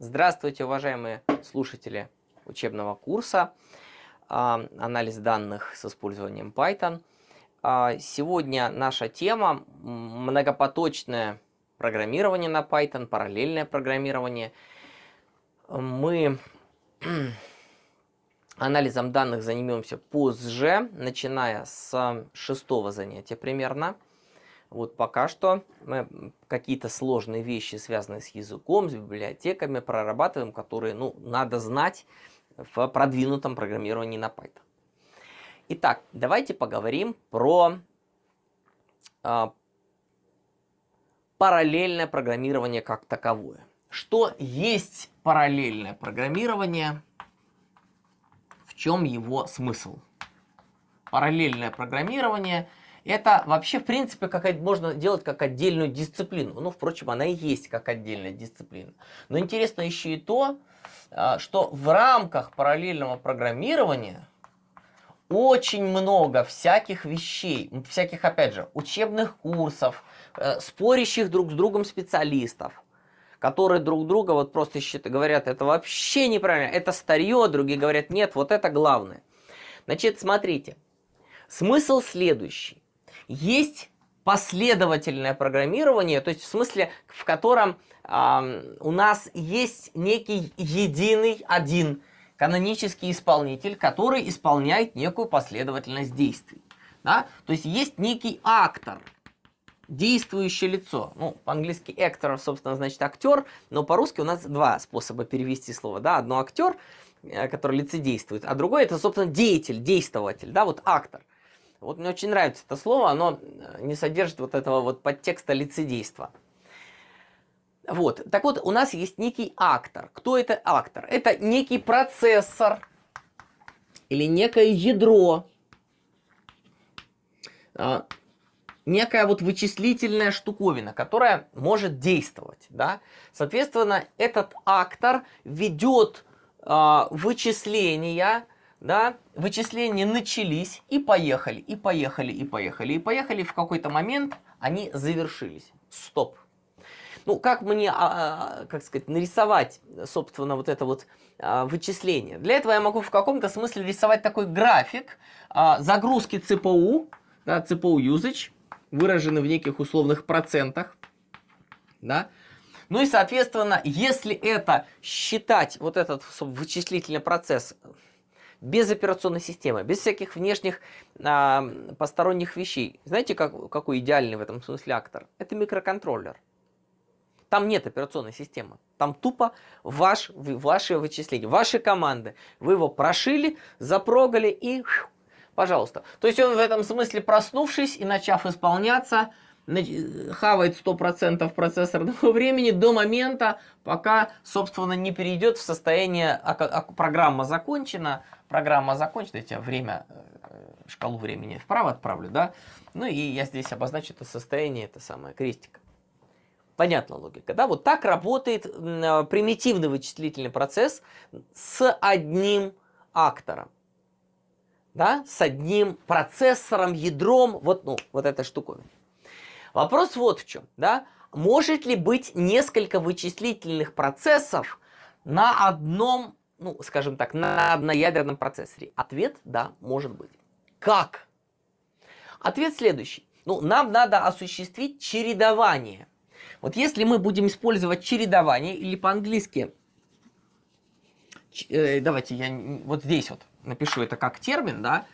Здравствуйте, уважаемые слушатели учебного курса а, «Анализ данных с использованием Python». А, сегодня наша тема – многопоточное программирование на Python, параллельное программирование. Мы анализом данных займемся позже, начиная с шестого занятия примерно – вот пока что мы какие-то сложные вещи, связанные с языком, с библиотеками, прорабатываем, которые ну, надо знать в продвинутом программировании на Python. Итак, давайте поговорим про э, параллельное программирование как таковое. Что есть параллельное программирование? В чем его смысл? Параллельное программирование – это вообще, в принципе, как, можно делать как отдельную дисциплину. Ну, впрочем, она и есть как отдельная дисциплина. Но интересно еще и то, а, что в рамках параллельного программирования очень много всяких вещей, всяких, опять же, учебных курсов, э, спорящих друг с другом специалистов, которые друг друга вот просто считают, говорят, это вообще неправильно, это старье, другие говорят, нет, вот это главное. Значит, смотрите, смысл следующий. Есть последовательное программирование, то есть в смысле, в котором э, у нас есть некий единый один канонический исполнитель, который исполняет некую последовательность действий. Да? То есть есть некий актор, действующее лицо. Ну, по-английски actor, собственно, значит актер, но по-русски у нас два способа перевести слово. Да? Одно актер, э, который лицедействует, а другое это, собственно, деятель, действователь, да, вот актор. Вот мне очень нравится это слово, оно э, не содержит вот этого вот подтекста лицедейства. Вот, так вот, у нас есть некий актор. Кто это актор? Это некий процессор или некое ядро, а, некая вот вычислительная штуковина, которая может действовать, да. Соответственно, этот актор ведет а, вычисления, да, вычисления начались и поехали, и поехали, и поехали, и поехали, в какой-то момент они завершились. Стоп. Ну, как мне, а, а, как сказать, нарисовать, собственно, вот это вот а, вычисление? Для этого я могу в каком-то смысле рисовать такой график а, загрузки ЦПУ, да, ЦПУ usage, выраженный в неких условных процентах, да, ну и, соответственно, если это считать, вот этот вычислительный процесс без операционной системы, без всяких внешних а, посторонних вещей. Знаете, как, какой идеальный в этом смысле актор? Это микроконтроллер. Там нет операционной системы. Там тупо ваш, ваши вычисления, ваши команды. Вы его прошили, запрогали и... Пожалуйста. То есть он в этом смысле проснувшись и начав исполняться, хавает 100% процессорного времени до момента, пока, собственно, не перейдет в состояние, а, а, программа закончена, программа закончена, я тебя время, э, шкалу времени вправо отправлю, да, ну и я здесь обозначу это состояние, это самое, крестик. Понятна логика, да? Вот так работает э, примитивный вычислительный процесс с одним актором да, с одним процессором, ядром, вот, ну, вот эта штуковина. Вопрос вот в чем, да? Может ли быть несколько вычислительных процессов на одном, ну, скажем так, на одноядерном процессоре? Ответ – да, может быть. Как? Ответ следующий. Ну, нам надо осуществить чередование. Вот если мы будем использовать чередование, или по-английски, э, давайте я вот здесь вот напишу это как термин, да,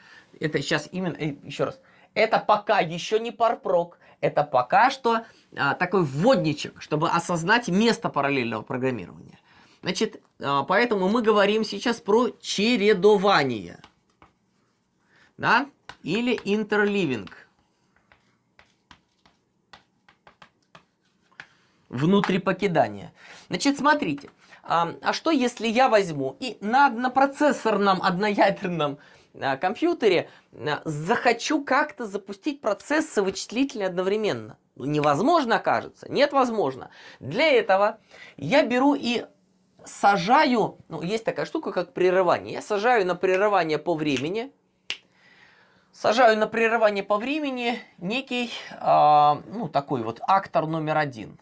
это сейчас именно, э, еще раз, это пока еще не парпрок, это пока что а, такой вводничек, чтобы осознать место параллельного программирования. Значит, а, поэтому мы говорим сейчас про чередование. Да? Или интерливинг. Внутрипокидание. Значит, смотрите. А, а что, если я возьму и на однопроцессорном одноядерном компьютере, э, захочу как-то запустить процессы вычислительные одновременно. Невозможно, кажется. Нет, возможно. Для этого я беру и сажаю, ну, есть такая штука, как прерывание. Я сажаю на прерывание по времени, сажаю на прерывание по времени некий, э, ну, такой вот актор номер один,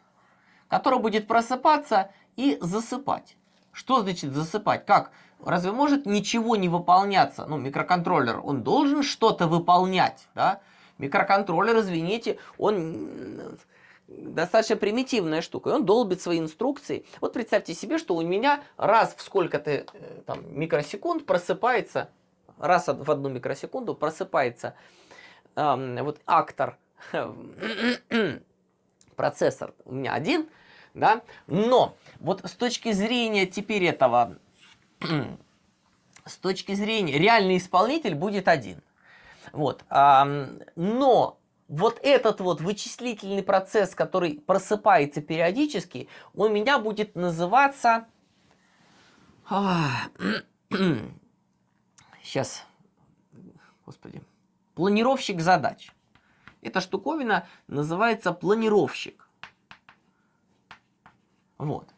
который будет просыпаться и засыпать. Что значит засыпать? Как? Разве может ничего не выполняться? Ну, микроконтроллер, он должен что-то выполнять, да? Микроконтроллер, извините, он достаточно примитивная штука, и он долбит свои инструкции. Вот представьте себе, что у меня раз в сколько-то э, там, микросекунд просыпается, раз в одну микросекунду просыпается эм, вот актор, процессор у меня один, да, но вот с точки зрения теперь этого с точки зрения реальный исполнитель будет один. Вот. Но вот этот вот вычислительный процесс, который просыпается периодически, у меня будет называться... Сейчас. А, господи. Планировщик задач. Эта штуковина называется планировщик. Вот.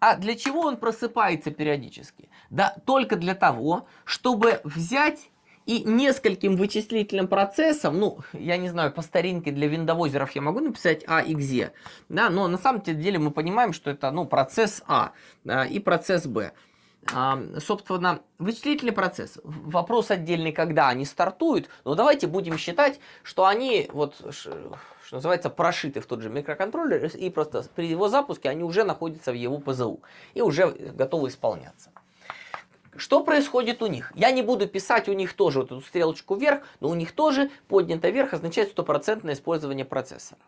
А для чего он просыпается периодически? Да только для того, чтобы взять и нескольким вычислительным процессом, ну, я не знаю, по старинке для виндовозеров я могу написать А и Г, да, но на самом деле мы понимаем, что это, ну, процесс А и процесс Б собственно, вычислительный процесс. Вопрос отдельный, когда они стартуют, но давайте будем считать, что они, вот, что называется, прошиты в тот же микроконтроллер, и просто при его запуске они уже находятся в его ПЗУ и уже готовы исполняться. Что происходит у них? Я не буду писать у них тоже вот эту стрелочку вверх, но у них тоже поднято вверх означает стопроцентное использование процессора.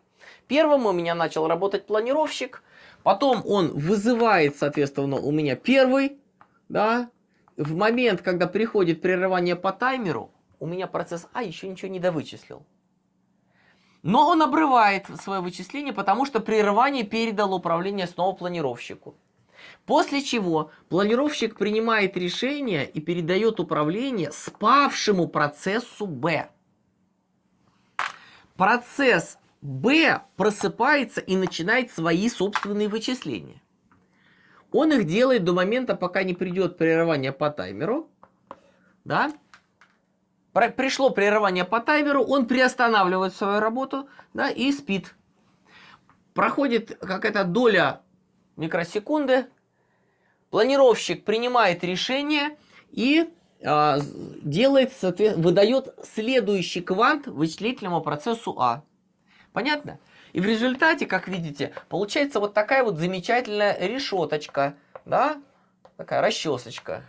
Первым у меня начал работать планировщик, потом он вызывает, соответственно, у меня первый да, в момент, когда приходит прерывание по таймеру, у меня процесс А еще ничего не довычислил. Но он обрывает свое вычисление, потому что прерывание передало управление снова планировщику. После чего планировщик принимает решение и передает управление спавшему процессу Б. Процесс Б просыпается и начинает свои собственные вычисления. Он их делает до момента, пока не придет прерывание по таймеру. Да? Пришло прерывание по таймеру, он приостанавливает свою работу да, и спит. Проходит какая-то доля микросекунды. Планировщик принимает решение и э, делает, выдает следующий квант вычислительному процессу А. Понятно? И в результате, как видите, получается вот такая вот замечательная решеточка, да, такая расчесочка.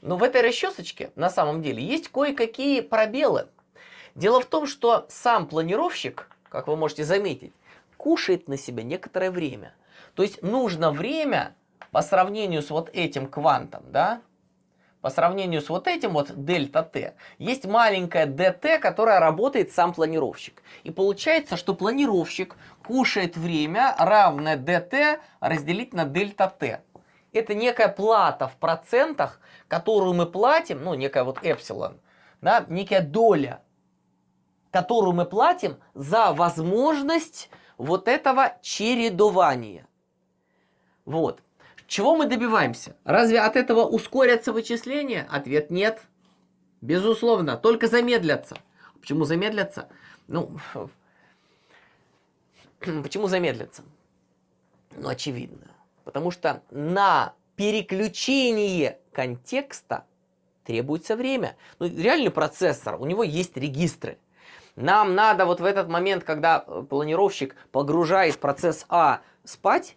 Но в этой расчесочке на самом деле есть кое-какие пробелы. Дело в том, что сам планировщик, как вы можете заметить, кушает на себя некоторое время. То есть нужно время по сравнению с вот этим квантом, да, по сравнению с вот этим вот дельта Т, есть маленькая ДТ, которая работает сам планировщик. И получается, что планировщик кушает время, равное ДТ разделить на дельта Т. Это некая плата в процентах, которую мы платим, ну, некая вот эпсилон, да, некая доля, которую мы платим за возможность вот этого чередования. Вот. Чего мы добиваемся? Разве от этого ускорятся вычисления? Ответ нет. Безусловно, только замедлятся. Почему замедлятся? Ну, почему замедлятся? Ну, очевидно. Потому что на переключение контекста требуется время. Ну, реальный процессор, у него есть регистры. Нам надо вот в этот момент, когда э, планировщик погружает процесс А спать,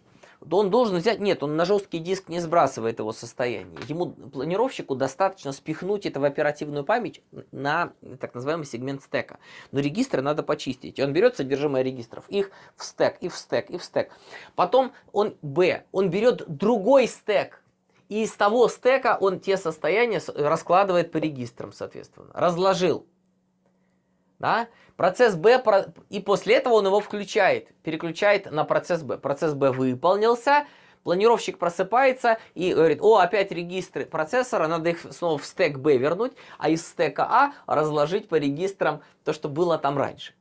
он должен взять, нет, он на жесткий диск не сбрасывает его состояние. Ему, планировщику, достаточно спихнуть это в оперативную память на так называемый сегмент стека. Но регистры надо почистить. И он берет содержимое регистров, их в стек, и в стек, и в стек. Потом он, б, он берет другой стек, и из того стека он те состояния раскладывает по регистрам, соответственно. Разложил. Да? Процесс Б, и после этого он его включает, переключает на процесс Б. Процесс Б выполнился, Планировщик просыпается и говорит, о, опять регистры процессора, надо их снова в стек B вернуть, а из стека А разложить по регистрам то, что было там раньше.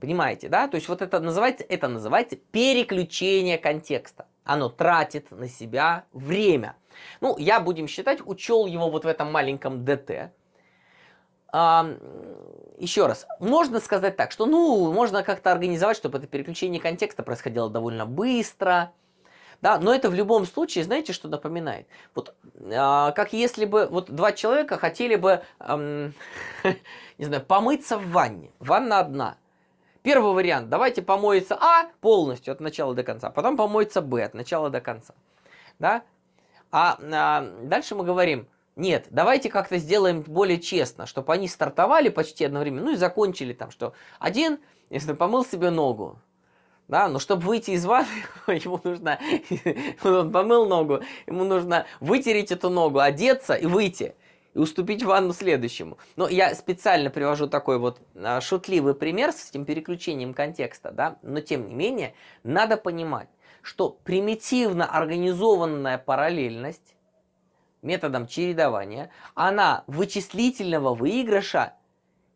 Понимаете, да? То есть вот это называется, это называется переключение контекста. Оно тратит на себя время. Ну, я, будем считать, учел его вот в этом маленьком ДТ а, еще раз, можно сказать так, что ну, можно как-то организовать, чтобы это переключение контекста происходило довольно быстро, да, но это в любом случае, знаете, что напоминает? Вот а, как если бы вот два человека хотели бы, эм, не знаю, помыться в ванне. Ванна одна. Первый вариант, давайте помоется А полностью от начала до конца, потом помоется Б от начала до конца, да. А, а дальше мы говорим, нет, давайте как-то сделаем более честно, чтобы они стартовали почти одновременно, ну и закончили там, что один, если помыл себе ногу, да, но ну, чтобы выйти из ванны, ему нужно, он помыл ногу, ему нужно вытереть эту ногу, одеться и выйти, и уступить ванну следующему. Но я специально привожу такой вот а, шутливый пример с этим переключением контекста, да, но тем не менее, надо понимать, что примитивно организованная параллельность методом чередования, она вычислительного выигрыша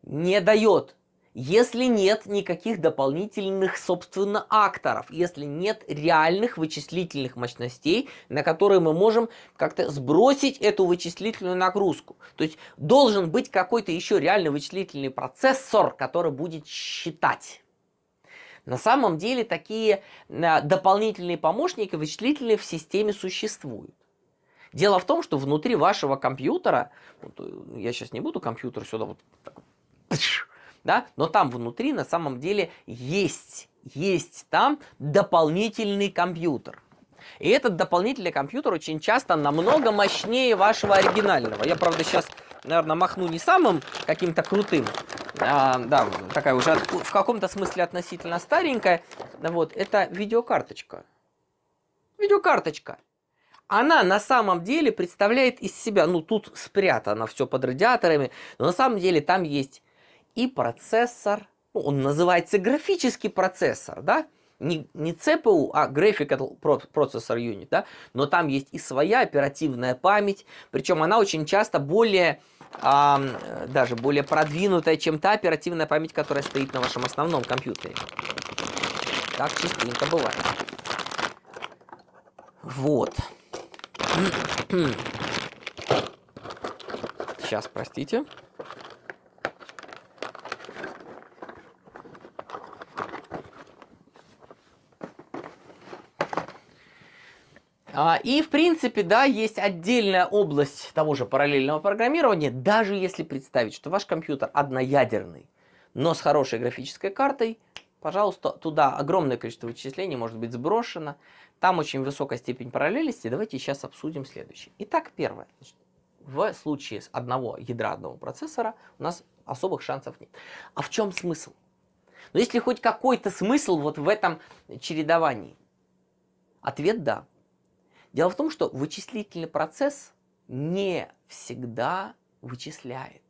не дает, если нет никаких дополнительных, собственно, акторов, если нет реальных вычислительных мощностей, на которые мы можем как-то сбросить эту вычислительную нагрузку. То есть должен быть какой-то еще реальный вычислительный процессор, который будет считать. На самом деле такие э, дополнительные помощники вычислительные в системе существуют. Дело в том, что внутри вашего компьютера, вот, э, я сейчас не буду компьютер сюда вот так, да, но там внутри на самом деле есть, есть там дополнительный компьютер. И этот дополнительный компьютер очень часто намного мощнее вашего оригинального. Я, правда, сейчас, наверное, махну не самым каким-то крутым, а, да, такая уже в каком-то смысле относительно старенькая. Вот, это видеокарточка. Видеокарточка она на самом деле представляет из себя, ну тут спрятано все под радиаторами, но на самом деле там есть и процессор, ну, он называется графический процессор, да, не, не CPU, а Graphical Processor Unit, да, но там есть и своя оперативная память, причем она очень часто более, а, даже более продвинутая, чем та оперативная память, которая стоит на вашем основном компьютере. Так частенько бывает. Вот. Сейчас, простите. А, и, в принципе, да, есть отдельная область того же параллельного программирования, даже если представить, что ваш компьютер одноядерный, но с хорошей графической картой, пожалуйста, туда огромное количество вычислений может быть сброшено, там очень высокая степень параллельности. Давайте сейчас обсудим следующее. Итак, первое. В случае с одного ядра одного процессора у нас особых шансов нет. А в чем смысл? Но ну, если хоть какой-то смысл вот в этом чередовании? Ответ – да. Дело в том, что вычислительный процесс не всегда вычисляет.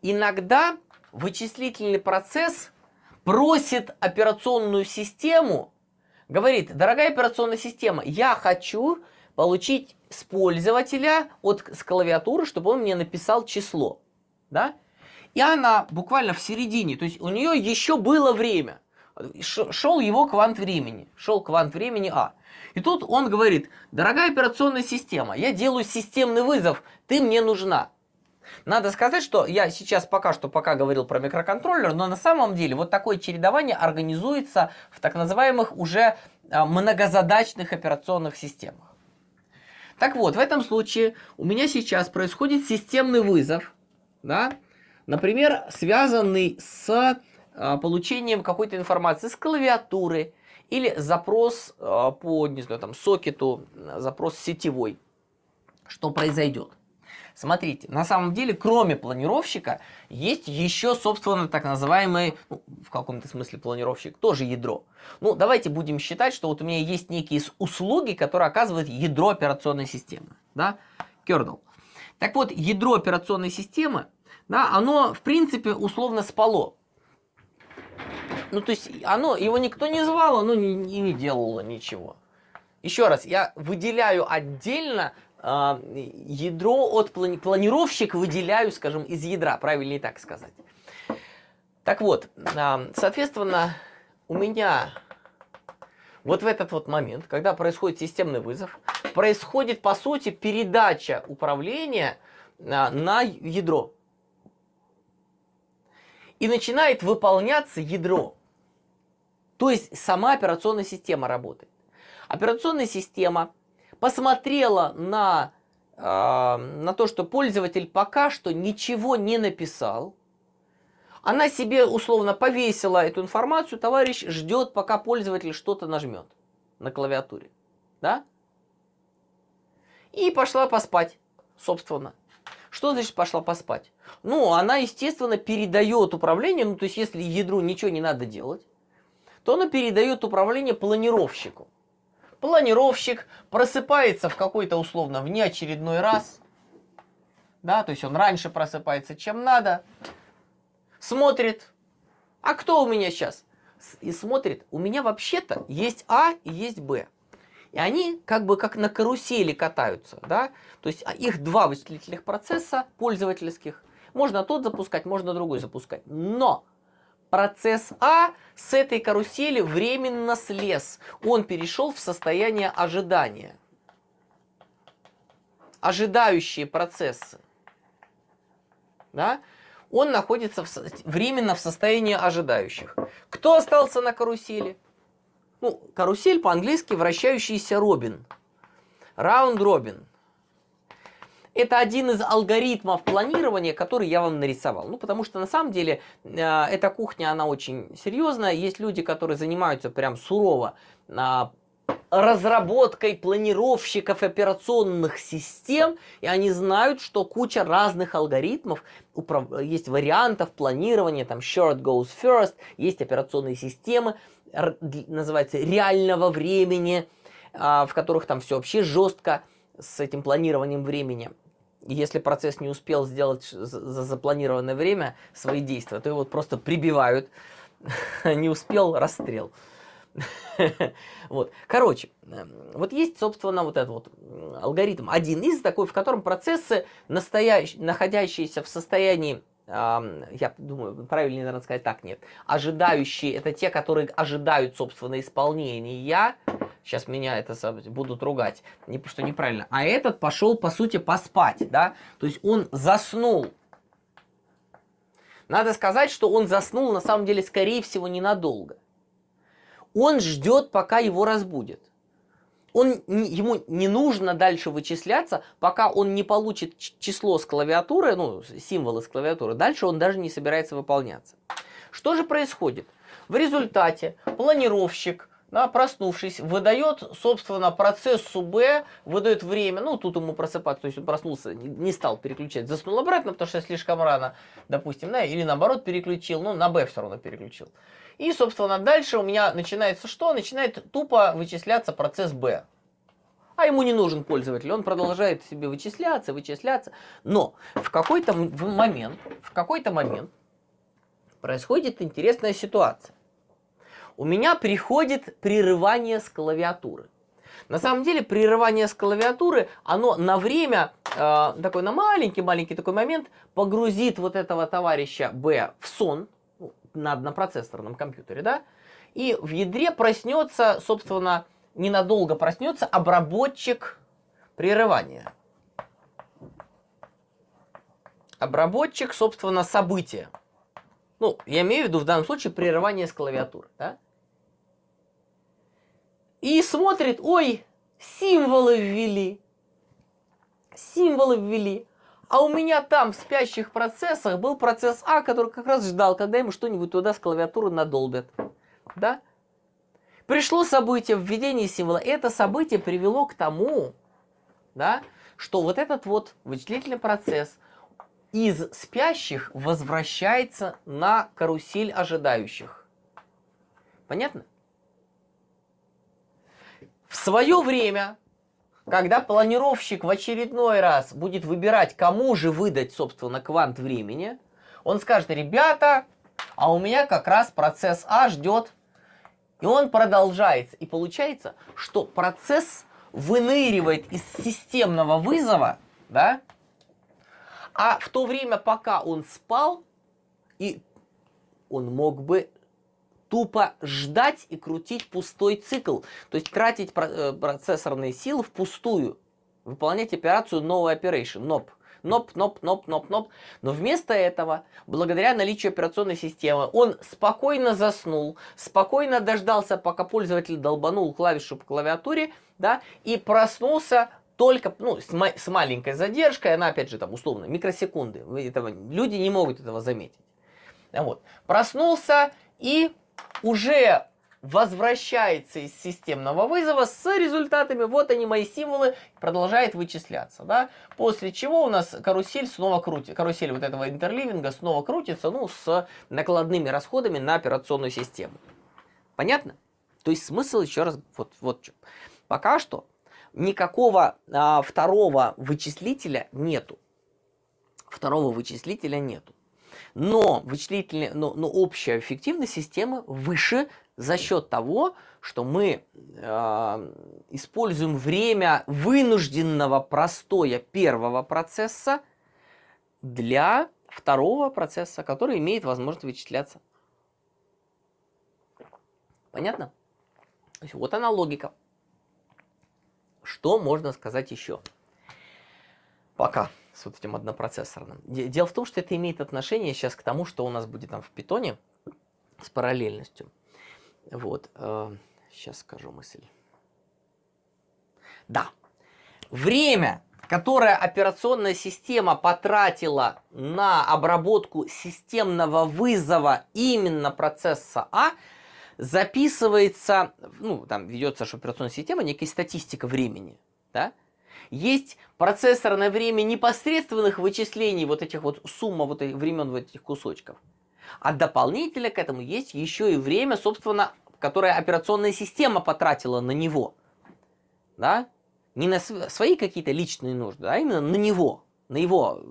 Иногда вычислительный процесс просит операционную систему Говорит, дорогая операционная система, я хочу получить с пользователя от, с клавиатуры, чтобы он мне написал число. Да? И она буквально в середине, то есть у нее еще было время. Шел его квант времени. Шел квант времени А. И тут он говорит, дорогая операционная система, я делаю системный вызов, ты мне нужна. Надо сказать, что я сейчас пока что пока говорил про микроконтроллер, но на самом деле вот такое чередование организуется в так называемых уже а, многозадачных операционных системах. Так вот, в этом случае у меня сейчас происходит системный вызов, да, например, связанный с а, получением какой-то информации с клавиатуры или запрос а, по, не знаю, там, сокету, запрос сетевой. Что произойдет? Смотрите, на самом деле, кроме планировщика, есть еще, собственно, так называемый, ну, в каком-то смысле планировщик, тоже ядро. Ну, давайте будем считать, что вот у меня есть некие услуги, которые оказывает ядро операционной системы, да, kernel. Так вот, ядро операционной системы, да, оно, в принципе, условно спало. Ну, то есть, оно, его никто не звал, оно не, не делало ничего. Еще раз, я выделяю отдельно а, ядро от плани планировщик выделяю, скажем, из ядра, правильнее так сказать. Так вот, а, соответственно, у меня вот в этот вот момент, когда происходит системный вызов, происходит, по сути, передача управления а, на ядро. И начинает выполняться ядро. То есть сама операционная система работает. Операционная система посмотрела на, э, на то, что пользователь пока что ничего не написал, она себе условно повесила эту информацию, товарищ ждет, пока пользователь что-то нажмет на клавиатуре. Да? И пошла поспать, собственно. Что значит пошла поспать? Ну, она, естественно, передает управление, ну, то есть, если ядру ничего не надо делать, то она передает управление планировщику планировщик просыпается в какой-то условно в внеочередной раз, да, то есть он раньше просыпается, чем надо, смотрит, а кто у меня сейчас? И смотрит, у меня вообще-то есть А и есть Б. И они как бы как на карусели катаются, да, то есть а, их два вычислительных процесса пользовательских, можно тот запускать, можно другой запускать, но Процесс А с этой карусели временно слез. Он перешел в состояние ожидания. Ожидающие процессы. Да? Он находится в, временно в состоянии ожидающих. Кто остался на карусели? Ну, карусель по-английски вращающийся робин. Раунд робин. Это один из алгоритмов планирования, который я вам нарисовал. Ну, потому что на самом деле э, эта кухня, она очень серьезная. Есть люди, которые занимаются прям сурово э, разработкой планировщиков операционных систем, и они знают, что куча разных алгоритмов, управ... есть вариантов планирования, там short goes first, есть операционные системы, называется реального времени, а, в которых там все вообще жестко с этим планированием времени. И если процесс не успел сделать за запланированное время свои действия, то его просто прибивают, не успел, расстрел. вот. Короче, эм, вот есть, собственно, вот этот вот алгоритм. Один из такой, в котором процессы, настоящие находящиеся в состоянии я думаю, правильнее, наверное, сказать так, нет. Ожидающие – это те, которые ожидают, собственно, исполнения. Сейчас меня это будут ругать, не, что неправильно. А этот пошел, по сути, поспать, да? То есть он заснул. Надо сказать, что он заснул, на самом деле, скорее всего, ненадолго. Он ждет, пока его разбудят он, ему не нужно дальше вычисляться, пока он не получит число с клавиатуры, ну, символы с клавиатуры, дальше он даже не собирается выполняться. Что же происходит? В результате планировщик, да, проснувшись, выдает, собственно, процессу Б, выдает время, ну, тут ему просыпаться, то есть он проснулся, не стал переключать, заснул обратно, потому что слишком рано, допустим, да, или наоборот переключил, ну, на Б все равно переключил. И, собственно, дальше у меня начинается что? Начинает тупо вычисляться процесс B. А ему не нужен пользователь, он продолжает себе вычисляться, вычисляться. Но в какой-то момент, в какой-то момент происходит интересная ситуация. У меня приходит прерывание с клавиатуры. На самом деле прерывание с клавиатуры, оно на время, э, такой на маленький-маленький такой момент, погрузит вот этого товарища Б в сон, на однопроцессорном компьютере, да, и в ядре проснется, собственно, ненадолго проснется обработчик прерывания. Обработчик, собственно, события. Ну, я имею в виду в данном случае прерывание с клавиатуры, да? И смотрит, ой, символы ввели. Символы ввели. А у меня там в спящих процессах был процесс А, который как раз ждал, когда ему что-нибудь туда с клавиатуры надолбят. Да? Пришло событие введения символа. Это событие привело к тому, да, что вот этот вот вычислительный процесс из спящих возвращается на карусель ожидающих. Понятно? В свое время когда планировщик в очередной раз будет выбирать, кому же выдать, собственно, квант времени, он скажет, ребята, а у меня как раз процесс А ждет. И он продолжается. И получается, что процесс выныривает из системного вызова, да, а в то время, пока он спал, и он мог бы тупо ждать и крутить пустой цикл. То есть тратить э, процессорные силы впустую. Выполнять операцию новый operation, ноп НОП, НОП, НОП, НОП, НОП. Но вместо этого, благодаря наличию операционной системы, он спокойно заснул, спокойно дождался, пока пользователь долбанул клавишу по клавиатуре, да, и проснулся только, ну, с, с маленькой задержкой, она, опять же, там, условно, микросекунды. Этого, люди не могут этого заметить. Вот. Проснулся и уже возвращается из системного вызова с результатами. Вот они, мои символы, продолжает вычисляться. Да? После чего у нас карусель снова крутится. Карусель вот этого интерливинга снова крутится ну, с накладными расходами на операционную систему. Понятно? То есть смысл еще раз вот, вот что. Пока что никакого а, второго вычислителя нету. Второго вычислителя нету. Но вычислительная, но, но общая эффективность системы выше за счет того, что мы э, используем время вынужденного простоя первого процесса для второго процесса, который имеет возможность вычисляться. Понятно? вот она логика. Что можно сказать еще? Пока с вот этим однопроцессорным. Дело в том, что это имеет отношение сейчас к тому, что у нас будет там в питоне с параллельностью. Вот, сейчас э, скажу мысль. Да, время, которое операционная система потратила на обработку системного вызова именно процесса А, записывается, ну, там ведется, что операционная система, некая статистика времени, да, есть процессорное время непосредственных вычислений вот этих вот сумма вот этих времен вот этих кусочков. А дополнительно к этому есть еще и время, собственно, которое операционная система потратила на него. Да? Не на свои какие-то личные нужды, а именно на него, на его э,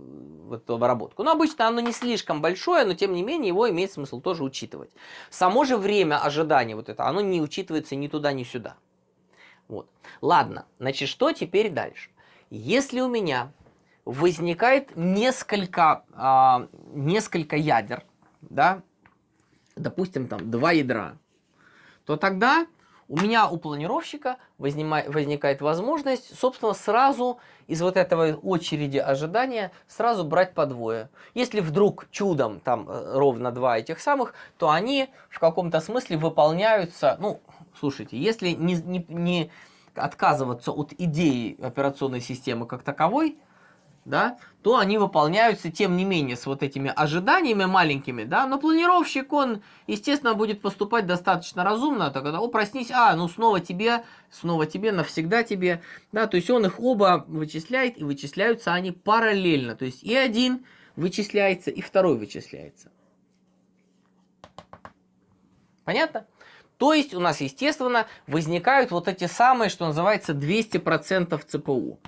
вот, обработку. Но обычно оно не слишком большое, но тем не менее его имеет смысл тоже учитывать. Само же время ожидания вот это, оно не учитывается ни туда, ни сюда. Вот. Ладно, значит, что теперь дальше? Если у меня возникает несколько, а, несколько ядер, да, допустим, там два ядра, то тогда у меня у планировщика возникает возможность, собственно, сразу из вот этого очереди ожидания сразу брать по двое. Если вдруг чудом там э, ровно два этих самых, то они в каком-то смысле выполняются, ну, слушайте, если не, не, не отказываться от идеи операционной системы как таковой, да, то они выполняются, тем не менее, с вот этими ожиданиями маленькими, да, но планировщик, он, естественно, будет поступать достаточно разумно, а тогда когда, о, проснись, а, ну, снова тебе, снова тебе, навсегда тебе, да, то есть он их оба вычисляет, и вычисляются они параллельно, то есть и один вычисляется, и второй вычисляется. Понятно? То есть у нас, естественно, возникают вот эти самые, что называется, 200% ЦПУ.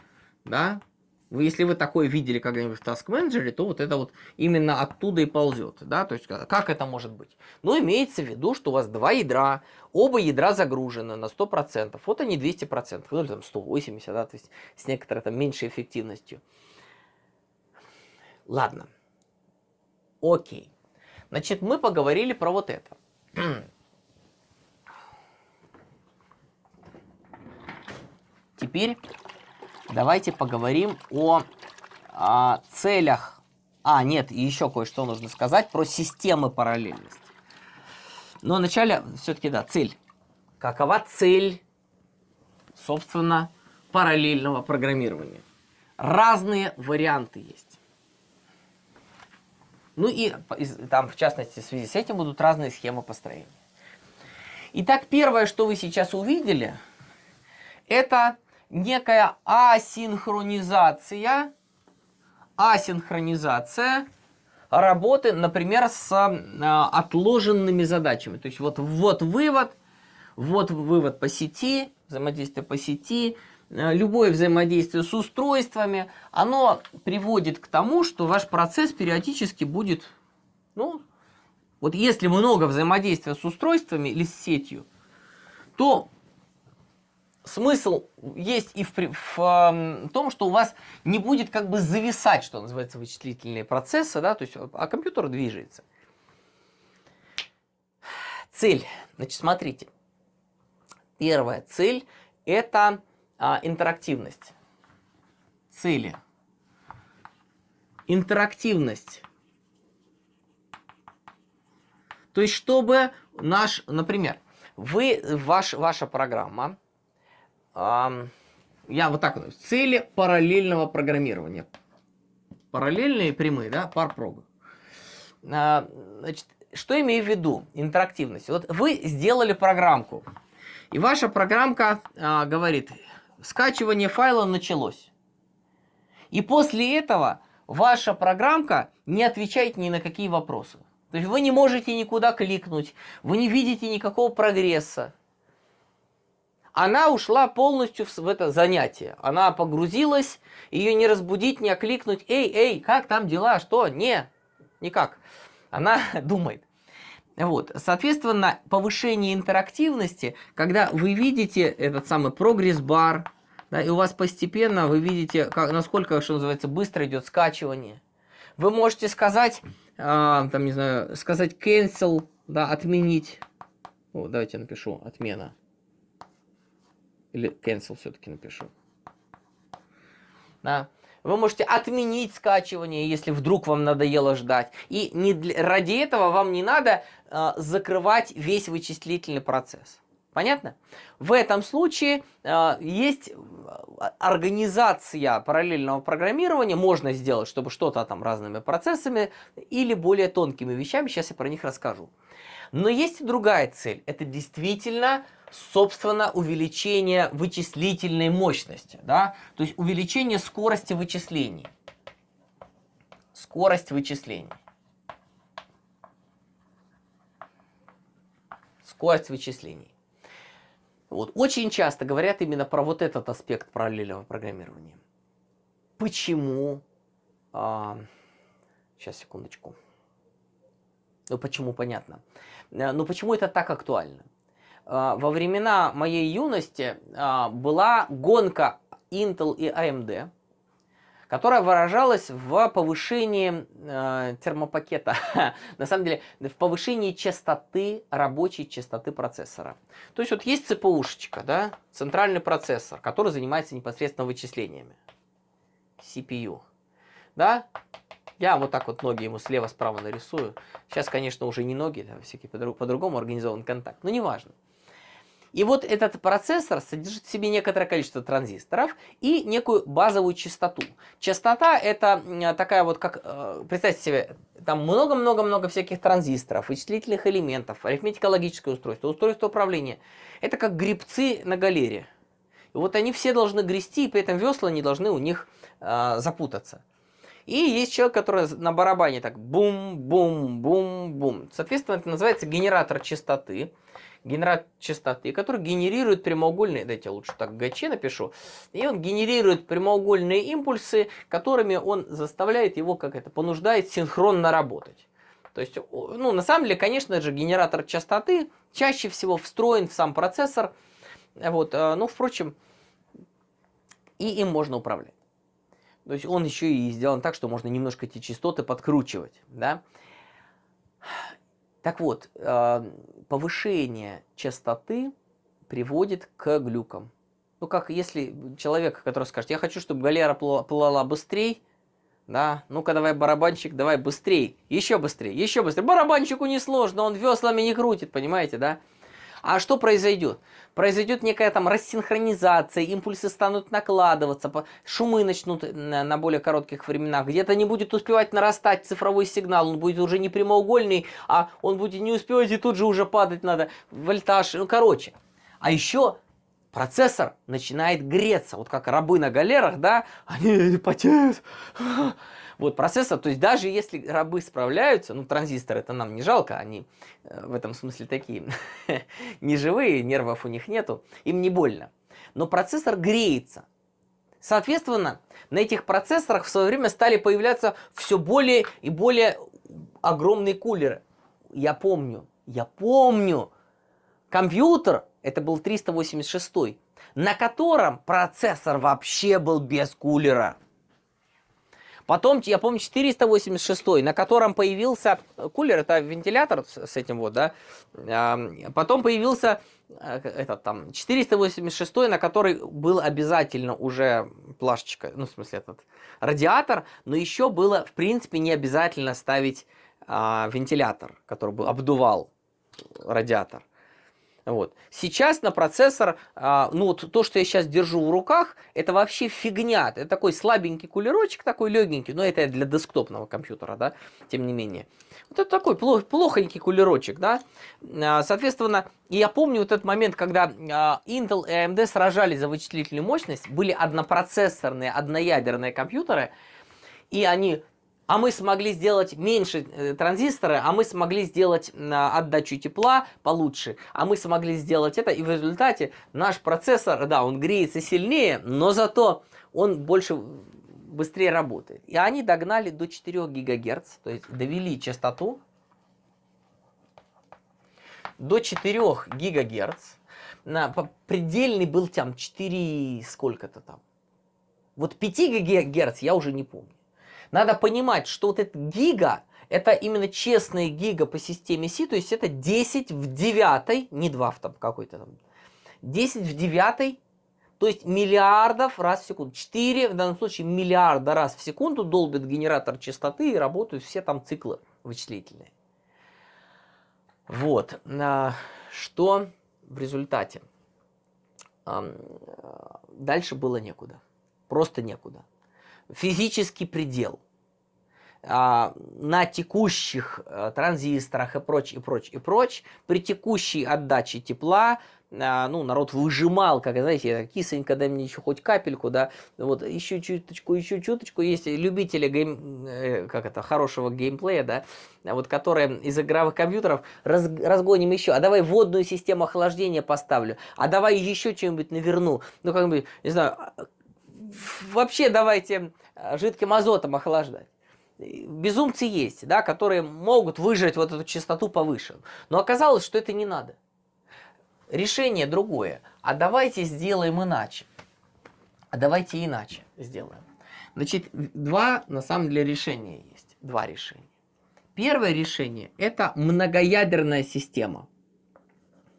Да? если вы такое видели когда-нибудь в Task Manager, то вот это вот именно оттуда и ползет. Да? То есть, как это может быть? Ну, имеется в виду, что у вас два ядра, оба ядра загружены на 100%. Вот они 200%, ну или там 180, да, то есть с некоторой там меньшей эффективностью. Ладно. Окей. Значит, мы поговорили про вот это. Теперь давайте поговорим о, о а, целях. А, нет, еще кое-что нужно сказать про системы параллельности. Но вначале все-таки, да, цель. Какова цель, собственно, параллельного программирования? Разные варианты есть. Ну и там, в частности, в связи с этим будут разные схемы построения. Итак, первое, что вы сейчас увидели, это некая асинхронизация, асинхронизация работы, например, с а, отложенными задачами. То есть вот, вот вывод, вот вывод по сети, взаимодействие по сети, э, любое взаимодействие с устройствами, оно приводит к тому, что ваш процесс периодически будет, ну, вот если много взаимодействия с устройствами или с сетью, то смысл есть и в, в, в том, что у вас не будет как бы зависать, что называется, вычислительные процессы, да, то есть, а компьютер движется. Цель. Значит, смотрите. Первая цель – это а, интерактивность. Цели. Интерактивность. То есть, чтобы наш, например, вы, ваш, ваша программа – я вот так вот, цели параллельного программирования. Параллельные прямые, да, пар прога. А, значит, что имею в виду интерактивность? Вот вы сделали программку, и ваша программка а, говорит, скачивание файла началось. И после этого ваша программка не отвечает ни на какие вопросы. То есть вы не можете никуда кликнуть, вы не видите никакого прогресса она ушла полностью в это занятие. Она погрузилась, ее не разбудить, не окликнуть. Эй, эй, как там дела? Что? Не, никак. Она думает. Вот, соответственно, повышение интерактивности, когда вы видите этот самый прогресс-бар, да, и у вас постепенно вы видите, как, насколько, что называется, быстро идет скачивание. Вы можете сказать, э, там, не знаю, сказать cancel, да, отменить. О, давайте я напишу отмена. Или cancel все-таки напишу. Да. Вы можете отменить скачивание, если вдруг вам надоело ждать. И не для... ради этого вам не надо э, закрывать весь вычислительный процесс. Понятно? В этом случае э, есть э, организация параллельного программирования, можно сделать, чтобы что-то там разными процессами или более тонкими вещами, сейчас я про них расскажу. Но есть и другая цель. Это действительно собственно, увеличение вычислительной мощности, да, то есть увеличение скорости вычислений. Скорость вычислений. Скорость вычислений. Вот. Очень часто говорят именно про вот этот аспект параллельного программирования. Почему? А, сейчас, секундочку. Ну почему, понятно. Э, но почему это так актуально? Э, во времена моей юности была гонка Intel и AMD, которая выражалась в повышении термопакета, на самом деле в повышении частоты, рабочей частоты процессора. То есть вот есть ЦПУшечка, да, центральный процессор, который занимается непосредственно вычислениями, CPU, да, я вот так вот ноги ему слева-справа нарисую. Сейчас, конечно, уже не ноги, там всякие по-другому по организован контакт, но неважно. И вот этот процессор содержит в себе некоторое количество транзисторов и некую базовую частоту. Частота это такая вот как, э, представьте себе, там много-много-много всяких транзисторов, вычислительных элементов, арифметико-логическое устройство, устройство управления. Это как грибцы на галере. И вот они все должны грести, и при этом весла не должны у них э, запутаться. И есть человек, который на барабане так бум-бум-бум-бум. Соответственно, это называется генератор частоты. Генератор частоты, который генерирует прямоугольные, дайте лучше так ГЧ напишу, и он генерирует прямоугольные импульсы, которыми он заставляет его, как это, понуждает синхронно работать. То есть, ну, на самом деле, конечно же, генератор частоты чаще всего встроен в сам процессор. Вот, э, ну, впрочем, и им можно управлять. То есть он еще и сделан так, что можно немножко эти частоты подкручивать, да. Так вот, э, повышение частоты приводит к глюкам. Ну, как если человек, который скажет, я хочу, чтобы галера плыла быстрее, да, ну-ка давай барабанщик, давай быстрее, еще быстрее, еще быстрее. Барабанщику несложно, он веслами не крутит, понимаете, да? А что произойдет? Произойдет некая там рассинхронизация, импульсы станут накладываться, шумы начнут на более коротких временах, где-то не будет успевать нарастать цифровой сигнал, он будет уже не прямоугольный, а он будет не успевать и тут же уже падать надо, вольтаж, ну короче. А еще процессор начинает греться, вот как рабы на галерах, да, они потеют, вот, процессор. То есть даже если рабы справляются, ну, транзисторы это нам не жалко, они э, в этом смысле такие неживые, нервов у них нету, им не больно. Но процессор греется. Соответственно, на этих процессорах в свое время стали появляться все более и более огромные кулеры. Я помню, я помню, компьютер, это был 386, на котором процессор вообще был без кулера. Потом, я помню, 486, на котором появился э, кулер, это вентилятор с этим вот, да. Потом появился э, этот там 486, на который был обязательно уже плашечка, ну, в смысле, этот радиатор, но еще было, в принципе, не обязательно ставить а, вентилятор, который бы обдувал э, радиатор. Вот. Сейчас на процессор, а, ну вот то, что я сейчас держу в руках, это вообще фигня. Это такой слабенький кулерочек, такой легенький, но это для десктопного компьютера, да, тем не менее. Вот это такой плох, плохонький кулерочек, да. А, соответственно, я помню вот этот момент, когда а, Intel и AMD сражались за вычислительную мощность, были однопроцессорные, одноядерные компьютеры, и они а мы смогли сделать меньше э, транзисторы, а мы смогли сделать а, отдачу тепла получше, а мы смогли сделать это, и в результате наш процессор, да, он греется сильнее, но зато он больше быстрее работает. И они догнали до 4 ГГц, то есть довели частоту до 4 ГГц. На, предельный был там 4 сколько-то там. Вот 5 ГГц я уже не помню. Надо понимать, что вот этот гига, это именно честные гига по системе СИ, то есть это 10 в 9, не 2 в там какой-то там, 10 в 9, то есть миллиардов раз в секунду. 4, в данном случае, миллиарда раз в секунду долбит генератор частоты и работают все там циклы вычислительные. Вот. А, что в результате? Э, дальше было некуда. Просто некуда физический предел а, на текущих а, транзисторах и прочь, и прочь, и прочь, при текущей отдаче тепла, а, ну, народ выжимал, как, знаете, кисонька, дай мне еще хоть капельку, да, вот, еще чуточку, еще чуточку, есть любители гейм, э, как это, хорошего геймплея, да, вот, которые из игровых компьютеров раз, разгоним еще, а давай водную систему охлаждения поставлю, а давай еще чем-нибудь наверну, ну, как бы, не знаю, вообще давайте э, жидким азотом охлаждать. Безумцы есть, да, которые могут выжать вот эту частоту повыше. Но оказалось, что это не надо. Решение другое. А давайте сделаем иначе. А давайте иначе сделаем. Значит, два на самом деле решения есть. Два решения. Первое решение – это многоядерная система.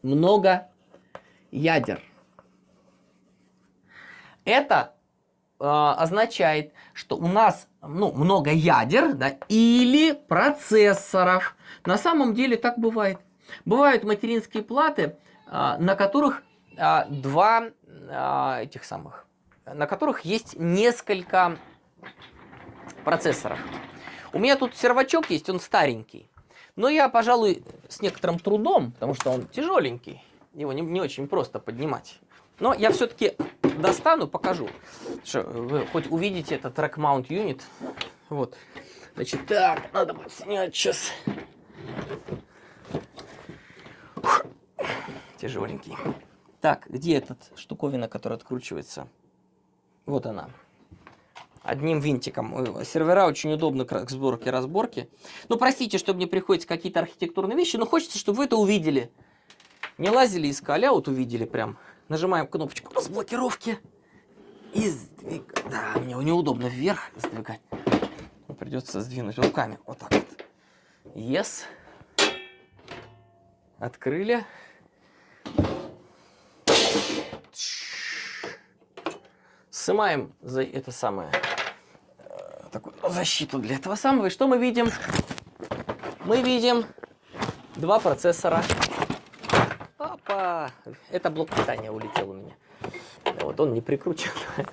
Много ядер. Это а, означает, что у нас ну, много ядер да, или процессоров. На самом деле так бывает. Бывают материнские платы, а, на которых а, два этих самых, на которых есть несколько процессоров. У меня тут сервачок есть, он старенький. Но я, пожалуй, с некоторым трудом, потому что он тяжеленький, его не, не очень просто поднимать. Но я все-таки достану, покажу. Что, вы хоть увидите этот Rack Mount Unit. Вот. Значит, так, надо будет снять сейчас. тяжеленький. Так, где этот штуковина, которая откручивается? Вот она. Одним винтиком. Сервера очень удобны к сборке разборке. Ну, простите, что мне приходится какие-то архитектурные вещи, но хочется, чтобы вы это увидели. Не лазили, искали, а вот увидели прям. Нажимаем кнопочку разблокировки. И сдвиг... Да, мне неудобно вверх сдвигать. Придется сдвинуть руками. Вот так вот. Yes. Открыли. Снимаем за это самое э, такую защиту для этого самого. И что мы видим? Мы видим два процессора по... Это блок питания улетел у меня. Вот он не прикручен.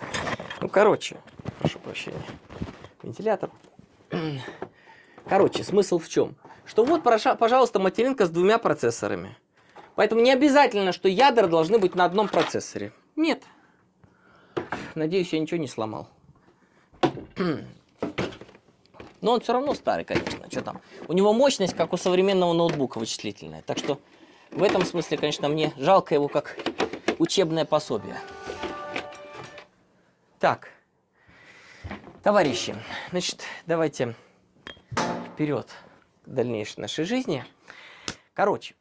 Ну, короче, прошу прощения. Вентилятор. Короче, смысл в чем? Что вот, пожалуйста, материнка с двумя процессорами. Поэтому не обязательно, что ядра должны быть на одном процессоре. Нет. Надеюсь, я ничего не сломал. Но он все равно старый, конечно. Что там? У него мощность, как у современного ноутбука вычислительная. Так что в этом смысле, конечно, мне жалко его как учебное пособие. Так, товарищи, значит, давайте вперед к дальнейшей нашей жизни. Короче,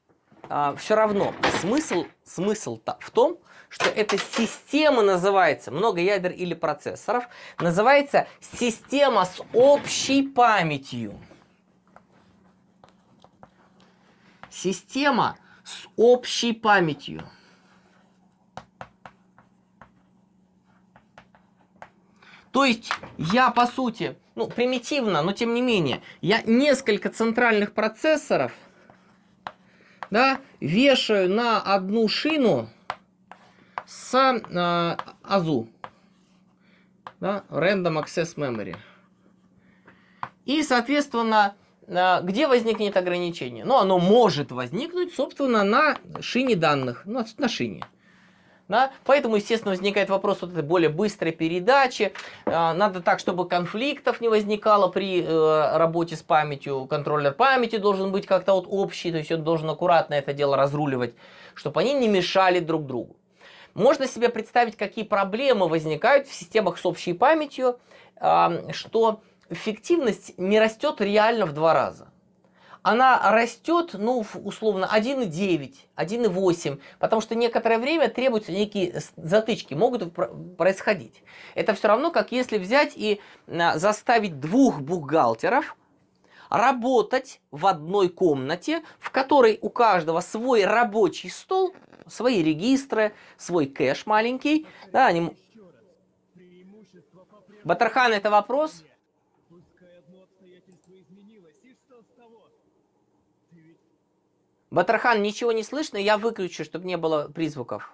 а, все равно смысл смысл-то в том, что эта система называется, много ядер или процессоров, называется система с общей памятью. Система с общей памятью. То есть я, по сути, ну, примитивно, но тем не менее, я несколько центральных процессоров да, вешаю на одну шину с э, АЗУ. Да, Random Access Memory. И, соответственно, где возникнет ограничение? Ну, оно может возникнуть, собственно, на шине данных, ну, на шине. Да? Поэтому, естественно, возникает вопрос вот этой более быстрой передачи. А, надо так, чтобы конфликтов не возникало при э, работе с памятью. Контроллер памяти должен быть как-то вот общий, то есть он должен аккуратно это дело разруливать, чтобы они не мешали друг другу. Можно себе представить, какие проблемы возникают в системах с общей памятью, а, что эффективность не растет реально в два раза. Она растет, ну, условно, 1,9, 1,8, потому что некоторое время требуются некие затычки, могут происходить. Это все равно, как если взять и а, заставить двух бухгалтеров работать в одной комнате, в которой у каждого свой рабочий стол, свои регистры, свой кэш маленький. Да, они... Батархан, это вопрос? Батархан, ничего не слышно, я выключу, чтобы не было призвуков.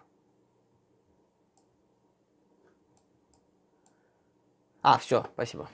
А, все, спасибо.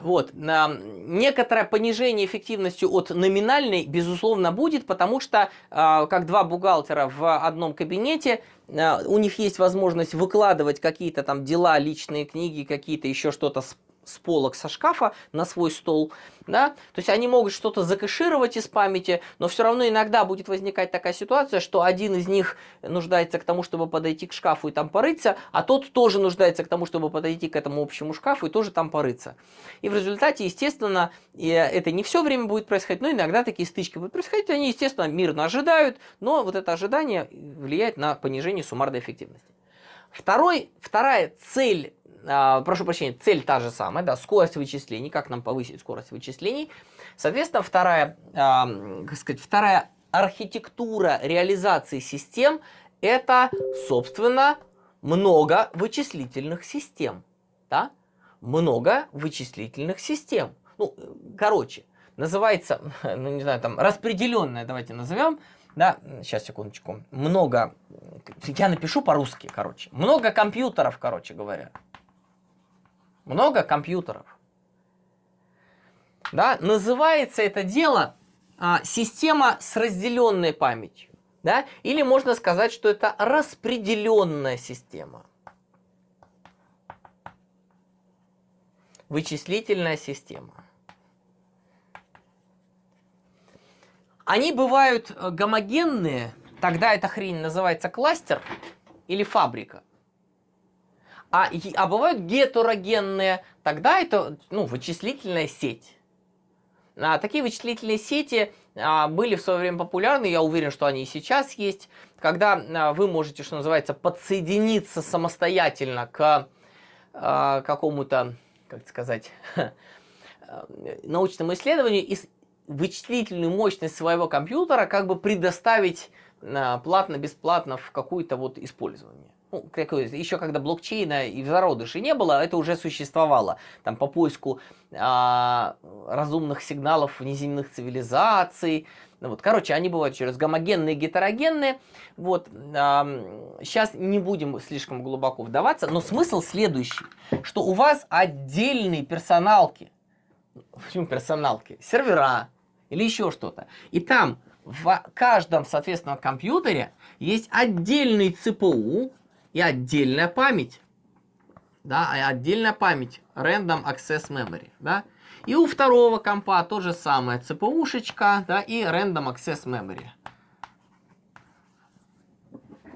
Вот. А, некоторое понижение эффективности от номинальной, безусловно, будет, потому что, а, как два бухгалтера в одном кабинете, а, у них есть возможность выкладывать какие-то там дела, личные книги, какие-то еще что-то с полок со шкафа на свой стол, да, то есть они могут что-то закашировать из памяти, но все равно иногда будет возникать такая ситуация, что один из них нуждается к тому, чтобы подойти к шкафу и там порыться, а тот тоже нуждается к тому, чтобы подойти к этому общему шкафу и тоже там порыться. И в результате, естественно, это не все время будет происходить, но иногда такие стычки будут происходить, они, естественно, мирно ожидают, но вот это ожидание влияет на понижение суммарной эффективности. Второй, вторая цель а, прошу прощения, цель та же самая, да, скорость вычислений, как нам повысить скорость вычислений. Соответственно, вторая, э, как сказать, вторая архитектура реализации систем – это, собственно, много вычислительных систем, да, много вычислительных систем. Ну, короче, называется, ну, не знаю, там, распределенная, давайте назовем, да, сейчас, секундочку, много, я напишу по-русски, короче, много компьютеров, короче говоря, много компьютеров. Да? Называется это дело а, система с разделенной памятью. Да? Или можно сказать, что это распределенная система. Вычислительная система. Они бывают э, гомогенные, тогда эта хрень называется кластер или фабрика. А, а бывают гетерогенные, тогда это ну, вычислительная сеть. А, такие вычислительные сети а, были в свое время популярны, я уверен, что они и сейчас есть, когда а, вы можете, что называется, подсоединиться самостоятельно к а, какому-то, как сказать, научному исследованию и вычислительную мощность своего компьютера как бы предоставить а, платно-бесплатно в какое-то вот использование ну, еще когда блокчейна и в зародыше не было, это уже существовало. Там по поиску а, разумных сигналов внеземных цивилизаций. Ну, вот, короче, они бывают через гомогенные и гетерогенные. Вот, а, сейчас не будем слишком глубоко вдаваться, но смысл следующий, что у вас отдельные персоналки. Почему персоналки? Сервера или еще что-то. И там в каждом, соответственно, компьютере есть отдельный ЦПУ, и отдельная память. Да, отдельная память, Random Access Memory, да. И у второго компа то же самое, cpu да, и Random Access Memory.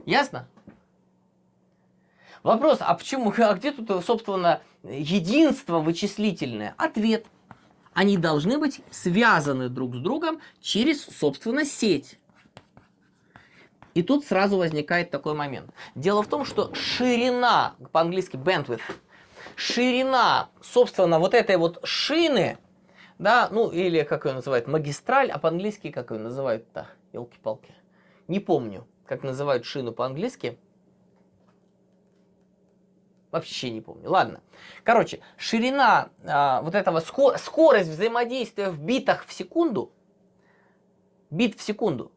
Ясно? Вопрос, а почему, а где тут, собственно, единство вычислительное? Ответ. Они должны быть связаны друг с другом через, собственно, сеть. И тут сразу возникает такой момент. Дело в том, что ширина, по-английски bandwidth, ширина, собственно, вот этой вот шины, да, ну или как ее называют, магистраль, а по-английски как ее называют-то, елки-палки, не помню, как называют шину по-английски. Вообще не помню. Ладно. Короче, ширина а, вот этого, скорость взаимодействия в битах в секунду, бит в секунду,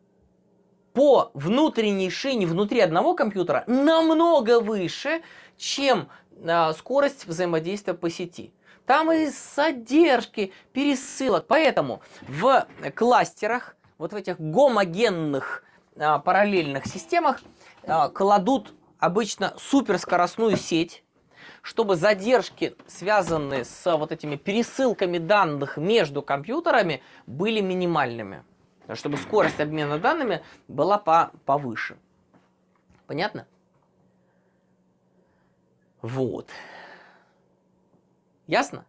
по внутренней шине внутри одного компьютера намного выше, чем э, скорость взаимодействия по сети. Там и задержки, пересылок. Поэтому в кластерах, вот в этих гомогенных э, параллельных системах, э, кладут обычно суперскоростную сеть, чтобы задержки, связанные с вот этими пересылками данных между компьютерами, были минимальными чтобы скорость обмена данными была по повыше. Понятно? Вот. Ясно?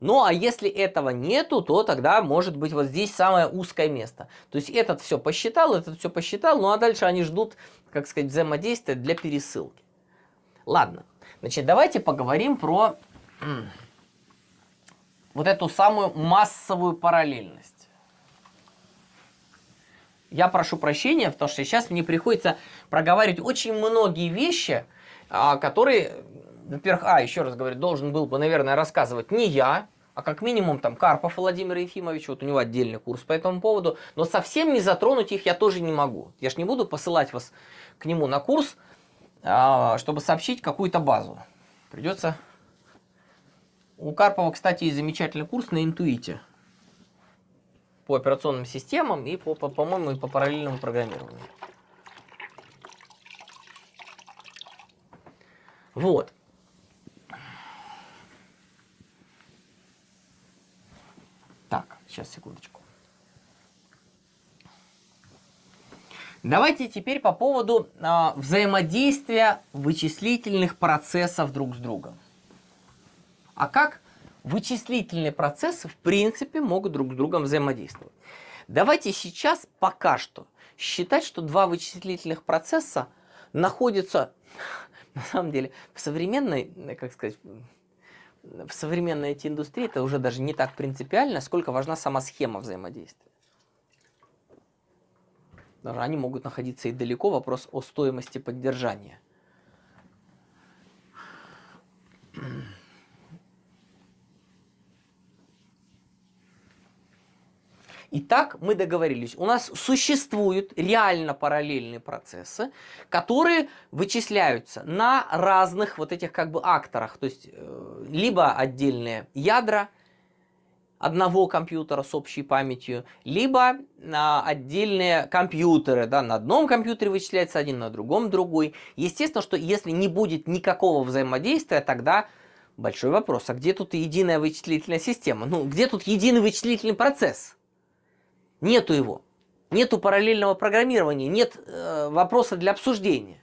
Ну а если этого нету, то тогда может быть вот здесь самое узкое место. То есть этот все посчитал, этот все посчитал, ну а дальше они ждут, как сказать, взаимодействия для пересылки. Ладно, значит давайте поговорим про вот эту самую массовую параллельность. Я прошу прощения, потому что сейчас мне приходится проговаривать очень многие вещи, а, которые, во-первых, а, еще раз говорю, должен был бы, наверное, рассказывать не я, а как минимум там Карпов Владимир Ефимович, вот у него отдельный курс по этому поводу, но совсем не затронуть их я тоже не могу. Я же не буду посылать вас к нему на курс, а, чтобы сообщить какую-то базу. Придется... У Карпова, кстати, есть замечательный курс на интуите по операционным системам и, по по, по, по, и по параллельному программированию. Вот. Так, сейчас, секундочку. Давайте теперь по поводу э, взаимодействия вычислительных процессов друг с другом. А как вычислительные процессы в принципе могут друг с другом взаимодействовать. Давайте сейчас пока что считать, что два вычислительных процесса находятся на самом деле в современной, как сказать, в современной эти индустрии это уже даже не так принципиально, сколько важна сама схема взаимодействия. Даже они могут находиться и далеко, вопрос о стоимости поддержания – Итак, мы договорились, у нас существуют реально параллельные процессы, которые вычисляются на разных вот этих как бы акторах, то есть э, либо отдельные ядра, одного компьютера с общей памятью, либо а, отдельные компьютеры, да, на одном компьютере вычисляется один, на другом другой. Естественно, что если не будет никакого взаимодействия, тогда большой вопрос, а где тут единая вычислительная система? Ну, где тут единый вычислительный процесс? Нету его. Нету параллельного программирования, нет э, вопроса для обсуждения.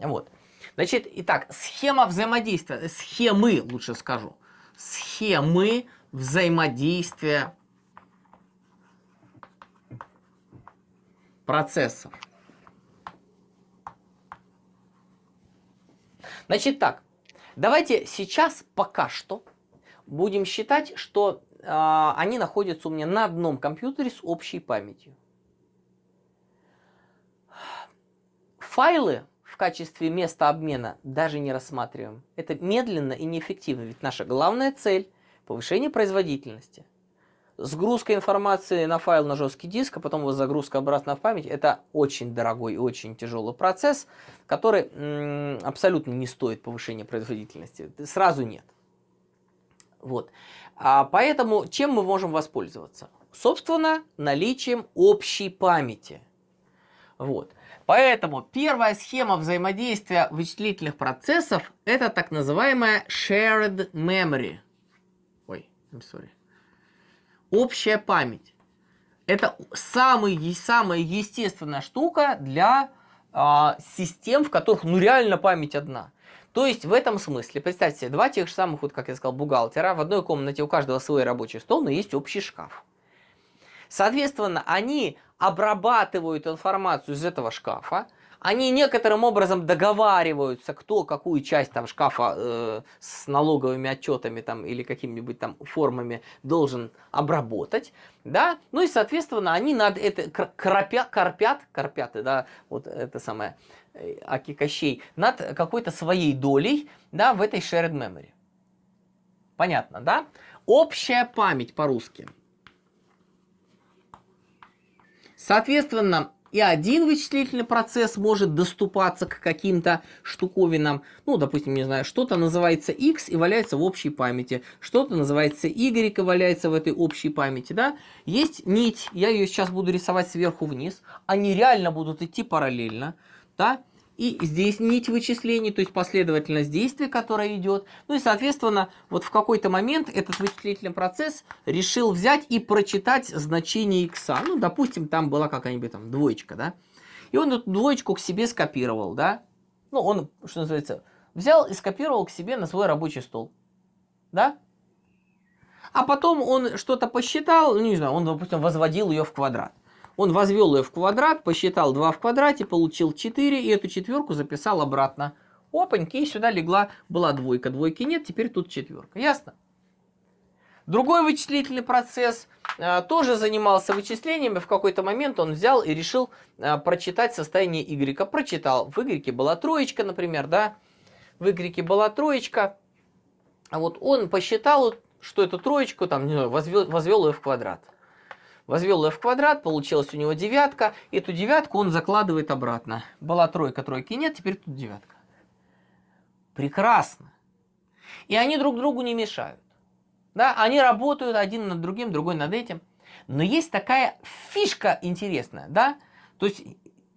Вот. Значит, итак, схема взаимодействия, схемы, лучше скажу, схемы взаимодействия процессов. Значит так, давайте сейчас пока что будем считать, что а, они находятся у меня на одном компьютере с общей памятью. Файлы в качестве места обмена даже не рассматриваем. Это медленно и неэффективно, ведь наша главная цель – повышение производительности. Сгрузка информации на файл на жесткий диск, а потом его загрузка обратно в память – это очень дорогой и очень тяжелый процесс, который абсолютно не стоит повышения производительности. Сразу нет. Вот. А поэтому чем мы можем воспользоваться? Собственно, наличием общей памяти. Вот. Поэтому первая схема взаимодействия вычислительных процессов – это так называемая shared memory. Ой, I'm sorry. Общая память. Это самый, самая естественная штука для а, систем, в которых ну реально память одна. То есть в этом смысле, представьте себе, два тех же самых, вот как я сказал, бухгалтера, в одной комнате у каждого свой рабочий стол, но есть общий шкаф. Соответственно, они обрабатывают информацию из этого шкафа, они некоторым образом договариваются, кто какую часть там шкафа э, с налоговыми отчетами там или какими-нибудь там формами должен обработать, да, ну и соответственно они над это корпят, корпят, корпят, да, вот это самое, аки кощей над какой-то своей долей да, в этой shared memory. Понятно, да? Общая память по-русски. Соответственно, и один вычислительный процесс может доступаться к каким-то штуковинам. Ну, допустим, не знаю, что-то называется X и валяется в общей памяти, что-то называется Y и валяется в этой общей памяти, да? Есть нить, я ее сейчас буду рисовать сверху вниз, они реально будут идти параллельно да, и здесь нить вычислений, то есть последовательность действий, которая идет. Ну и, соответственно, вот в какой-то момент этот вычислительный процесс решил взять и прочитать значение x. Ну, допустим, там была какая-нибудь там двоечка, да. И он эту двоечку к себе скопировал, да. Ну, он, что называется, взял и скопировал к себе на свой рабочий стол, да. А потом он что-то посчитал, ну, не знаю, он, допустим, возводил ее в квадрат. Он возвел ее в квадрат, посчитал 2 в квадрате, получил 4 и эту четверку записал обратно. Опаньки, и сюда легла, была двойка. Двойки нет, теперь тут четверка. Ясно? Другой вычислительный процесс э, тоже занимался вычислениями. В какой-то момент он взял и решил э, прочитать состояние y. Прочитал. В y была троечка, например, да? В y была троечка. А вот он посчитал, что эту троечку, там, не знаю, возвел, возвел ее в квадрат. Возвел ее в квадрат, получилась у него девятка. Эту девятку он закладывает обратно. Была тройка, тройки нет, теперь тут девятка. Прекрасно. И они друг другу не мешают. Да, они работают один над другим, другой над этим. Но есть такая фишка интересная, да? То есть,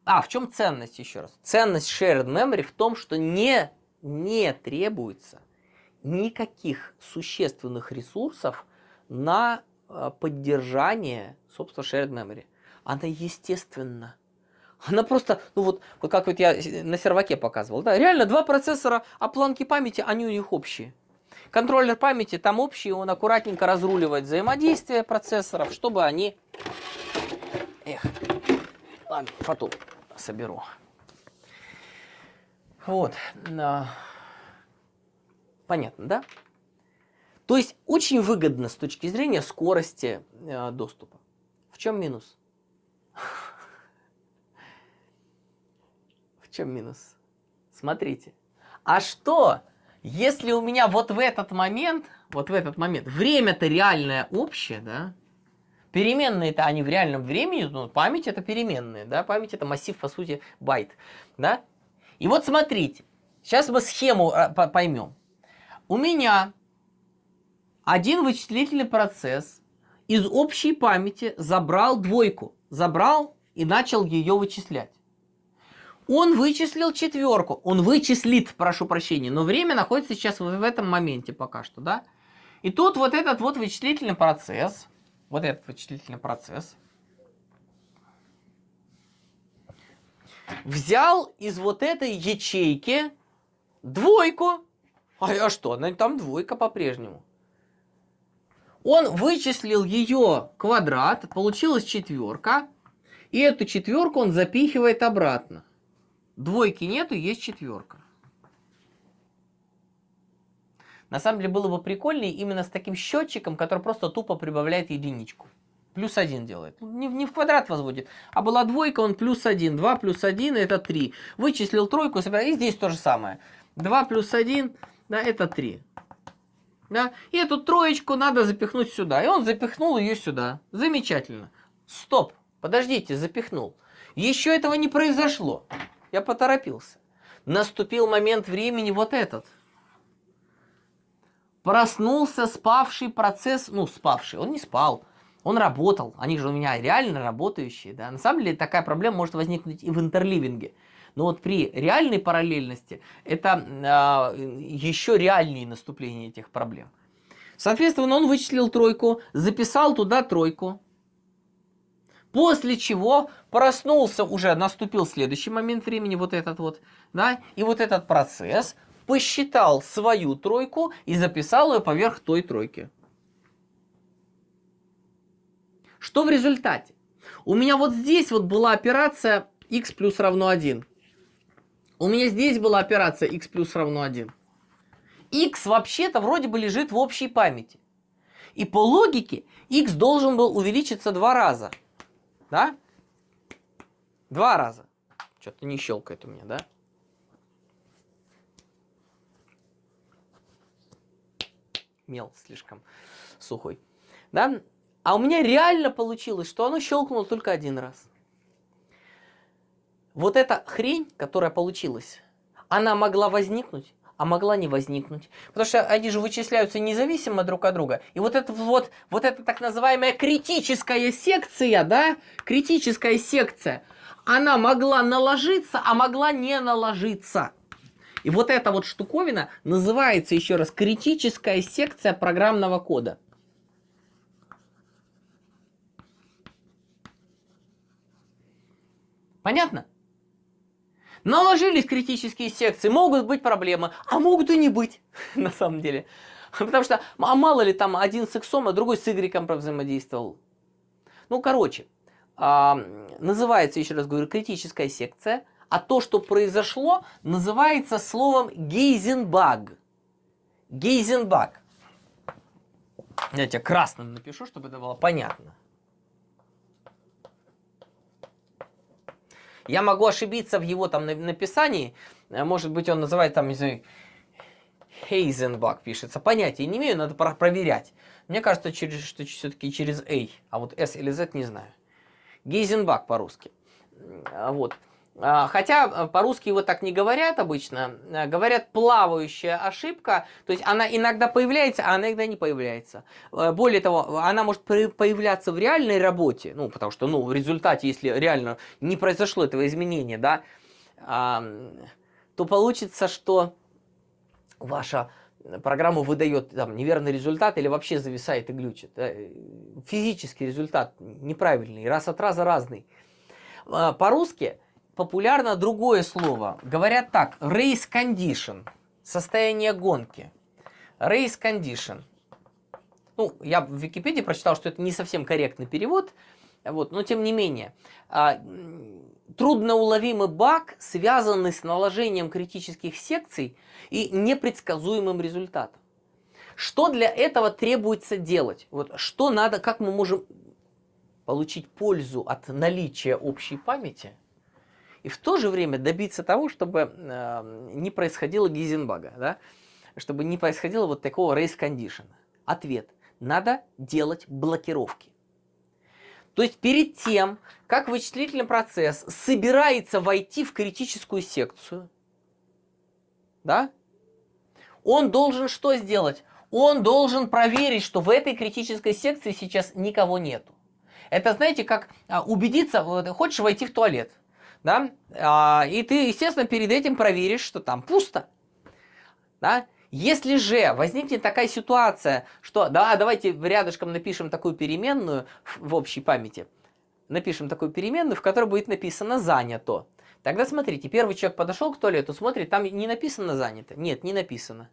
а, в чем ценность еще раз? Ценность shared memory в том, что не, не требуется никаких существенных ресурсов на а, поддержание, собственно, shared memory. Она естественна. Она просто, ну вот, вот как вот я на серваке показывал, да, реально два процессора, а планки памяти, они у них общие. Контроллер памяти там общий, он аккуратненько разруливает взаимодействие процессоров, чтобы они... Эх, ладно, потом соберу. Вот. А, понятно, да? То есть очень выгодно с точки зрения скорости э, доступа. В чем минус? В чем минус? Смотрите. А что, если у меня вот в этот момент, вот в этот момент, время-то реальное общее, да? Переменные-то они в реальном времени, ну, память это переменные, да, память это массив, по сути, байт, да? И вот смотрите, сейчас мы схему э, поймем. У меня один вычислительный процесс из общей памяти забрал двойку, забрал и начал ее вычислять. Он вычислил четверку, он вычислит, прошу прощения, но время находится сейчас в этом моменте пока что, да? И тут вот этот вот вычислительный процесс, вот этот вычислительный процесс, взял из вот этой ячейки двойку. А, я что, она там двойка по-прежнему. Он вычислил ее квадрат, получилась четверка, и эту четверку он запихивает обратно. Двойки нету, есть четверка. На самом деле было бы прикольнее именно с таким счетчиком, который просто тупо прибавляет единичку. Плюс один делает. Не, не в квадрат возводит. А была двойка, он плюс один. Два плюс один, это три. Вычислил тройку, и здесь то же самое. Два плюс один, да, это три. Да? И эту троечку надо запихнуть сюда. И он запихнул ее сюда. Замечательно. Стоп, подождите, запихнул. Еще этого не произошло. Я поторопился. Наступил момент времени вот этот. Проснулся спавший процесс, ну, спавший, он не спал, он работал. Они же у меня реально работающие, да. На самом деле такая проблема может возникнуть и в интерливинге. Но ну, вот при реальной параллельности это э, а, еще реальнее наступление этих проблем. Соответственно, он вычислил тройку, записал туда тройку. После чего проснулся уже, наступил следующий момент времени, вот этот вот, да, и вот этот процесс посчитал свою тройку и записал ее поверх той тройки. Что в результате? У меня вот здесь вот была операция x плюс равно 1. У меня здесь была операция x плюс равно 1. x вообще-то вроде бы лежит в общей памяти. И по логике x должен был увеличиться два раза. Да? Два раза. Что-то не щелкает у меня, да? Мел слишком сухой. Да? А у меня реально получилось, что оно щелкнуло только один раз. Вот эта хрень, которая получилась, она могла возникнуть, а могла не возникнуть. Потому что они же вычисляются независимо друг от друга. И вот это вот, вот эта так называемая критическая секция, да, критическая секция, она могла наложиться, а могла не наложиться. И вот эта вот штуковина называется, еще раз, критическая секция программного кода. Понятно? Наложились критические секции, могут быть проблемы, а могут и не быть, на самом деле. Потому что, а мало ли там один с иксом, а другой с игреком взаимодействовал. Ну, короче, а, называется, еще раз говорю, критическая секция, а то, что произошло, называется словом гейзенбаг. Гейзенбаг. Я тебя красным напишу, чтобы это было понятно. Я могу ошибиться в его там написании. Э, может быть, он называет там, не знаю, Хейзенбак пишется. Понятия не имею, надо про проверять. Мне кажется, через, что все-таки через A, а вот S или Z не знаю. Гейзенбак по-русски. А вот. А, хотя э, по-русски его так не говорят обычно, а, говорят плавающая ошибка, то есть она иногда появляется, а иногда не появляется. Э, более того, она может появляться в реальной работе, ну, потому что, ну, в результате, если реально не произошло этого изменения, да, то получится, что ваша программа выдает там, неверный результат или вообще зависает и глючит. Э, физический результат неправильный, раз от раза разный. А, по-русски популярно другое слово. Говорят так, race condition, состояние гонки. Race condition. Ну, я в Википедии прочитал, что это не совсем корректный перевод, вот, но тем не менее. А, трудноуловимый баг, связанный с наложением критических секций и непредсказуемым результатом. Что для этого требуется делать? Вот что надо, как мы можем получить пользу от наличия общей памяти – и в то же время добиться того, чтобы э, не происходило Гизенбага, да? чтобы не происходило вот такого race condition. Ответ. Надо делать блокировки. То есть перед тем, как вычислительный процесс собирается войти в критическую секцию, да, он должен что сделать? Он должен проверить, что в этой критической секции сейчас никого нету. Это, знаете, как а, убедиться, хочешь войти в туалет – да, а, и ты, естественно, перед этим проверишь, что там пусто, да, если же возникнет такая ситуация, что, да, давайте рядышком напишем такую переменную в общей памяти, напишем такую переменную, в которой будет написано «занято». Тогда смотрите, первый человек подошел к туалету, смотрит, там не написано «занято». Нет, не написано.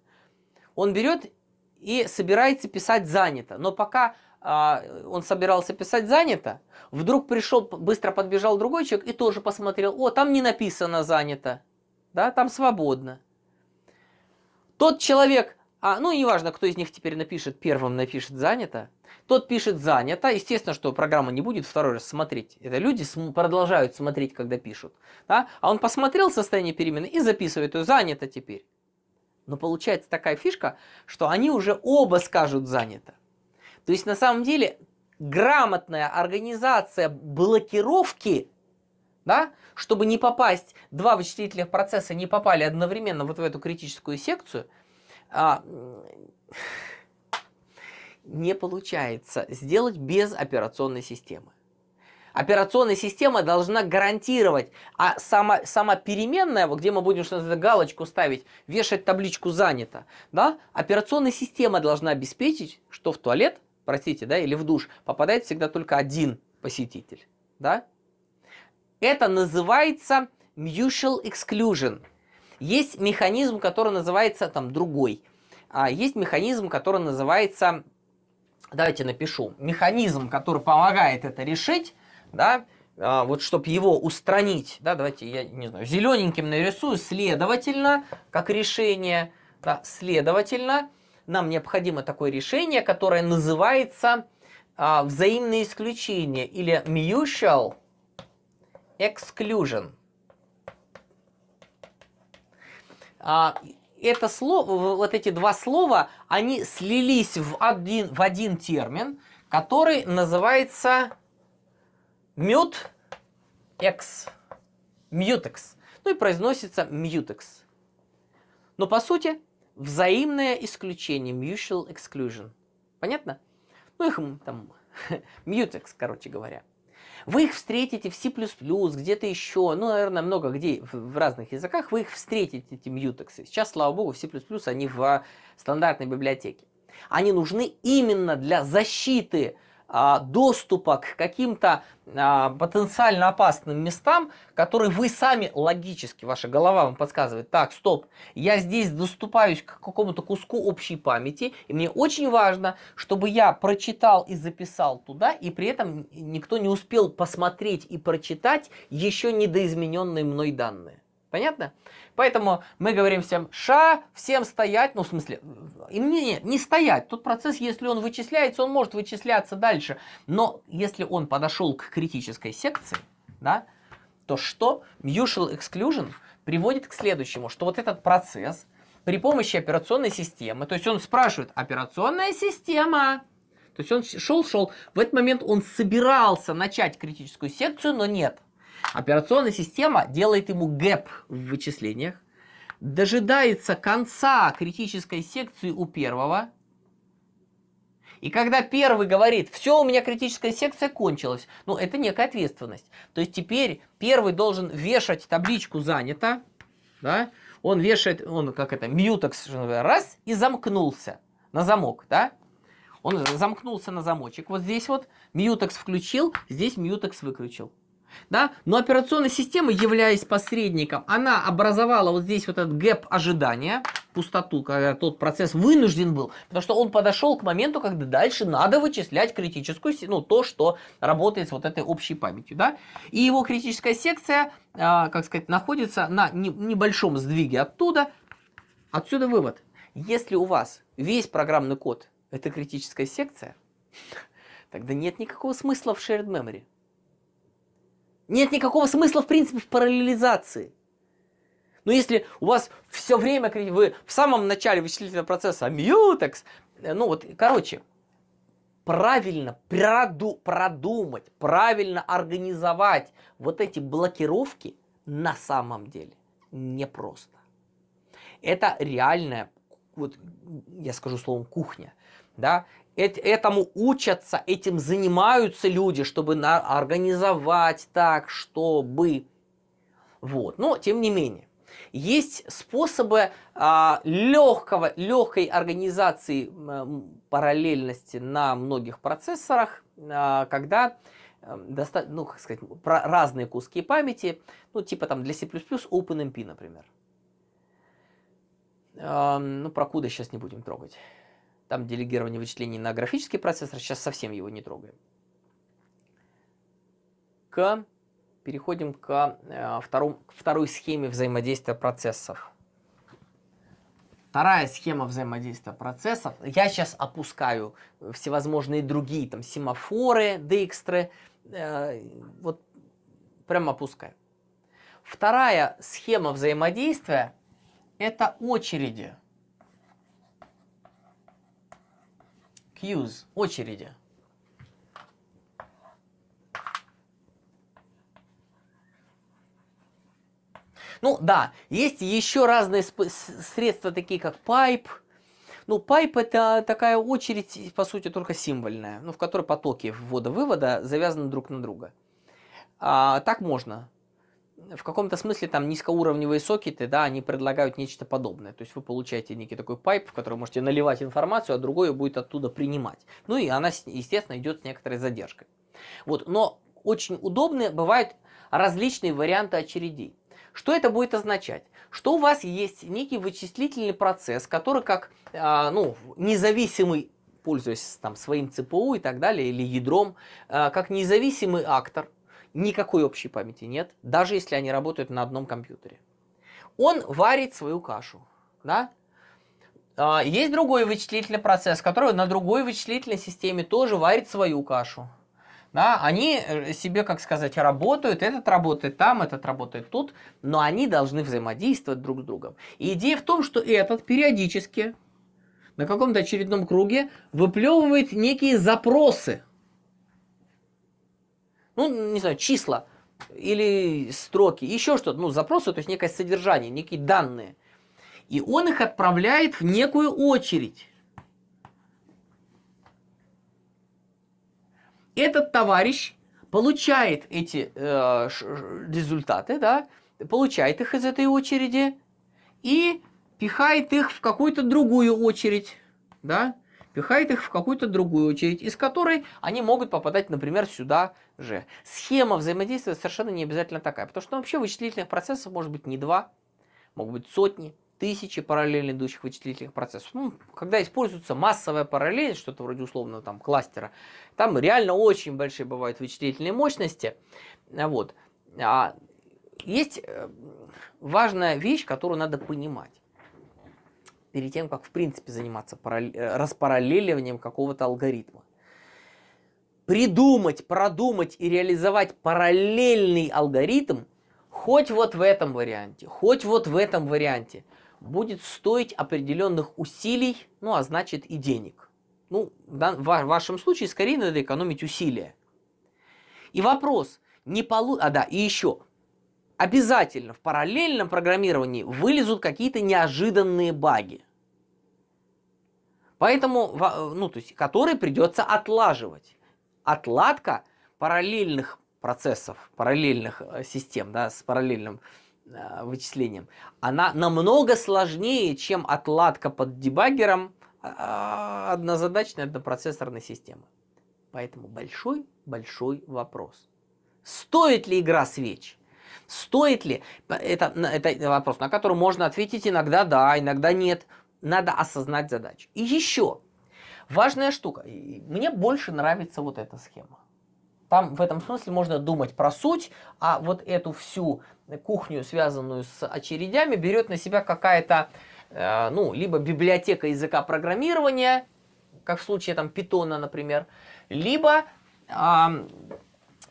Он берет и собирается писать «занято». Но пока а, он собирался писать занято, вдруг пришел, быстро подбежал другой человек и тоже посмотрел, о, там не написано занято, да, там свободно. Тот человек, а, ну, неважно, кто из них теперь напишет, первым напишет занято, тот пишет занято, естественно, что программа не будет второй раз смотреть. Это люди см продолжают смотреть, когда пишут. Да? А он посмотрел состояние перемены и записывает ее занято теперь. Но получается такая фишка, что они уже оба скажут занято. То есть на самом деле грамотная организация блокировки, да, чтобы не попасть, два вычислительных процесса не попали одновременно вот в эту критическую секцию, а, не получается сделать без операционной системы. Операционная система должна гарантировать, а сама, сама переменная, вот где мы будем что галочку ставить, вешать табличку занято, да, операционная система должна обеспечить, что в туалет простите, да, или в душ, попадает всегда только один посетитель, да? Это называется mutual exclusion. Есть механизм, который называется там другой. А есть механизм, который называется, давайте напишу, механизм, который помогает это решить, да, а, вот чтобы его устранить, да, давайте я, не знаю, зелененьким нарисую, следовательно, как решение, да, следовательно, нам необходимо такое решение, которое называется а, взаимное исключение или mutual exclusion. А, это слово, вот эти два слова, они слились в один, в один термин, который называется mutex. Mutex. Ну и произносится mutex. Но по сути взаимное исключение, mutual exclusion. Понятно? Ну, их там, mutex, короче говоря. Вы их встретите в C++, где-то еще, ну, наверное, много где, в разных языках вы их встретите, эти мьютексы. Сейчас, слава богу, в C++ они в стандартной библиотеке. Они нужны именно для защиты а, доступа к каким-то а, потенциально опасным местам, которые вы сами логически, ваша голова вам подсказывает, так, стоп, я здесь доступаюсь к какому-то куску общей памяти, и мне очень важно, чтобы я прочитал и записал туда, и при этом никто не успел посмотреть и прочитать еще недоизмененные мной данные. Понятно? Поэтому мы говорим всем ша, всем стоять, ну в смысле, и э, мне нет, не стоять. Тот процесс, если он вычисляется, он может вычисляться дальше. Но если он подошел к критической секции, да, то что mutual exclusion приводит к следующему, что вот этот процесс при помощи операционной системы, то есть он спрашивает, операционная система, то есть он шел-шел, в этот момент он собирался начать критическую секцию, но нет – Операционная система делает ему гэп в вычислениях, дожидается конца критической секции у первого, и когда первый говорит, все, у меня критическая секция кончилась, ну, это некая ответственность. То есть теперь первый должен вешать табличку «занято», да, он вешает, он как это, мьютекс, раз, и замкнулся на замок, да, он замкнулся на замочек, вот здесь вот, мьютекс включил, здесь мьютекс выключил да? Но операционная система, являясь посредником, она образовала вот здесь вот этот гэп ожидания, пустоту, когда тот процесс вынужден был, потому что он подошел к моменту, когда дальше надо вычислять критическую, ну, то, что работает с вот этой общей памятью, да? И его критическая секция, э, как сказать, находится на не, небольшом сдвиге оттуда. Отсюда вывод. Если у вас весь программный код – это критическая секция, тогда нет никакого смысла в shared memory. Нет никакого смысла, в принципе, в параллелизации. Но если у вас все время, вы в самом начале вычислительного процесса а мьютекс, э, ну вот, короче, правильно проду, продумать, правильно организовать вот эти блокировки на самом деле непросто. Это реальная, вот я скажу словом, кухня. Да? этому учатся, этим занимаются люди, чтобы на, организовать так, чтобы... Вот. Но, тем не менее, есть способы а, легкого, легкой организации а, параллельности на многих процессорах, а, когда эм, доста- ну, как сказать, про разные куски памяти, ну, типа там для C++ OpenMP, например. А, ну, про куда сейчас не будем трогать. Там делегирование вычислений на графический процессор, а сейчас совсем его не трогаем. К, переходим к, э, втором, к второй схеме взаимодействия процессов. Вторая схема взаимодействия процессов. Я сейчас опускаю всевозможные другие, там, семафоры, декстры. Э, вот прям опускаю. Вторая схема взаимодействия – это очереди. queues, очереди. Ну да, есть еще разные средства, такие как pipe. Ну, pipe это такая очередь, по сути, только символьная, ну, в которой потоки ввода-вывода завязаны друг на друга. А, так можно в каком-то смысле там низкоуровневые сокеты, да, они предлагают нечто подобное. То есть вы получаете некий такой пайп, в который можете наливать информацию, а другое будет оттуда принимать. Ну и она, естественно, идет с некоторой задержкой. Вот, но очень удобные бывают различные варианты очередей. Что это будет означать? Что у вас есть некий вычислительный процесс, который как э, ну, независимый, пользуясь там, своим ЦПУ и так далее, или ядром, э, как независимый актор – никакой общей памяти нет, даже если они работают на одном компьютере. Он варит свою кашу, да? А, есть другой вычислительный процесс, который на другой вычислительной системе тоже варит свою кашу. Да, они э, себе, как сказать, работают, этот работает там, этот работает тут, но они должны взаимодействовать друг с другом. И идея в том, что этот периодически на каком-то очередном круге выплевывает некие запросы – ну, не знаю, числа или строки, еще что-то, ну, запросы, то есть некое содержание, некие данные. И он их отправляет в некую очередь. Этот товарищ получает эти э, результаты, да, получает их из этой очереди и пихает их в какую-то другую очередь, да, пихает их в какую-то другую очередь, из которой они могут попадать, например, сюда же. Схема взаимодействия совершенно не обязательно такая, потому что ну, вообще вычислительных процессов может быть не два, могут быть сотни, тысячи параллельно идущих вычислительных процессов. Ну, когда используется массовая параллель, что-то вроде условного там кластера, там реально очень большие бывают вычислительные мощности. А вот. А есть э, важная вещь, которую надо понимать перед тем, как в принципе заниматься э, распараллеливанием какого-то алгоритма. Придумать, продумать и реализовать параллельный алгоритм хоть вот в этом варианте, хоть вот в этом варианте будет стоить определенных усилий, ну а значит и денег. Ну, в вашем случае скорее надо экономить усилия. И вопрос, не полу... А да, и еще, обязательно в параллельном программировании вылезут какие-то неожиданные баги. Поэтому, э, ну, то есть, который придется отлаживать. Отладка параллельных процессов, параллельных э, систем, да, с параллельным э, вычислением, она намного сложнее, чем отладка под дебаггером э, однозадачной однопроцессорной системы. Поэтому большой-большой вопрос. Стоит ли игра свеч? Стоит ли? Э, это, это вопрос, на который можно ответить иногда да, иногда нет надо осознать задачи. И еще важная штука. Мне больше нравится вот эта схема. Там в этом смысле можно думать про суть, а вот эту всю кухню, связанную с очередями, берет на себя какая-то, э, ну, либо библиотека языка программирования, как в случае там питона, например, либо, э,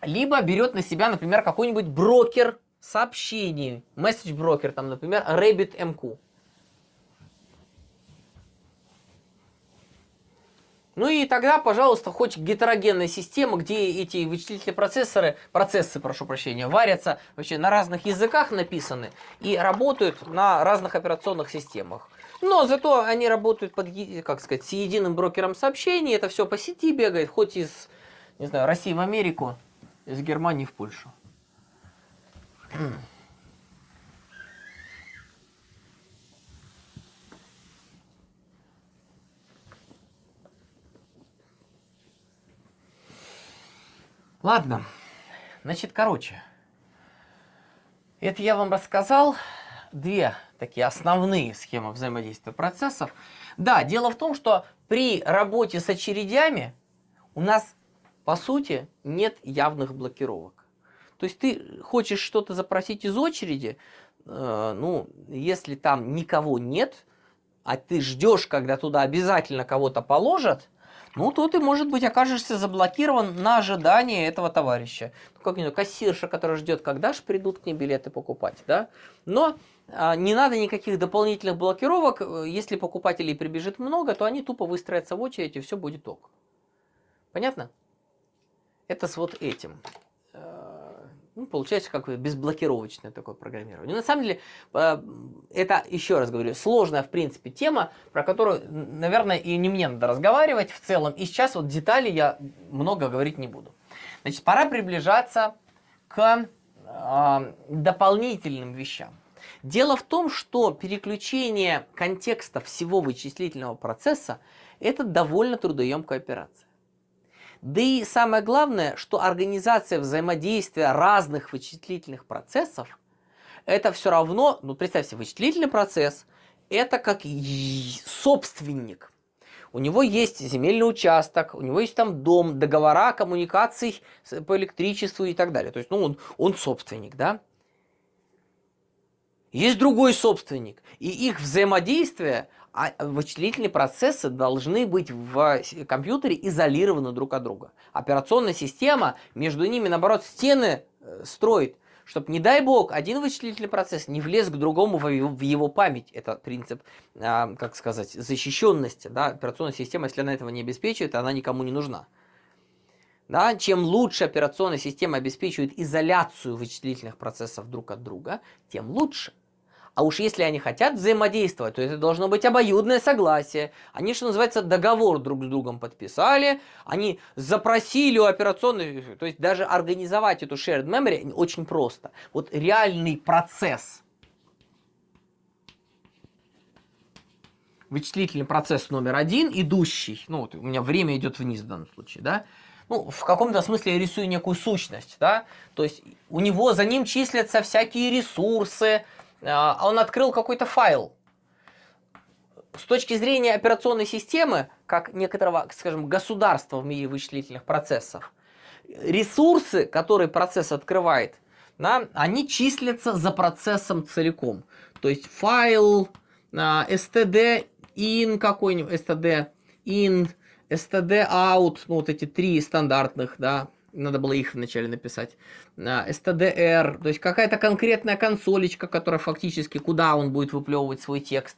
либо берет на себя, например, какой-нибудь брокер сообщений, месседж брокер там, например, RabbitMQ. Ну и тогда, пожалуйста, хоть гетерогенная система, где эти вычислительные процессоры, процессы, прошу прощения, варятся вообще на разных языках написаны и работают на разных операционных системах. Но зато они работают под, как сказать, с единым брокером сообщений, это все по сети бегает, хоть из, не знаю, России в Америку, из Германии в Польшу. Ладно, значит, короче, это я вам рассказал две такие основные схемы взаимодействия процессов. Да, дело в том, что при работе с очередями у нас, по сути, нет явных блокировок. То есть ты хочешь что-то запросить из очереди, э, ну, если там никого нет, а ты ждешь, когда туда обязательно кого-то положат, ну то ты, может быть, окажешься заблокирован на ожидание этого товарища. Ну, как не кассирша, которая ждет, когда же придут к ней билеты покупать, да? Но а, не надо никаких дополнительных блокировок. Если покупателей прибежит много, то они тупо выстроятся в очередь, и все будет ок. Понятно? Это с вот этим. Ну, получается, как безблокировочное такое программирование. На самом деле, э, это, еще раз говорю, сложная, в принципе, тема, про которую, наверное, и не мне надо разговаривать в целом. И сейчас вот детали я много говорить не буду. Значит, пора приближаться к э, дополнительным вещам. Дело в том, что переключение контекста всего вычислительного процесса – это довольно трудоемкая операция. Да и самое главное, что организация взаимодействия разных вычислительных процессов, это все равно, ну представьте, себе вычислительный процесс, это как собственник. У него есть земельный участок, у него есть там дом, договора коммуникаций по электричеству и так далее. То есть, ну, он, он собственник, да? Есть другой собственник, и их взаимодействие, а, а вычислительные процессы должны быть в компьютере изолированы друг от друга. Операционная система между ними, наоборот, стены э, строит, чтобы, не дай бог, один вычислительный процесс не влез к другому в его, в его память. Это принцип, э, как сказать, защищенности. Да? Операционная система, если она этого не обеспечивает, она никому не нужна. Да? Чем лучше операционная система обеспечивает изоляцию вычислительных процессов друг от друга, тем лучше. А уж если они хотят взаимодействовать, то это должно быть обоюдное согласие. Они, что называется, договор друг с другом подписали, они запросили у операционной, то есть даже организовать эту shared memory очень просто. Вот реальный процесс – вычислительный процесс номер один, идущий, ну, вот у меня время идет вниз в данном случае, да, ну, в каком-то смысле я рисую некую сущность, да, то есть у него, за ним числятся всякие ресурсы, а, а он открыл какой-то файл. С точки зрения операционной системы, как некоторого, скажем, государства в мире вычислительных процессов, ресурсы, которые процесс открывает, да, они числятся за процессом целиком. То есть файл, std а, in какой-нибудь, std in, std out, ну вот эти три стандартных, да, надо было их вначале написать. стдр а, то есть какая-то конкретная консолечка, которая фактически, куда он будет выплевывать свой текст.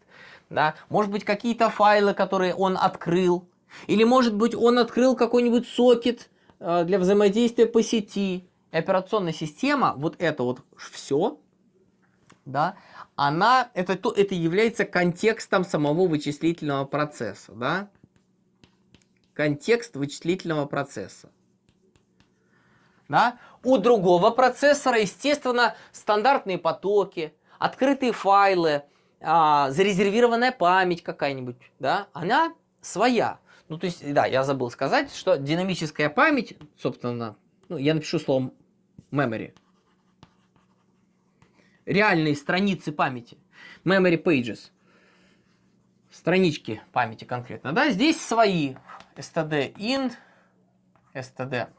Да? Может быть, какие-то файлы, которые он открыл. Или, может быть, он открыл какой-нибудь сокет а, для взаимодействия по сети. операционная система, вот это вот все, да, она, это, то, это является контекстом самого вычислительного процесса, да. Контекст вычислительного процесса. Да? У другого процессора, естественно, стандартные потоки, открытые файлы, а, зарезервированная память какая-нибудь, да, она своя. Ну, то есть, да, я забыл сказать, что динамическая память, собственно, ну, я напишу словом memory. Реальные страницы памяти. Memory pages. Странички памяти конкретно, да, здесь свои. std in, std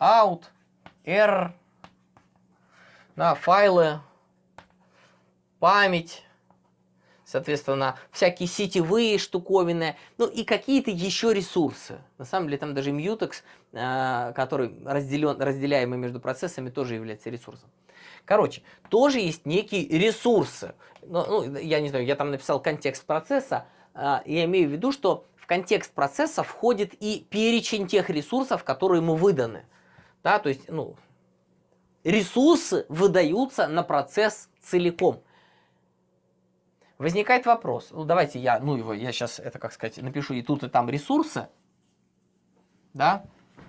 out, r, да, файлы, память, соответственно, всякие сетевые штуковины, ну и какие-то еще ресурсы. На самом деле там даже мьютекс, э, который разделен, разделяемый между процессами, тоже является ресурсом. Короче, тоже есть некие ресурсы. Ну, ну, я не знаю, я там написал контекст процесса, э, я имею в виду, что в контекст процесса входит и перечень тех ресурсов, которые ему выданы. Да, то есть, ну, ресурсы выдаются на процесс целиком. Возникает вопрос, ну давайте я, ну его, я сейчас это, как сказать, напишу и тут, и там ресурсы, да,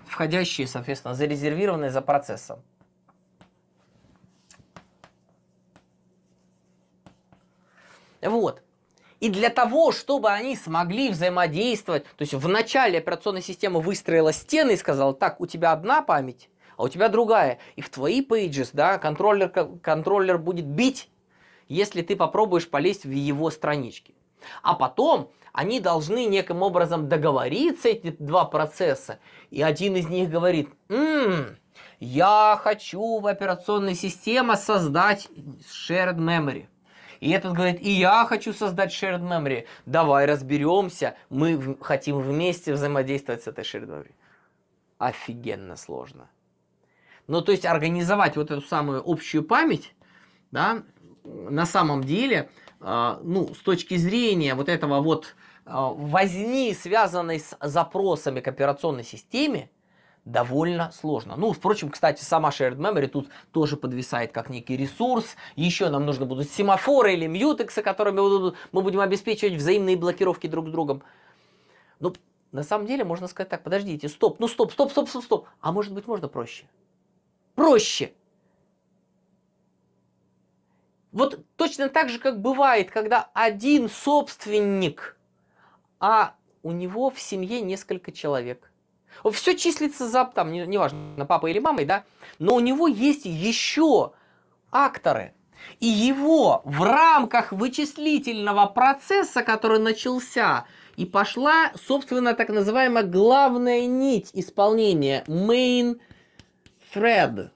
входящие, соответственно, зарезервированные за процессом. Вот. И для того, чтобы они смогли взаимодействовать, то есть в начале операционная система выстроила стены и сказала, так, у тебя одна память, а у тебя другая. И в твои пейджес, да, контроллер, контроллер будет бить, если ты попробуешь полезть в его странички. А потом они должны неким образом договориться, эти два процесса. И один из них говорит, м я хочу в операционной системе создать shared memory. И этот говорит, и я хочу создать shared memory. Давай разберемся, мы хотим вместе взаимодействовать с этой shared memory. Офигенно сложно. Ну, то есть организовать вот эту самую общую память, да, на самом деле, э, ну, с точки зрения вот этого вот э, возни, связанной с запросами к операционной системе, довольно сложно. Ну, впрочем, кстати, сама Shared Memory тут тоже подвисает как некий ресурс. Еще нам нужно будут семафоры или мьютексы, которыми мы будем обеспечивать взаимные блокировки друг с другом. Но ну, на самом деле можно сказать так, подождите, стоп, ну стоп, стоп, стоп, стоп, стоп. А может быть можно проще? Проще! Вот точно так же, как бывает, когда один собственник, а у него в семье несколько человек все числится за, там, неважно, не папой или мамой, да, но у него есть еще акторы. И его в рамках вычислительного процесса, который начался, и пошла, собственно, так называемая главная нить исполнения, main thread.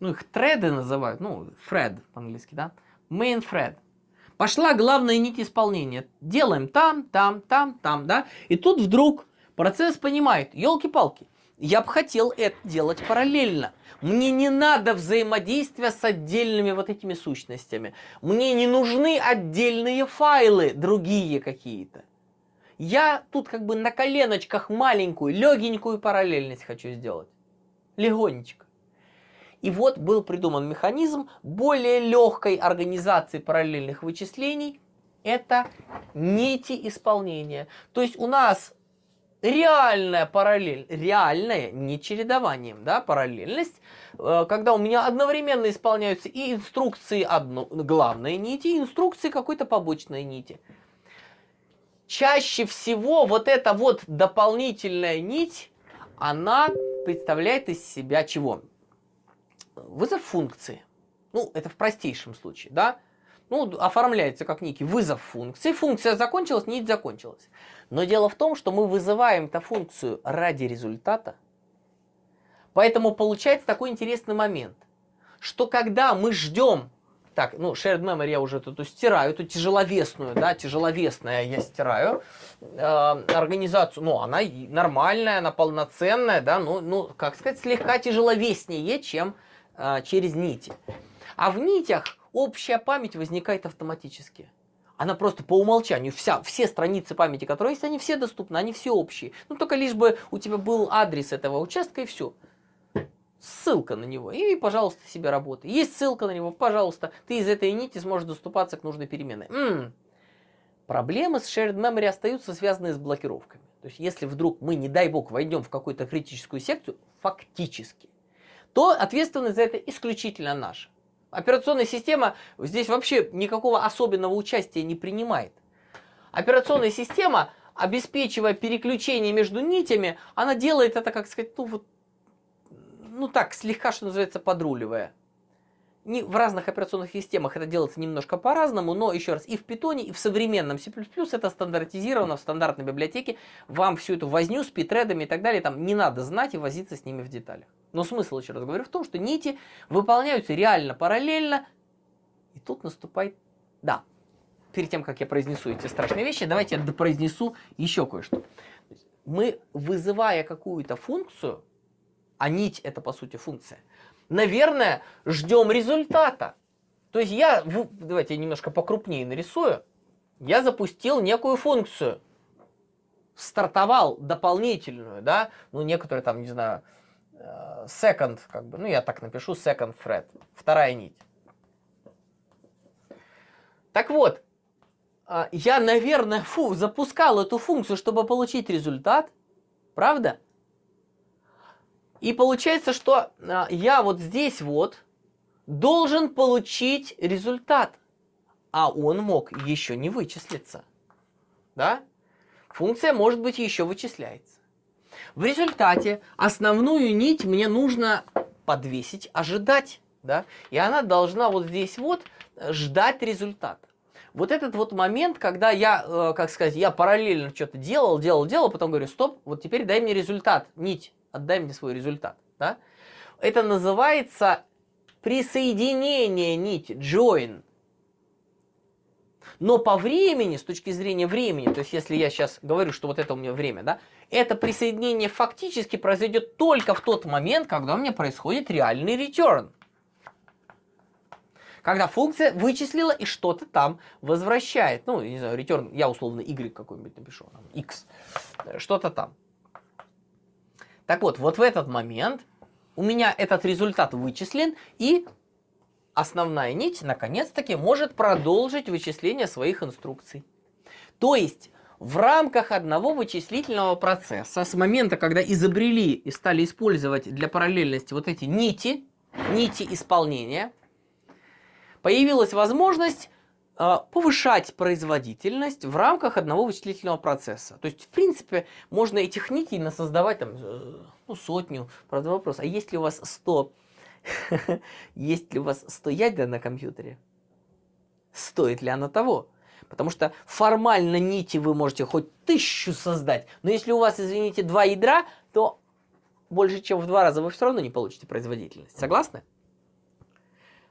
Ну, их треды называют, ну, thread по-английски, да? Main thread – Пошла главная нить исполнения. Делаем там, там, там, там, да. И тут вдруг процесс понимает, елки-палки, я бы хотел это делать параллельно. Мне не надо взаимодействия с отдельными вот этими сущностями. Мне не нужны отдельные файлы, другие какие-то. Я тут как бы на коленочках маленькую, легенькую параллельность хочу сделать. Легонечко. И вот был придуман механизм более легкой организации параллельных вычислений. Это нити исполнения. То есть у нас реальная параллель, реальная, не чередованием, да, параллельность, э, когда у меня одновременно исполняются и инструкции одно, главной нити, и инструкции какой-то побочной нити. Чаще всего вот эта вот дополнительная нить, она представляет из себя чего? вызов функции. Ну, это в простейшем случае, да? Ну, оформляется как некий вызов функции. Функция закончилась, нить закончилась. Но дело в том, что мы вызываем эту функцию ради результата. Поэтому получается такой интересный момент, что когда мы ждем так, ну, shared memory я уже эту стираю, эту тяжеловесную, да, тяжеловесная я стираю. Э, организацию, ну, она нормальная, она полноценная, да, ну, ну, как сказать, слегка тяжеловеснее, чем а, через нити. А в нитях общая память возникает автоматически. Она просто по умолчанию, вся, все страницы памяти, которые есть, они все доступны, они все общие. Ну, только лишь бы у тебя был адрес этого участка и все. Ссылка на него. И, пожалуйста, себе работай. Есть ссылка на него, пожалуйста, ты из этой нити сможешь доступаться к нужной переменной. М-м. Проблемы с shared memory остаются связанные с блокировками. То есть, если вдруг мы, не дай бог, войдем в какую-то критическую секцию, фактически то ответственность за это исключительно наша. Операционная система здесь вообще никакого особенного участия не принимает. Операционная система, обеспечивая переключение между нитями, она делает это, как сказать, ну вот, ну так, слегка, что называется, подруливая. Не, в разных операционных системах это делается немножко по-разному, но еще раз, и в питоне и в современном C++ это стандартизировано в стандартной библиотеке. Вам всю эту возню с питредами и так далее там не надо знать и возиться с ними в деталях. Но смысл, еще раз говорю, в том, что нити выполняются реально параллельно, и тут наступает... Да, перед тем, как я произнесу эти страшные вещи, давайте я произнесу еще кое-что. Мы, вызывая какую-то функцию, а нить это по сути функция, наверное, ждем результата. То есть я, давайте я немножко покрупнее нарисую. Я запустил некую функцию, стартовал дополнительную, да, ну некоторые там, не знаю, э, second, как бы, ну я так напишу, second thread, вторая нить. Так вот, э, я, наверное, фу, запускал эту функцию, чтобы получить результат, правда? И получается, что а, я вот здесь вот должен получить результат, а он мог еще не вычислиться. Да? Функция, может быть, еще вычисляется. В результате основную нить мне нужно подвесить, ожидать. Да? И она должна вот здесь вот ждать результат. Вот этот вот момент, когда я, э, как сказать, я параллельно что-то делал, делал, делал, потом говорю, стоп, вот теперь дай мне результат, нить отдай мне свой результат. Да? Это называется присоединение нити, join. Но по времени, с точки зрения времени, то есть если я сейчас говорю, что вот это у меня время, да, это присоединение фактически произойдет только в тот момент, когда у меня происходит реальный return. Когда функция вычислила и что-то там возвращает. Ну, не знаю, return, я условно y какой-нибудь напишу, x, э, что-то там. Так вот, вот в этот момент у меня этот результат вычислен, и основная нить наконец-таки может продолжить вычисление своих инструкций. То есть в рамках одного вычислительного процесса, с момента, когда изобрели и стали использовать для параллельности вот эти нити, нити исполнения, появилась возможность Э, повышать производительность в рамках одного вычислительного процесса. То есть, в принципе, можно и технительно создавать там, э, ну, сотню, правда, вопрос, а есть ли у вас 100, есть ли у вас 100 ядер на компьютере? Стоит ли оно того? Потому что формально нити вы можете хоть тысячу создать, но если у вас, извините, два ядра, то больше, чем в два раза вы все равно не получите производительность. Согласны?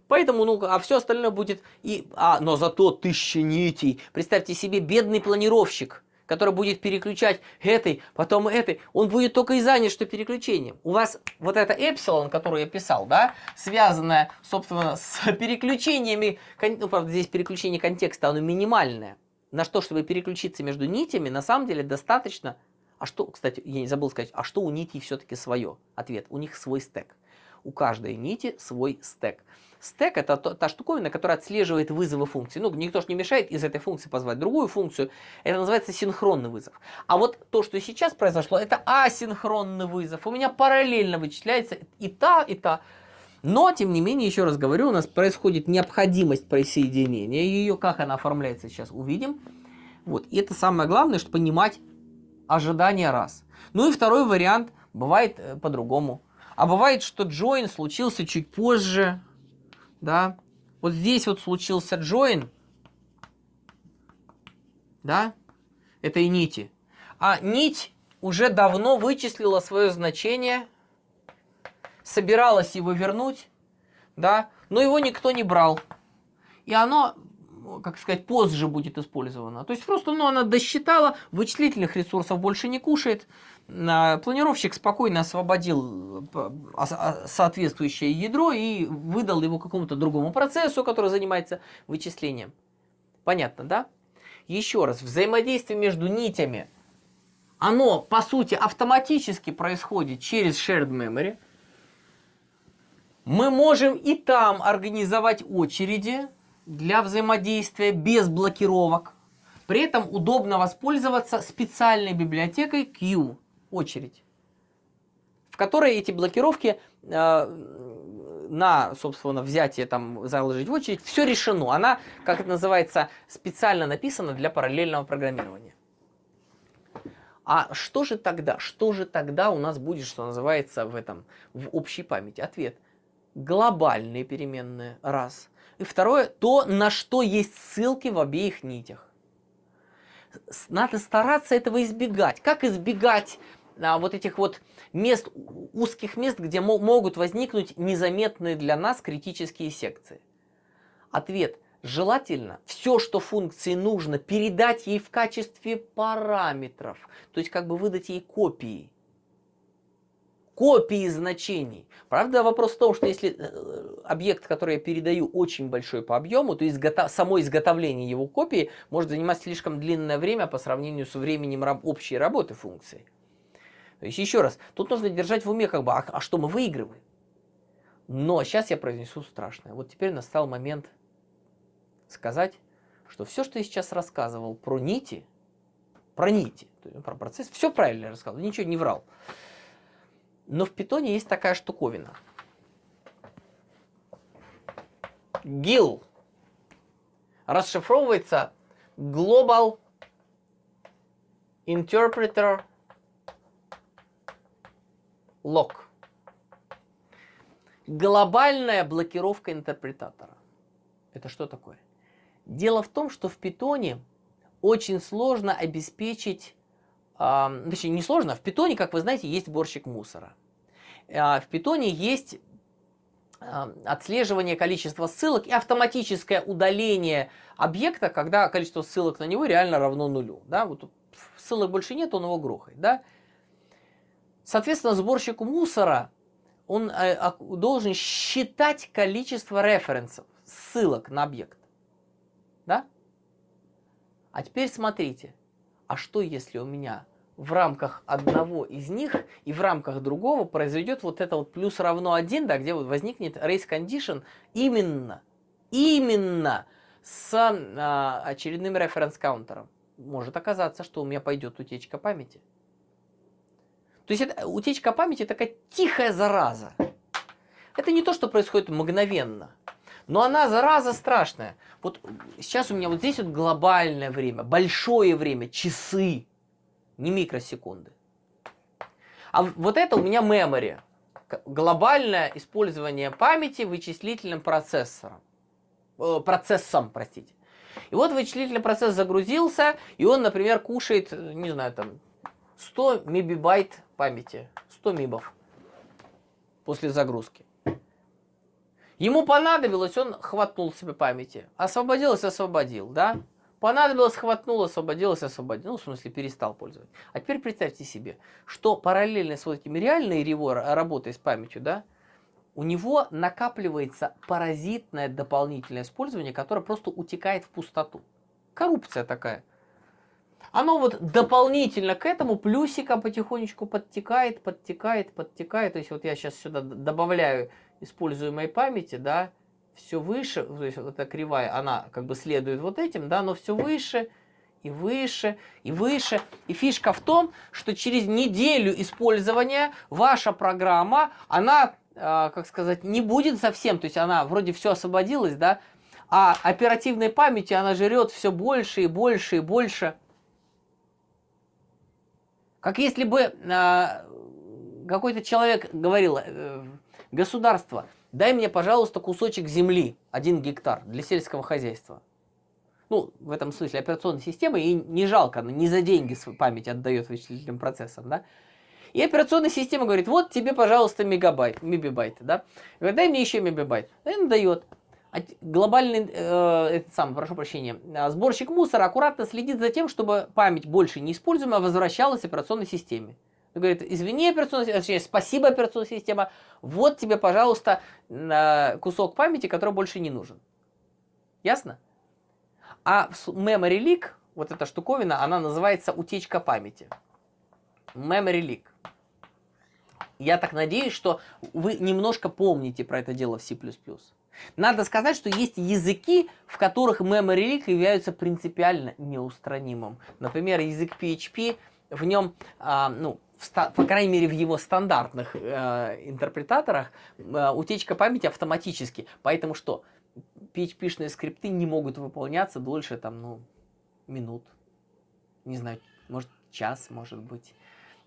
Поэтому, ну, а все остальное будет и... А, но зато тысяча нитей. Представьте себе, бедный планировщик, который будет переключать этой, потом этой. Он будет только и занят, что переключением. У вас вот это эпсилон, который я писал, да, связанное, собственно, с переключениями... Ну, правда, здесь переключение контекста, оно минимальное. На что, чтобы переключиться между нитями, на самом деле достаточно... А что, кстати, я не забыл сказать, а что у нитей все-таки свое? Ответ, у них свой стек. У каждой нити свой стек. Стек это та штуковина, которая отслеживает вызовы функции. Ну, никто же не мешает из этой функции позвать другую функцию. Это называется синхронный вызов. А вот то, что сейчас произошло, это асинхронный вызов. У меня параллельно вычисляется и та, и та. Но, тем не менее, еще раз говорю, у нас происходит необходимость присоединения. Ее, как она оформляется, сейчас увидим. Вот. И это самое главное, что понимать ожидание раз. Ну и второй вариант бывает э, по-другому. А бывает, что join случился чуть позже, да, вот здесь вот случился join, да, этой нити. А нить уже давно вычислила свое значение, собиралась его вернуть, да, но его никто не брал. И оно, как сказать, позже будет использовано. То есть просто ну, она досчитала, вычислительных ресурсов больше не кушает, планировщик спокойно освободил э, а, а, соответствующее ядро и выдал его какому-то другому процессу, который занимается вычислением. Понятно, да? Еще раз, взаимодействие между нитями, оно, по сути, автоматически происходит через shared memory. Мы можем и там организовать очереди для взаимодействия без блокировок. При этом удобно воспользоваться специальной библиотекой Q, очередь, в которой эти блокировки э, на, собственно, взятие, там, заложить в очередь, все решено. Она, как это называется, специально написана для параллельного программирования. А что же тогда? Что же тогда у нас будет, что называется, в этом, в общей памяти? Ответ. Глобальные переменные, раз. И второе, то, на что есть ссылки в обеих нитях. Надо стараться этого избегать. Как избегать а, вот этих вот мест, узких мест, где мо- могут возникнуть незаметные для нас критические секции? Ответ. Желательно все, что функции нужно, передать ей в качестве параметров, то есть как бы выдать ей копии копии значений. Правда, вопрос в том, что если э, э, объект, который я передаю, очень большой по объему, то изготов... само изготовление его копии может занимать слишком длинное время по сравнению с временем раб... общей работы функции. То есть еще раз, тут нужно держать в уме как бы, а, а что мы выигрываем? Но сейчас я произнесу страшное. Вот теперь настал момент сказать, что все, что я сейчас рассказывал про нити, про нити, про процесс, все правильно я рассказывал, ничего не врал. Но в питоне есть такая штуковина. GIL расшифровывается Global Interpreter лог. Глобальная блокировка интерпретатора. Это что такое? Дело в том, что в питоне очень сложно обеспечить, э, точнее не сложно, в питоне, как вы знаете, есть борщик мусора. Э, в питоне есть а, отслеживание количества ссылок и автоматическое удаление объекта, когда количество ссылок на него реально равно нулю. Да? Вот ссылок больше нет, он его грохает. Да? Соответственно, сборщик мусора, он э, должен считать количество референсов, ссылок на объект. Да? А теперь смотрите, а что если у меня в рамках одного из них и в рамках другого произойдет вот это вот плюс равно один, да, где вот возникнет race condition именно, именно с а, очередным референс-каунтером. Может оказаться, что у меня пойдет утечка памяти. То есть это, э, утечка памяти такая тихая зараза. Это не то, что происходит мгновенно. Но она, зараза, страшная. Вот сейчас у меня вот здесь вот глобальное время, большое время, часы, не микросекунды. А вот это у меня memory. Глобальное использование памяти вычислительным процессором. Э, процессом, простите. И вот вычислительный процесс загрузился, и он, например, кушает, э, не знаю, там, 100 мибибайт памяти, 100 мибов после загрузки. Ему понадобилось, он хватнул себе памяти. Освободилось, освободил, да? Понадобилось, хватнул, освободилось, освободил. Ну, в смысле, перестал пользоваться. А теперь представьте себе, что параллельно с вот этим реальной работой с памятью, да, у него накапливается паразитное дополнительное использование, которое просто утекает в пустоту. Коррупция такая – оно вот дополнительно к этому плюсиком потихонечку подтекает, подтекает, подтекает. То есть вот я сейчас сюда добавляю используемой памяти, да, все выше, то есть вот эта кривая, она как бы следует вот этим, да, но все выше и выше и выше. И фишка в том, что через неделю использования ваша программа, она, э, как сказать, не будет совсем, то есть она вроде все освободилась, да, а оперативной памяти она жрет все больше и больше и больше. Как если бы э, какой-то человек говорил, э, государство, дай мне, пожалуйста, кусочек земли, один гектар, для сельского хозяйства. Ну, в этом смысле операционная система и не жалко, она не за деньги память отдает вычислительным процессам, да. И операционная система говорит, вот тебе, пожалуйста, мегабайт, мебибайт, да. Говорит, дай мне еще мебибайт. И он дает. А глобальный, э, этот сам, прошу прощения, э, сборщик мусора аккуратно следит за тем, чтобы память больше неиспользуемая возвращалась операционной системе. Он говорит, извини, операционная система, спасибо, операционная система, вот тебе, пожалуйста, кусок памяти, который больше не нужен. Ясно? А memory leak, вот эта штуковина, она называется утечка памяти. Memory leak. Я так надеюсь, что вы немножко помните про это дело в C++. Надо сказать, что есть языки, в которых memory leak являются принципиально неустранимым. Например, язык PHP, в нем, а, ну, в, по крайней мере, в его стандартных э, интерпретаторах э, утечка памяти автоматически. Поэтому что? PHP-шные скрипты не могут выполняться дольше, там, ну, минут. Не знаю, может, час, может быть.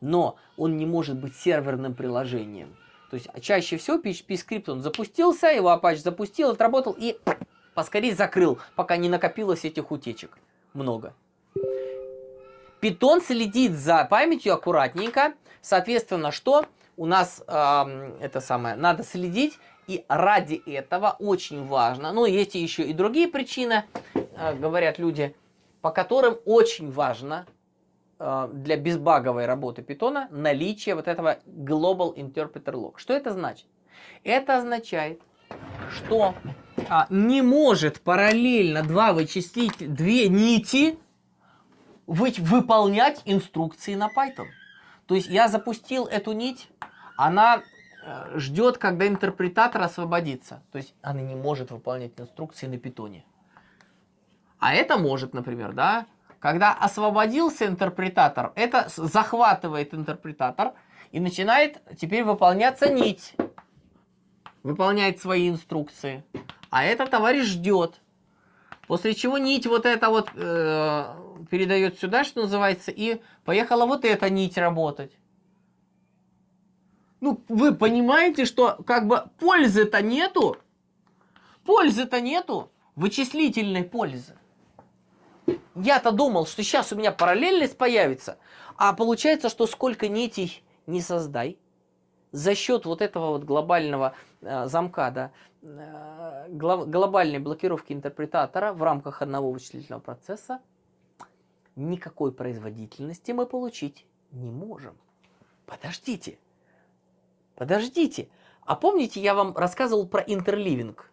Но он не может быть серверным приложением. То есть а чаще всего PHP скрипт он запустился, его Apache запустил, отработал и поскорее закрыл, пока не накопилось этих утечек много. Питон следит за памятью аккуратненько, соответственно, что у нас э, это самое надо следить и ради этого очень важно. Но ну, есть еще и другие причины, э, говорят люди, по которым очень важно а, для безбаговой работы питона наличие вот этого Global Interpreter Lock. Что это значит? Это означает, что а, не может параллельно два вычислителя, две нити вы, выполнять инструкции на Python. То есть я запустил эту нить, она э, ждет, когда интерпретатор освободится. То есть она не может выполнять инструкции на питоне. А это может, например, да? Когда освободился интерпретатор, это захватывает интерпретатор и начинает теперь выполняться нить. Выполняет свои инструкции. А этот товарищ ждет. После чего нить вот эта вот э, передает сюда, что называется, и поехала вот эта нить работать. Ну, вы понимаете, что как бы пользы-то нету. Пользы-то нету. Вычислительной пользы. Я-то думал, что сейчас у меня параллельность появится, а получается, что сколько нитей не создай, за счет вот этого вот глобального э, замка, да, э, глобальной блокировки интерпретатора в рамках одного вычислительного процесса, никакой производительности мы получить не можем. Подождите, подождите. А помните, я вам рассказывал про интерливинг?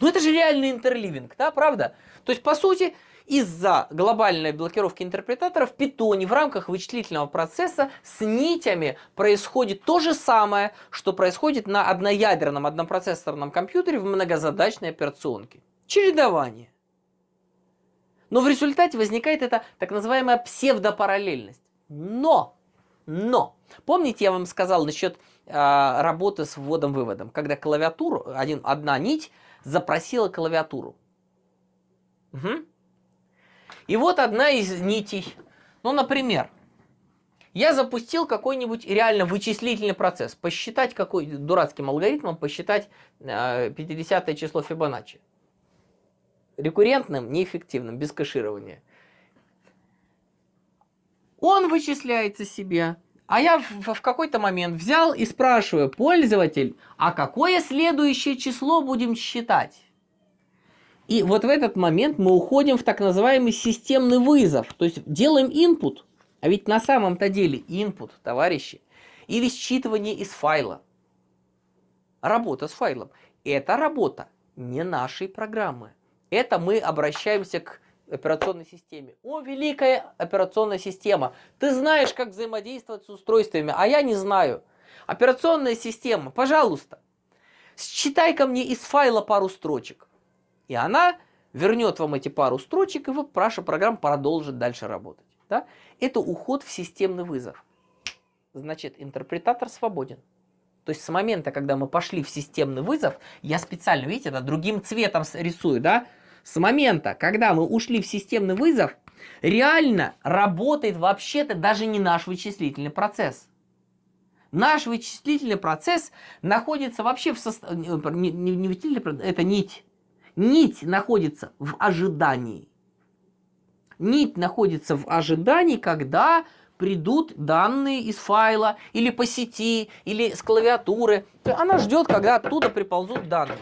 Ну это же реальный интерливинг, да, правда? То есть, по сути, из-за глобальной блокировки интерпретаторов в питоне в рамках вычислительного процесса с нитями происходит то же самое, что происходит на одноядерном однопроцессорном компьютере в многозадачной операционке. Чередование. Но в результате возникает эта так называемая псевдопараллельность. Но! Но! Помните, я вам сказал насчет э, работы с вводом-выводом, когда клавиатуру, один, одна нить запросила клавиатуру. Угу. И вот одна из нитей. Ну, например, я запустил какой-нибудь реально вычислительный процесс, посчитать какой дурацким алгоритмом, посчитать 50 э, число Фибоначчи. Рекуррентным, неэффективным, без кэширования. Он вычисляется себе, а я в, в какой-то момент взял и спрашиваю, пользователь, а какое следующее число будем считать? И вот в этот момент мы уходим в так называемый системный вызов, то есть делаем input, а ведь на самом-то деле input, товарищи, или считывание из файла. Работа с файлом. Это работа не нашей программы. Это мы обращаемся к операционной системе. О, великая операционная система, ты знаешь, как взаимодействовать с устройствами, а я не знаю. Операционная система, пожалуйста, считай ко мне из файла пару строчек. И она вернет вам эти пару строчек, и вы, ваша программа продолжит дальше работать. Да? Это уход в системный вызов. Значит, интерпретатор свободен. То есть с момента, когда мы пошли в системный вызов, я специально, видите, да, другим цветом рисую, да? С момента, когда мы ушли в системный вызов, реально работает вообще-то даже не наш вычислительный процесс. Наш вычислительный процесс находится вообще в состоянии... Э, не, не, не, это нить Нить находится в ожидании. Нить находится в ожидании, когда придут данные из файла, или по сети, или с клавиатуры. Она ждет, когда оттуда приползут данные.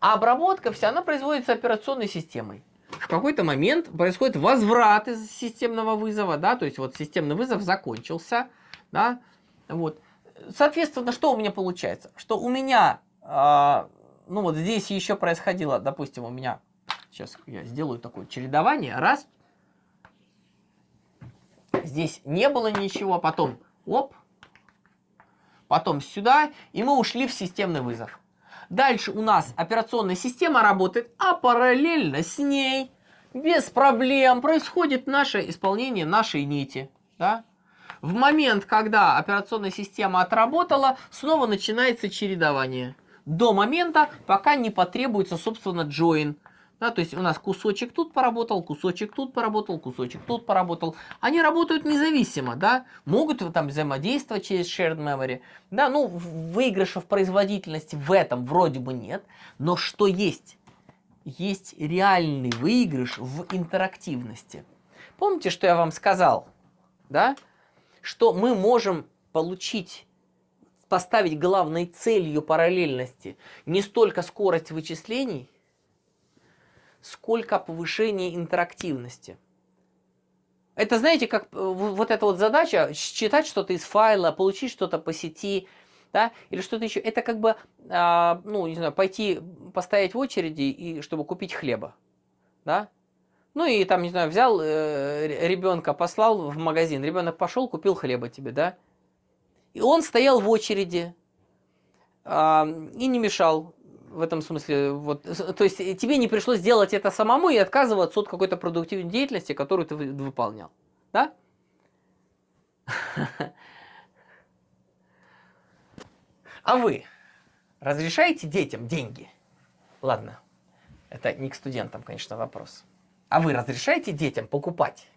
А обработка вся, она производится операционной системой. В какой-то момент происходит возврат из системного вызова, да, то есть вот системный вызов закончился, да, вот. Соответственно, что у меня получается? Что у меня э, ну вот здесь еще происходило, допустим, у меня, сейчас я сделаю такое чередование, раз, здесь не было ничего, потом оп, потом сюда, и мы ушли в системный вызов. Дальше у нас операционная система работает, а параллельно с ней без проблем происходит наше исполнение нашей нити. Да? В момент, когда операционная система отработала, снова начинается чередование до момента, пока не потребуется, собственно, join. Да, то есть у нас кусочек тут поработал, кусочек тут поработал, кусочек тут поработал. Они работают независимо, да, могут там взаимодействовать через shared memory. Да, ну, выигрыша в производительности в этом вроде бы нет, но что есть? Есть реальный выигрыш в интерактивности. Помните, что я вам сказал, да, что мы можем получить поставить главной целью параллельности не столько скорость вычислений, сколько повышение интерактивности. Это, знаете, как э, вот эта вот задача, считать что-то из файла, получить что-то по сети, да, или что-то еще. Это как бы, а, ну, не знаю, пойти постоять в очереди, и, чтобы купить хлеба, да. Ну и там, не знаю, взял э, ребенка, послал в магазин, ребенок пошел, купил хлеба тебе, да. И он стоял в очереди а, и не мешал в этом смысле. Вот, то есть э, тебе не пришлось делать это самому и отказываться от какой-то продуктивной деятельности, которую ты выполнял. Да? А вы разрешаете детям деньги? Ладно, это не к студентам, конечно, вопрос. А вы разрешаете детям покупать?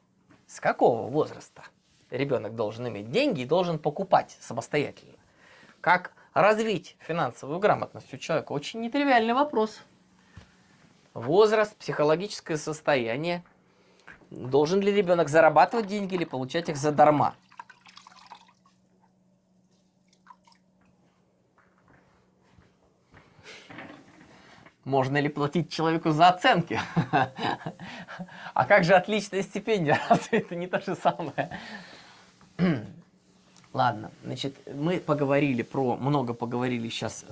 С какого возраста? ребенок должен иметь деньги и должен покупать самостоятельно. Как развить финансовую грамотность у человека? Очень нетривиальный вопрос. Возраст, психологическое состояние. Должен ли ребенок зарабатывать деньги или получать их задарма? Можно ли платить человеку за оценки? А как же отличная стипендия? Разве это не то же самое? Ладно, значит, мы поговорили про, много поговорили сейчас э,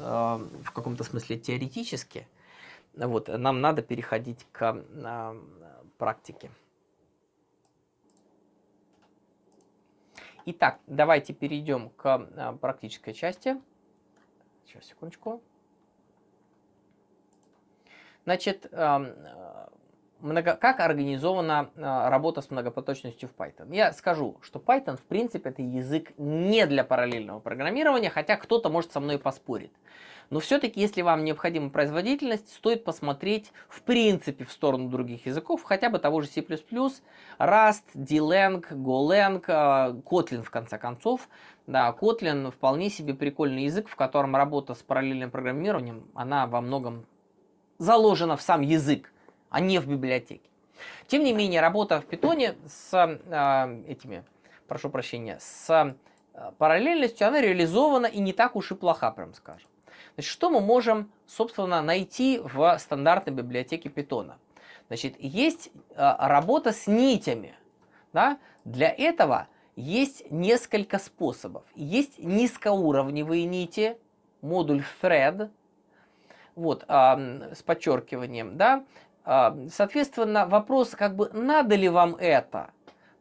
в каком-то смысле теоретически. Вот, нам надо переходить к э, практике. Итак, давайте перейдем к э, практической части. Сейчас, секундочку. Значит, э, много, как организована э, работа с многопоточностью в Python? Я скажу, что Python, в принципе, это язык не для параллельного программирования, хотя кто-то может со мной поспорит. Но все-таки, если вам необходима производительность, стоит посмотреть, в принципе, в сторону других языков, хотя бы того же C++, Rust, D-Lang, Golang, э, Kotlin, в конце концов. Да, Kotlin вполне себе прикольный язык, в котором работа с параллельным программированием, она во многом заложена в сам язык а не в библиотеке. Тем не менее, работа в питоне с э, этими, прошу прощения, с а, параллельностью, она реализована и не так уж и плоха, прям скажем. Значит, что мы можем, собственно, найти в стандартной библиотеке питона? Значит, есть э, работа с нитями. Да? Для этого есть несколько способов. Есть низкоуровневые нити, модуль thread, вот, э, с подчеркиванием, да, а, соответственно, вопрос, как бы, надо ли вам это?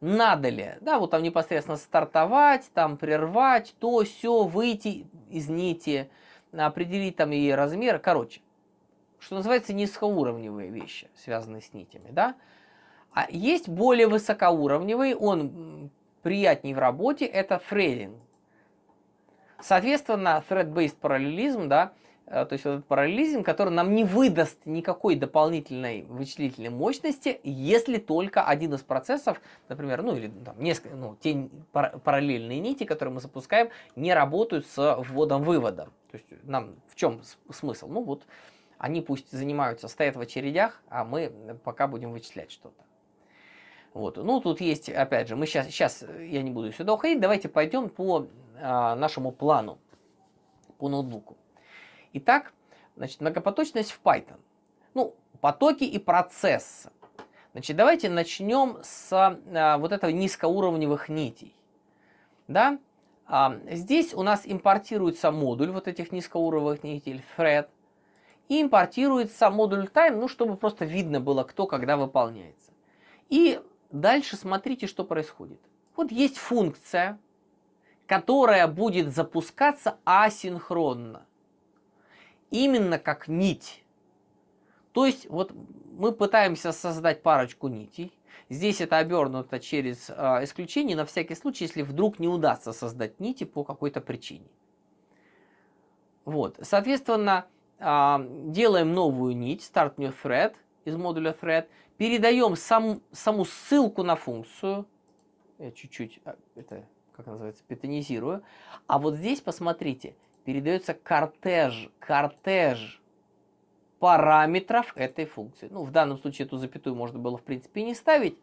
Надо ли? Да, вот там непосредственно стартовать, там прервать, то, все, выйти из нити, определить там и размер. Короче, что называется низкоуровневые вещи, связанные с нитями, да? А есть более высокоуровневый, он приятней в работе, это фрейлинг. Соответственно, thread-based параллелизм, да, а, то есть вот этот параллелизм, который нам не выдаст никакой дополнительной вычислительной мощности, если только один из процессов, например, ну или там, несколько, ну, те параллельные нити, которые мы запускаем, не работают с вводом-выводом. То есть нам в чем смысл? Ну вот они пусть занимаются, стоят в очередях, а мы пока будем вычислять что-то. Вот. Ну, тут есть, опять же, мы сейчас, сейчас я не буду сюда уходить, давайте пойдем по э, нашему плану, по ноутбуку. Итак, значит, многопоточность в Python. Ну, потоки и процессы. Значит, давайте начнем с а, вот этого низкоуровневых нитей. Да? А, здесь у нас импортируется модуль вот этих низкоуровневых нитей, thread. И импортируется модуль time, ну, чтобы просто видно было, кто когда выполняется. И дальше смотрите, что происходит. Вот есть функция, которая будет запускаться асинхронно именно как нить. То есть вот мы пытаемся создать парочку нитей. Здесь это обернуто через э, исключение, на всякий случай, если вдруг не удастся создать нити по какой-то причине. Вот, соответственно, э, делаем новую нить, start new thread из модуля thread, передаем сам, саму ссылку на функцию, я чуть-чуть, а, это, как называется, питонизирую, а вот здесь, посмотрите, передается кортеж, кортеж параметров этой функции. Ну, в данном случае эту запятую можно было, в принципе, не ставить.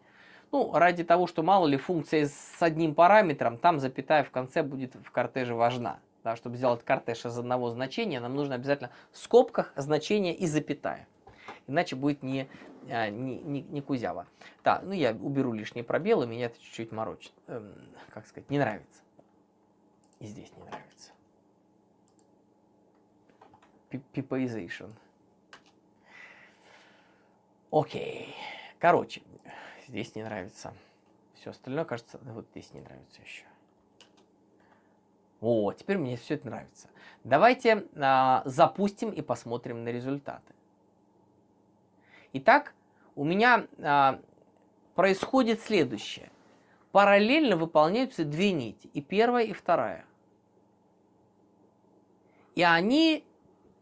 Ну, ради того, что мало ли функция с одним параметром, там запятая в конце будет в кортеже важна. Да, чтобы сделать кортеж из одного значения, нам нужно обязательно в скобках значение и запятая. Иначе будет не, а, не, не, не кузява. так ну я уберу лишние пробелы, меня это чуть-чуть морочит. Эм, как сказать, не нравится. И здесь не нравится. Pipization. Окей. Короче, здесь не нравится. Все остальное, кажется, вот здесь не нравится еще. О, теперь мне все это нравится. Давайте а, запустим и посмотрим на результаты. Итак, у меня а, происходит следующее. Параллельно выполняются две нити, и первая, и вторая. И они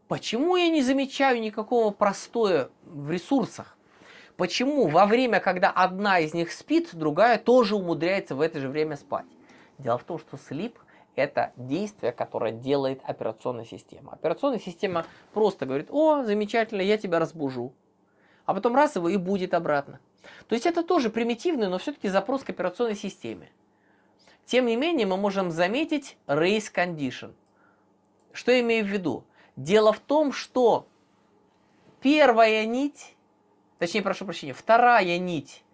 Почему я не замечаю никакого простоя в ресурсах? Почему во время, когда одна из них спит, другая тоже умудряется в это же время спать? Дело в том, что слип – это действие, которое делает операционная система. Операционная система просто говорит, о, замечательно, я тебя разбужу. А потом раз его и будет обратно. То есть это тоже примитивный, но все-таки запрос к операционной системе. Тем не менее, мы можем заметить race condition. Что я имею в виду? Дело в том, что первая нить, точнее, прошу прощения, вторая нить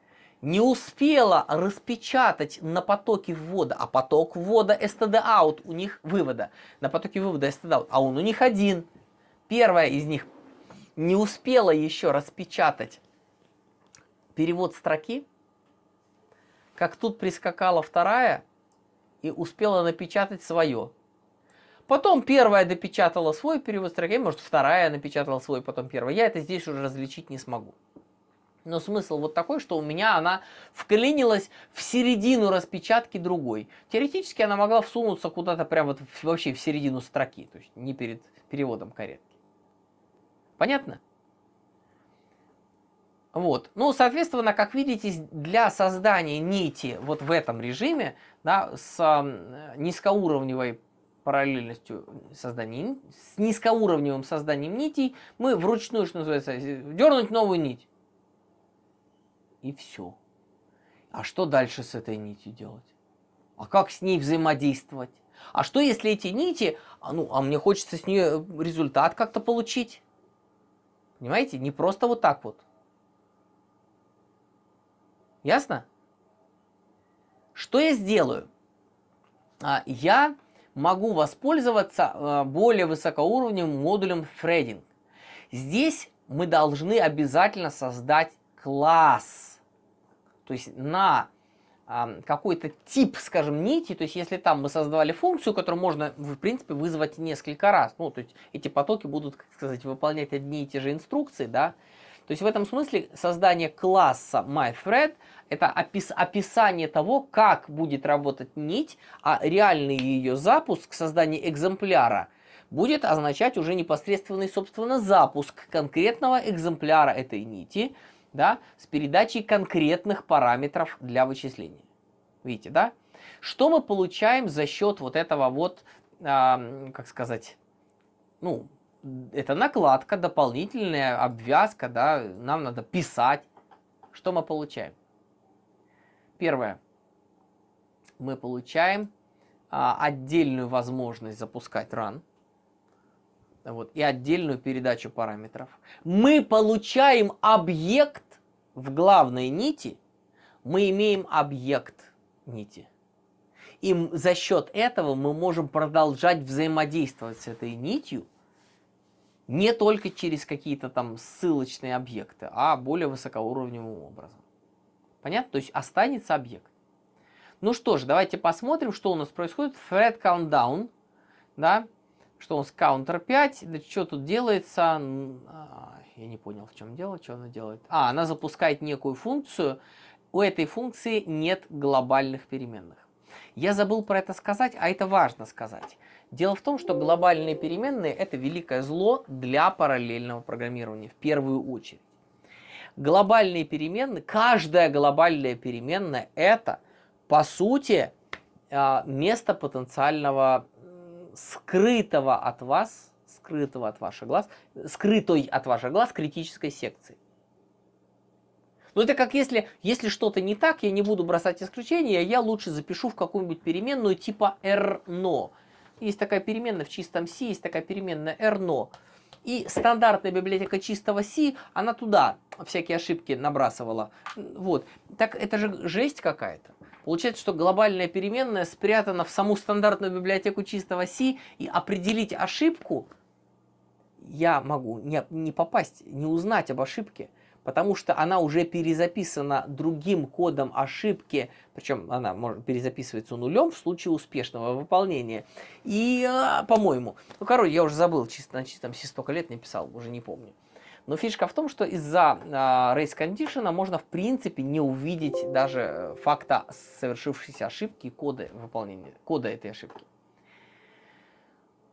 не успела распечатать на потоке ввода, а поток ввода std-out у них вывода, на потоке вывода std-out, а он у них один. Первая из них не успела еще распечатать перевод строки, как тут прискакала вторая и успела напечатать свое. Потом первая допечатала свой перевод строки, может вторая напечатала свой, потом первая. Я это здесь уже различить не смогу. Но смысл вот такой, что у меня она вклинилась в середину распечатки другой. Теоретически она могла всунуться куда-то прямо вот вообще в середину строки, то есть не перед переводом каретки. Понятно? Вот. Ну, соответственно, как видите, для создания нити вот в этом режиме, да, с низкоуровневой параллельностью создания, с низкоуровневым созданием нитей, мы вручную, что называется, э, дернуть новую нить. И все. А что дальше с этой нитью делать? А как с ней взаимодействовать? А что если эти нити, а ну, а мне хочется с нее э, результат как-то получить? Понимаете, не просто вот так вот. Ясно? Что я сделаю? А, я могу воспользоваться э, более высокоуровневым модулем threading. Здесь мы должны обязательно создать класс. То есть на а, какой-то тип, скажем, нити, то есть если там мы создавали функцию, которую можно, в принципе, вызвать несколько раз, ну, то есть эти потоки будут, как сказать, выполнять одни и те же инструкции, да, то есть в этом смысле создание класса MyThread это опис описание того, как будет работать нить, а реальный ее запуск, создание экземпляра, будет означать уже непосредственный, собственно, запуск конкретного экземпляра этой нити, да, с передачей конкретных параметров для вычисления. Видите, да? Что мы получаем за счет вот этого вот, э, как сказать, ну, это накладка, дополнительная обвязка, да, нам надо писать. Что мы получаем? Первое. Мы получаем а, отдельную возможность запускать run, Вот, и отдельную передачу параметров. Мы получаем объект в главной нити. Мы имеем объект нити. И за счет этого мы можем продолжать взаимодействовать с этой нитью не только через какие-то там ссылочные объекты, а более высокоуровневым образом. Понятно? То есть останется объект. Ну что ж, давайте посмотрим, что у нас происходит. Thread countdown, да, что у нас counter 5, да что тут делается, а, я не понял, в чем дело, что она делает. А, она запускает некую функцию, у этой функции нет глобальных переменных. Я забыл про это сказать, а это важно сказать. Дело в том, что глобальные переменные – это великое зло для параллельного программирования в первую очередь. Глобальные переменные, каждая глобальная переменная – это, по сути, а, место потенциального скрытого от вас, скрытого от ваших глаз, скрытой от ваших глаз критической секции. Но ну, это как если, если что-то не так, я не буду бросать исключения, я лучше запишу в какую-нибудь переменную типа rno. Есть такая переменная в чистом C, есть такая переменная rno. И стандартная библиотека чистого C, она туда всякие ошибки набрасывала. Вот. Так это же жесть какая-то. Получается, что глобальная переменная спрятана в саму стандартную библиотеку чистого C, и определить ошибку я могу не, не попасть, не узнать об ошибке потому что она уже перезаписана другим кодом ошибки, причем она может, перезаписывается нулем в случае успешного выполнения. И, а, по-моему, ну, короче, я уже забыл, чисто, значит, там, столько лет не писал, уже не помню. Но фишка в том, что из-за э, race condition можно в принципе не увидеть даже э, факта совершившейся ошибки и кода выполнения, кода этой ошибки.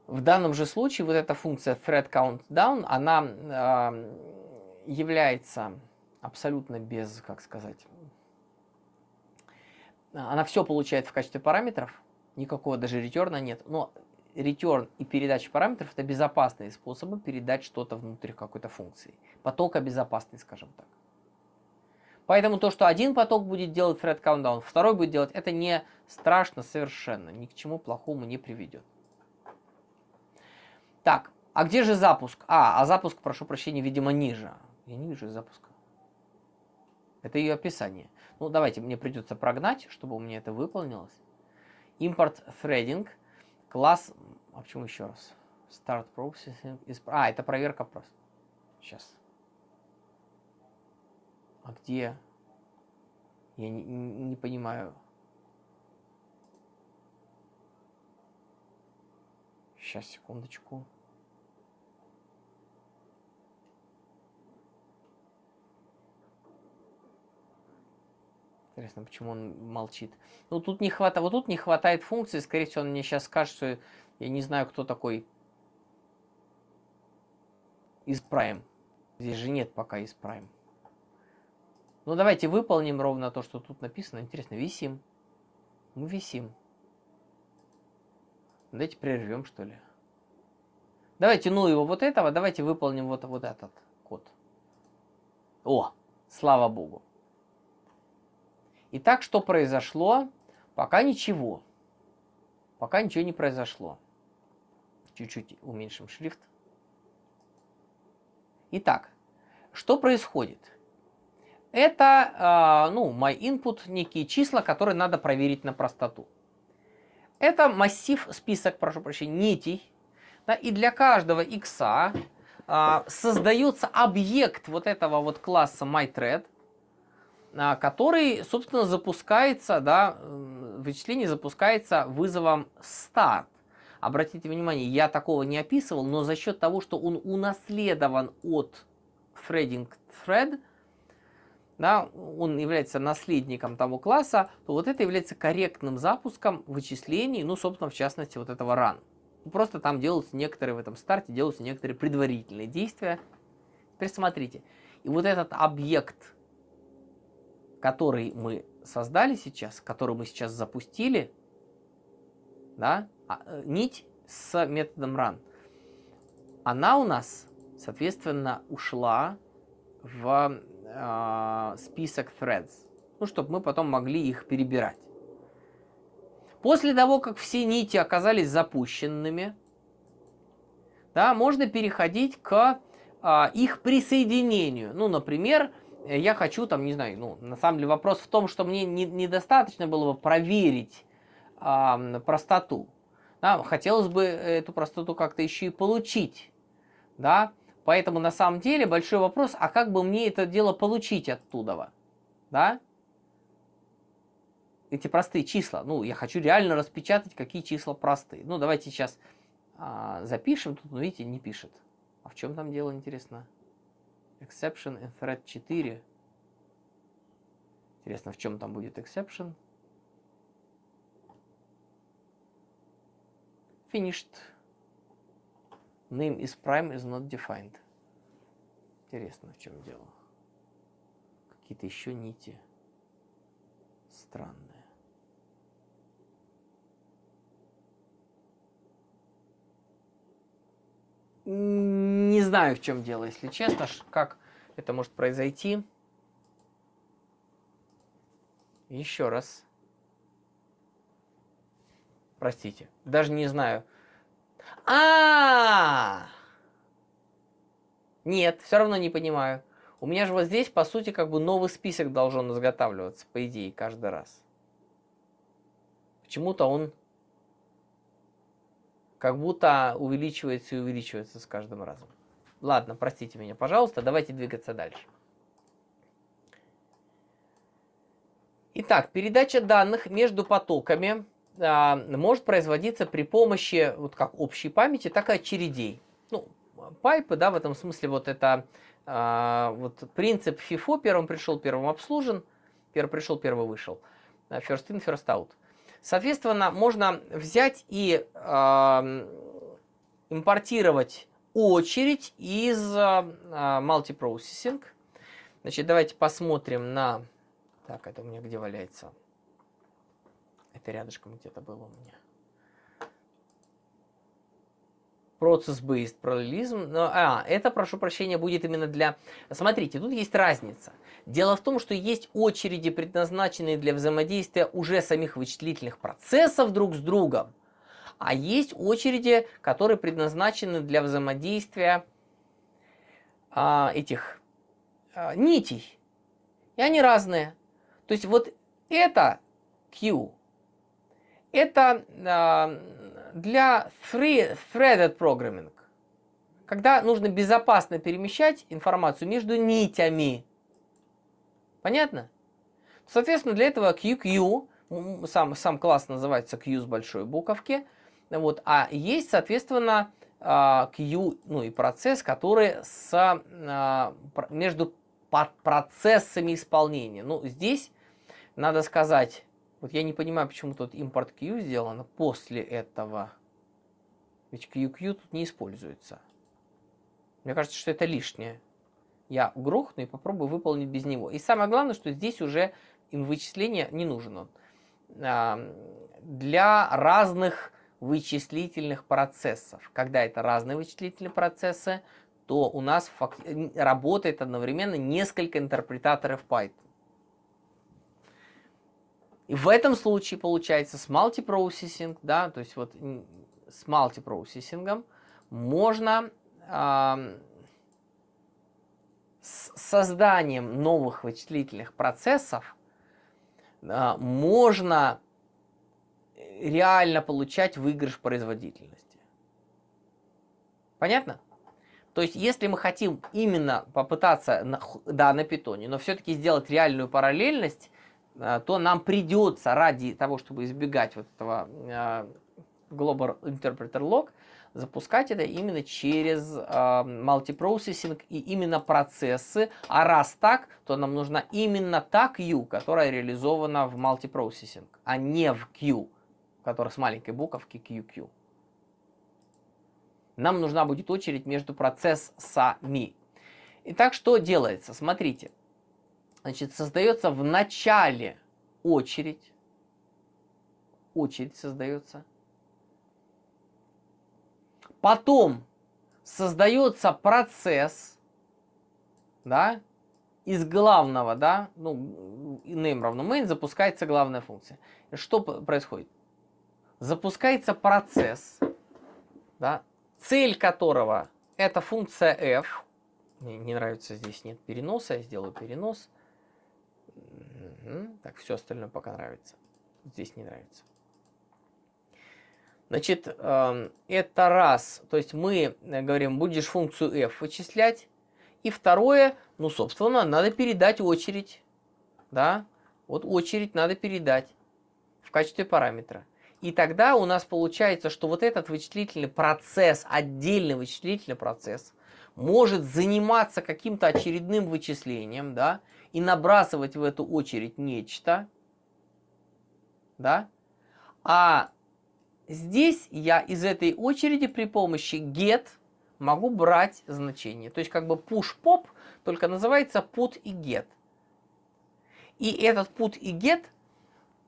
В данном же случае вот эта функция thread countdown, она э, является абсолютно без, как сказать, она все получает в качестве параметров, никакого даже ретерна нет, но ретерн и передача параметров – это безопасные способы передать что-то внутрь какой-то функции. Потока безопасный, скажем так. Поэтому то, что один поток будет делать thread countdown, второй будет делать, это не страшно совершенно, ни к чему плохому не приведет. Так, а где же запуск? А, а запуск, прошу прощения, видимо, ниже. Я не вижу запуска. Это ее описание. Ну, давайте, мне придется прогнать, чтобы у меня это выполнилось. Импорт threading, класс... А почему еще раз? Start processing... А, это проверка просто. Сейчас. А где? Я не, не понимаю. Сейчас, секундочку. Интересно, почему он молчит. Ну, тут не хватает, вот тут не хватает функции. Скорее всего, он мне сейчас скажет, что я не знаю, кто такой из Prime. Здесь же нет пока из Prime. Ну, давайте выполним ровно то, что тут написано. Интересно, висим. Мы висим. Давайте прервем, что ли. Давайте, ну его вот этого, давайте выполним вот, вот этот код. О, слава богу. Итак, что произошло? Пока ничего. Пока ничего не произошло. Чуть-чуть уменьшим шрифт. Итак, что происходит? Это, а, ну, my input, некие числа, которые надо проверить на простоту. Это массив, список, прошу прощения, нитей. Да, и для каждого икса а, создается объект вот этого вот класса myThread, а, который, собственно, запускается, да, вычисление запускается вызовом start. Обратите внимание, я такого не описывал, но за счет того, что он унаследован от threading thread, да, он является наследником того класса, то вот это является корректным запуском вычислений, ну, собственно, в частности, вот этого run. Просто там делаются некоторые в этом старте, делаются некоторые предварительные действия. Теперь смотрите, и вот этот объект который мы создали сейчас, который мы сейчас запустили, да, а, э, нить с методом run, она у нас, соответственно, ушла в э, список threads, ну, чтобы мы потом могли их перебирать. После того, как все нити оказались запущенными, да, можно переходить к а, их присоединению. Ну, например, Э, я хочу там, не знаю, ну, на самом деле вопрос в том, что мне не, недостаточно было бы проверить э, простоту. Да, хотелось бы эту простоту как-то еще и получить, да, поэтому на самом деле большой вопрос, а как бы мне это дело получить оттуда, да, эти простые числа, ну, я хочу реально распечатать, какие числа простые. Ну, давайте сейчас э, запишем, тут, ну, видите, не пишет. А в чем там дело, интересно? exception and thread 4. Интересно, в чем там будет exception? Finished. Name is prime is not defined. Интересно, в чем дело. Какие-то еще нити странные. Не знаю, в чем дело, если честно, как это может произойти. Еще раз. Простите, даже не знаю. А, -а, а Нет, все равно не понимаю. У меня же вот здесь, по сути, как бы новый список должен изготавливаться, по идее, каждый раз. Почему-то он как будто увеличивается и увеличивается с каждым разом. Ладно, простите меня, пожалуйста, давайте двигаться дальше. Итак, передача данных между потоками а, может производиться при помощи вот как общей памяти, так и очередей. Ну, пайпы, да, в этом смысле вот это а, вот принцип FIFO, первым пришел, первым обслужен, первый пришел, первый вышел. First in, first out. Соответственно, можно взять и э, импортировать очередь из э, а, multiprocessing. А, Значит, давайте посмотрим на... Так, это у меня где валяется? Это рядышком где-то было у меня. Процесс-based параллелизм. А, это, прошу прощения, будет именно для... Смотрите, тут есть разница. Дело в том, что есть очереди, предназначенные для взаимодействия уже самих вычислительных процессов друг с другом. А есть очереди, которые предназначены для взаимодействия а, этих а, нитей. И они разные. То есть вот это Q, это а, для free threaded programming, когда нужно безопасно перемещать информацию между нитями. Понятно? Соответственно, для этого QQ, сам, сам класс называется Q с большой буковки, вот, а есть, соответственно, а, Q, ну и процесс, который с, а, между процессами исполнения. Ну, здесь надо сказать, вот я не понимаю, почему тут импорт Q сделано после этого. Ведь QQ тут не используется. Мне кажется, что это лишнее. Я грохну и попробую выполнить без него. И самое главное, что здесь уже им вычисление не нужен он. А, для разных вычислительных процессов. Когда это разные вычислительные процессы, то у нас работает одновременно несколько интерпретаторов Python. И в этом случае получается с multiprocessing, да, то есть вот с мультипроцессингом можно э, с созданием новых вычислительных процессов а, э, можно реально получать выигрыш производительности. Понятно? То есть, если мы хотим именно попытаться на, да, на питоне, но все-таки сделать реальную параллельность, а, то нам придется ради того, чтобы избегать вот этого а, Global Interpreter Lock, запускать это именно через э, и именно процессы. А раз так, то нам нужна именно та Q, которая реализована в мультипроцессинг, а не в Q, которая с маленькой буковки QQ. Нам нужна будет очередь между процессами. Итак, что делается? Смотрите. Значит, создается в начале очередь. Очередь создается. Потом создается процесс, да, из главного, да, ну, name равно main, запускается главная функция. Что происходит? Запускается процесс, да, цель которого это функция f. Мне не нравится здесь нет переноса, я сделаю перенос. Угу. Так, все остальное пока нравится. Здесь не нравится. Значит, эм, это раз. То есть мы э, говорим, будешь функцию f вычислять. И второе, ну, собственно, надо передать очередь. Да? Вот очередь надо передать в качестве параметра. И тогда у нас получается, что вот этот вычислительный процесс, отдельный вычислительный процесс, может заниматься каким-то очередным вычислением, да, и набрасывать в эту очередь нечто, да? А здесь я из этой очереди при помощи get могу брать значение. То есть как бы push-pop, только называется put и get. И этот put и get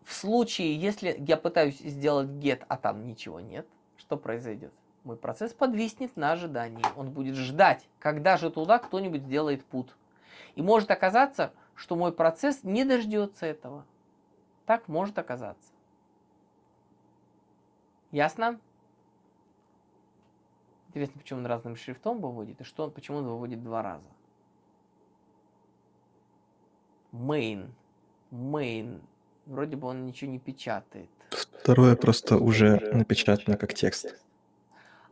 в случае, если я пытаюсь сделать get, а там ничего нет, что произойдет? Мой процесс подвиснет на ожидании. Он будет ждать, когда же туда кто-нибудь сделает put. И может оказаться, что мой процесс не дождется этого. Так может оказаться. Ясно? Интересно, почему он разным шрифтом выводит, и что он, почему он выводит два раза. Main. Main. Вроде бы он ничего не печатает. Второе просто уже напечатано как текст.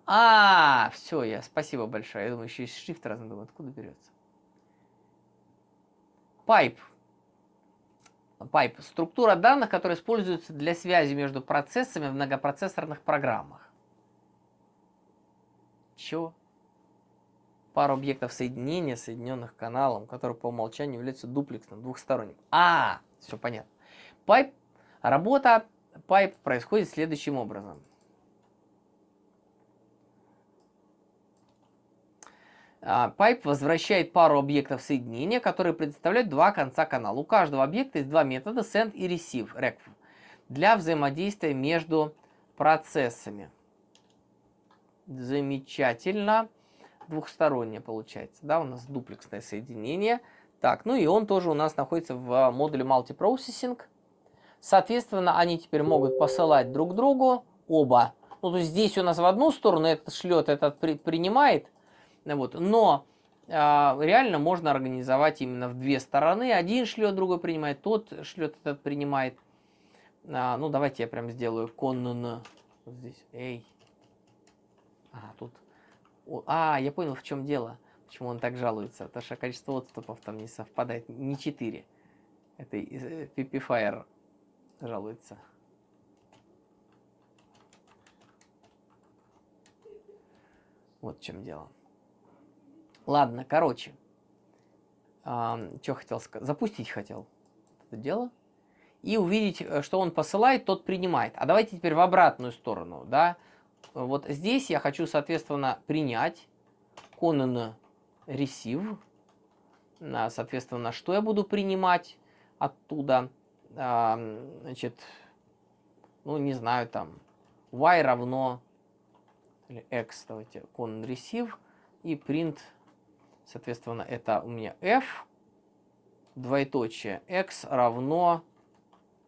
А, все, я, спасибо большое. Я думаю, еще и шрифт разный, думаю, откуда берется pipe. Pipe – структура данных, которая используется для связи между процессами в многопроцессорных программах. Чё? Пара объектов соединения, соединенных каналом, который по умолчанию является дуплексным, двухсторонним. А, все понятно. Pipe, работа pipe происходит следующим образом – Pipe а, возвращает пару объектов соединения, которые предоставляют два конца канала. У каждого объекта есть два метода send и receive rec, для взаимодействия между процессами. Замечательно. Двухстороннее получается. Да, у нас дуплексное соединение. Так, ну и он тоже у нас находится в а, модуле Multiprocessing. Соответственно, они теперь могут посылать друг другу оба. Ну, то есть здесь у нас в одну сторону этот шлет, этот принимает – ну вот. Но а, реально можно организовать именно в две стороны. Один шлет, другой принимает, тот шлет, этот принимает. А, ну, давайте я прям сделаю коннон. здесь. Эй. А, тут. а, я понял, в чем дело. Почему он так жалуется. Потому что количество отступов там не совпадает. Не 4. Это э, Пипифайер жалуется. Вот в чем дело. Ладно, короче. А, что хотел сказать? Запустить хотел это дело. И увидеть, э, что он посылает, тот принимает. А давайте теперь в обратную сторону, да. Вот здесь я хочу, соответственно, принять Conan Receive. Соответственно, что я буду принимать оттуда? А, значит, ну, не знаю, там, y равно или x, давайте, Conan Receive и print Соответственно, это у меня f, двоеточие x равно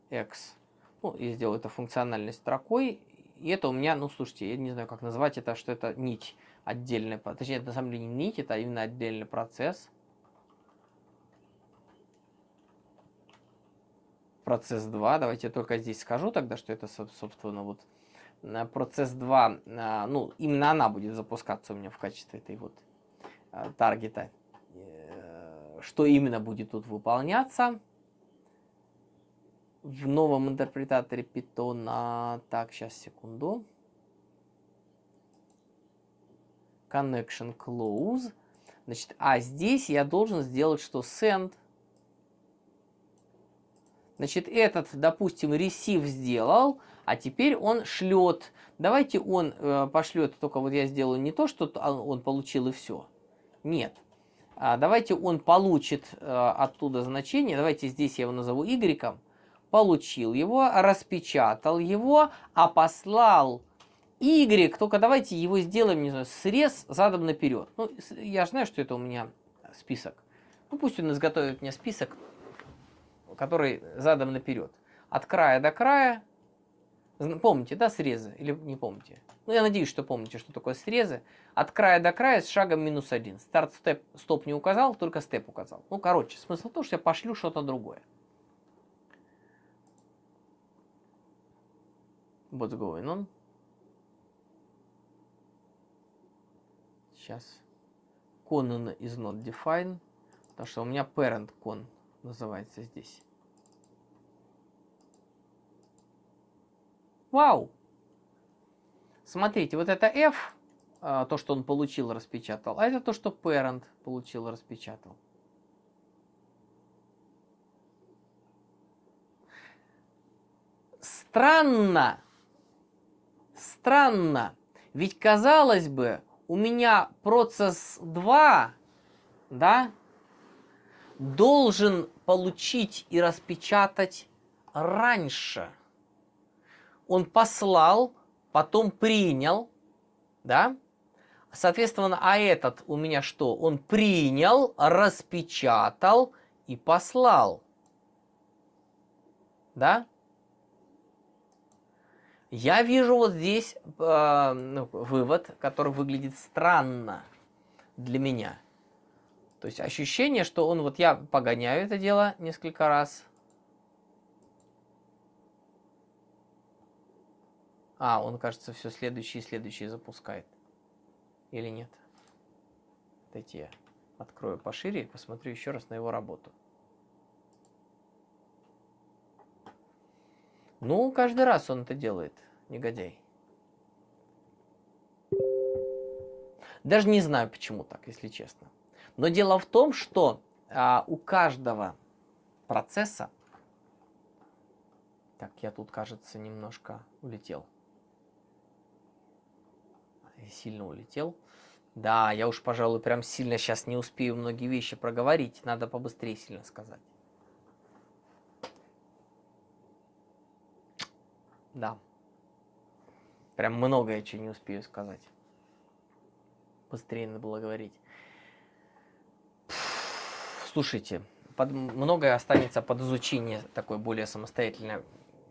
x. Ну, и сделаю это функциональной строкой. И это у меня, ну, слушайте, я не знаю, как назвать это, что это нить отдельная. Точнее, это на самом деле не нить, это именно отдельный процесс. Процесс 2. Давайте я только здесь скажу тогда, что это, собственно, вот э, процесс 2. Э, ну, именно она будет запускаться у меня в качестве этой вот Э, таргета. Э, что именно будет тут выполняться? В новом интерпретаторе Python, так, сейчас, секунду. Connection close. Значит, а здесь я должен сделать что? Send. Значит, этот, допустим, receive сделал, а теперь он шлет. Давайте он э, пошлет, только вот я сделаю не то, что он, он получил и все. Нет. А давайте он получит э, оттуда значение. Давайте здесь я его назову y. Получил его, распечатал его, а послал y. Только давайте его сделаем, не знаю, срез задом наперед. Ну, я знаю, что это у меня список. Ну, пусть он изготовит мне список, который задом наперед. От края до края Помните, да, срезы? Или не помните? Ну, я надеюсь, что помните, что такое срезы. От края до края с шагом минус один. Старт степ, стоп не указал, только степ указал. Ну, короче, смысл в том, что я пошлю что-то другое. What's going on? Сейчас. Conan is not defined, потому что у меня parent con называется здесь. Вау! Смотрите, вот это F, а, то, что он получил, распечатал, а это то, что parent получил, распечатал. Странно. Странно. Ведь, казалось бы, у меня процесс 2, да, должен получить и распечатать раньше – он послал, потом принял, да? Соответственно, а этот у меня что? Он принял, распечатал и послал. Да? Я вижу вот здесь э, ну, вывод, который выглядит странно для меня. То есть ощущение, что он вот я погоняю это дело несколько раз – А, он, кажется, все следующие и следующие запускает. Или нет? Дайте я открою пошире и посмотрю еще раз на его работу. Ну, каждый раз он это делает, негодяй. Даже не знаю, почему так, если честно. Но дело в том, что а, у каждого процесса... Так, я тут, кажется, немножко улетел сильно улетел. Да, я уж, пожалуй, прям сильно сейчас не успею многие вещи проговорить. Надо побыстрее сильно сказать. Да. Прям многое чего не успею сказать. Быстрее надо было говорить. Слушайте, под, многое останется под изучение такое более самостоятельное.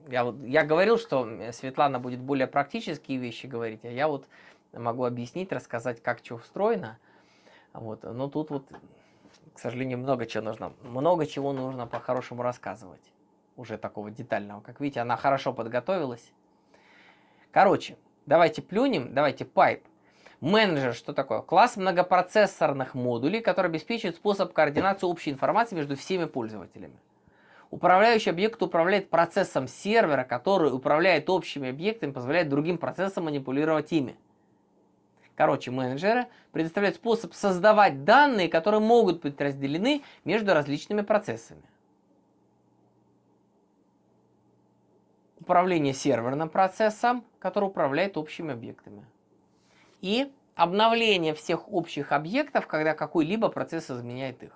Я, вот, я говорил, что Светлана будет более практические вещи говорить, а я вот могу объяснить, рассказать, как что устроено, Вот. Но тут вот, к сожалению, много чего нужно. Много чего нужно по-хорошему рассказывать. Уже такого детального. Как видите, она хорошо подготовилась. Короче, давайте плюнем, давайте пайп. Менеджер, что такое? Класс многопроцессорных модулей, который обеспечивает способ координации общей информации между всеми пользователями. Управляющий объект управляет процессом сервера, который управляет общими объектами, позволяет другим процессам манипулировать ими. Короче, менеджера предоставляют способ создавать данные, которые могут быть разделены между различными процессами. Управление серверным процессом, который управляет общими объектами. И обновление всех общих объектов, когда какой-либо процесс изменяет их.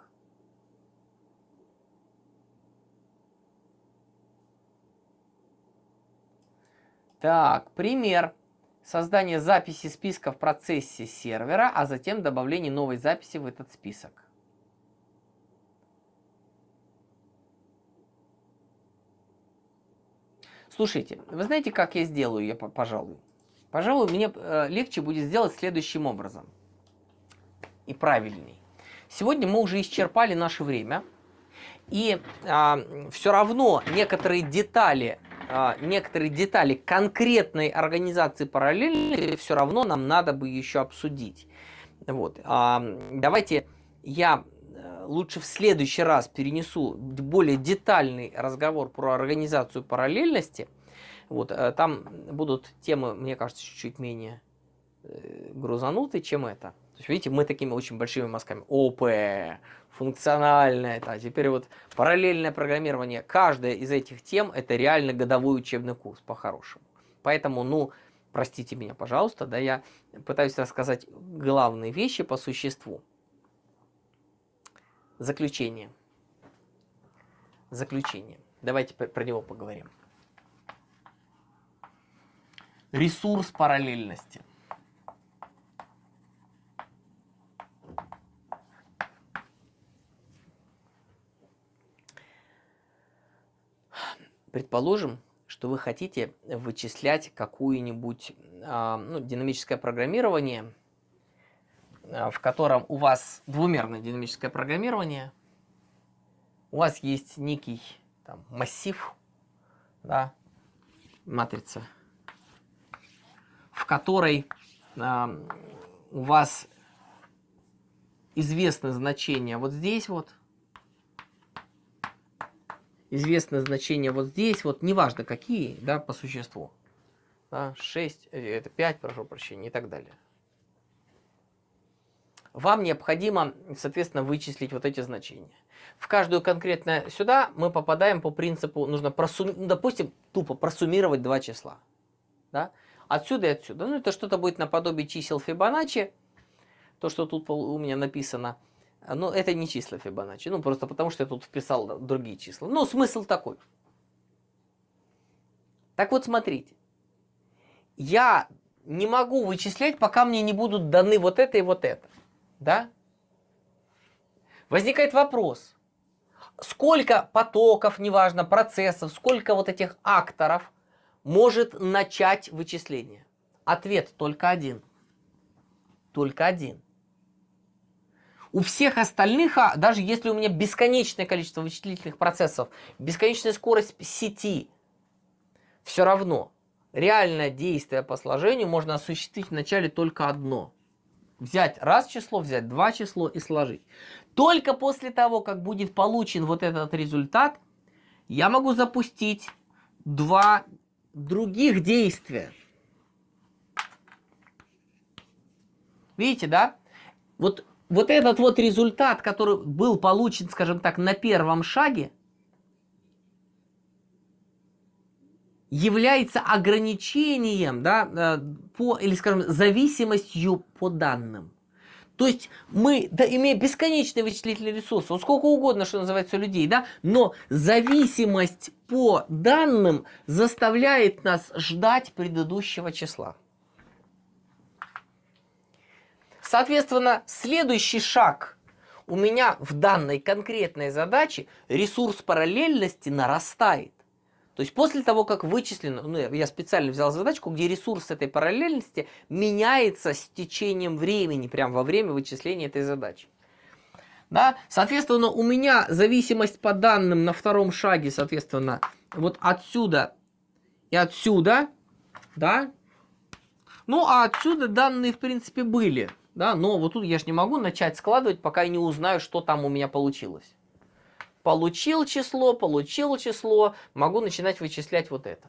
Так, пример создание записи списка в процессе сервера, а затем добавление новой записи в этот список. Слушайте, вы знаете, как я сделаю, я, пожалуй? Пожалуй, мне э, легче будет сделать следующим образом. И правильней. Сегодня мы уже исчерпали наше время. И а, все равно некоторые детали а, некоторые детали конкретной организации параллельности все равно нам надо бы еще обсудить. Вот. А, давайте я э, лучше в следующий раз перенесу более детальный разговор про организацию параллельности. Вот, э, там будут темы, мне кажется, чуть-чуть менее э, грузануты, чем это. То есть, видите, мы такими очень большими мазками. ОП, функциональное, да, теперь вот параллельное программирование. Каждая из этих тем это реально годовой учебный курс по-хорошему. Поэтому, ну, простите меня, пожалуйста, да, я пытаюсь рассказать главные вещи по существу. Заключение. Заключение. Давайте про него поговорим. Ресурс параллельности – Предположим, что вы хотите вычислять какую-нибудь а, ну, динамическое программирование, а, в котором у вас двумерное динамическое программирование, у вас есть некий там, массив, да, матрица, в которой э, у вас известны значения вот здесь вот – известны значения вот здесь, вот неважно какие, да, по существу. Да, 6, э, это 5, прошу прощения, и так далее. Вам необходимо, соответственно, вычислить вот эти значения. В каждую конкретно сюда мы попадаем по принципу, нужно, просум... ну, допустим, тупо просуммировать два числа. Да? Отсюда и отсюда. Ну, это что-то будет наподобие чисел Фибоначчи, то, что тут у меня написано. А, Но ну, это не числа Фибоначчи, ну просто потому, что я тут вписал другие числа. Но ну, смысл такой. Так вот, смотрите. Я не могу вычислять, пока мне не будут даны вот это и вот это. Да? Возникает вопрос. Сколько потоков, неважно, процессов, сколько вот этих акторов может начать вычисление? Ответ только один. Только один. У всех остальных, а даже если у меня бесконечное количество вычислительных процессов, бесконечная скорость сети, все равно реальное действие по сложению можно осуществить вначале только одно. Взять раз число, взять два число и сложить. Только после того, как будет получен вот этот результат, я могу запустить два других действия. Видите, да? Вот вот этот вот результат, который был получен, скажем так, на первом шаге, является ограничением, да, э, по, или, скажем, зависимостью по данным. То есть мы, да, имея бесконечный вычислительный ресурс, вот сколько угодно, что называется, людей, да, но зависимость по данным заставляет нас ждать предыдущего числа. Соответственно, следующий шаг. У меня в данной конкретной задаче ресурс параллельности нарастает. То есть после того, как вычислено, ну я специально взял задачку, где ресурс этой параллельности меняется с течением времени, прямо во время вычисления этой задачи. Да? Соответственно, у меня зависимость по данным на втором шаге, соответственно, вот отсюда и отсюда, да? Ну, а отсюда данные, в принципе, были да, но вот тут я же не могу начать складывать, пока я не узнаю, что там у меня получилось. Получил число, получил число, могу начинать вычислять вот это.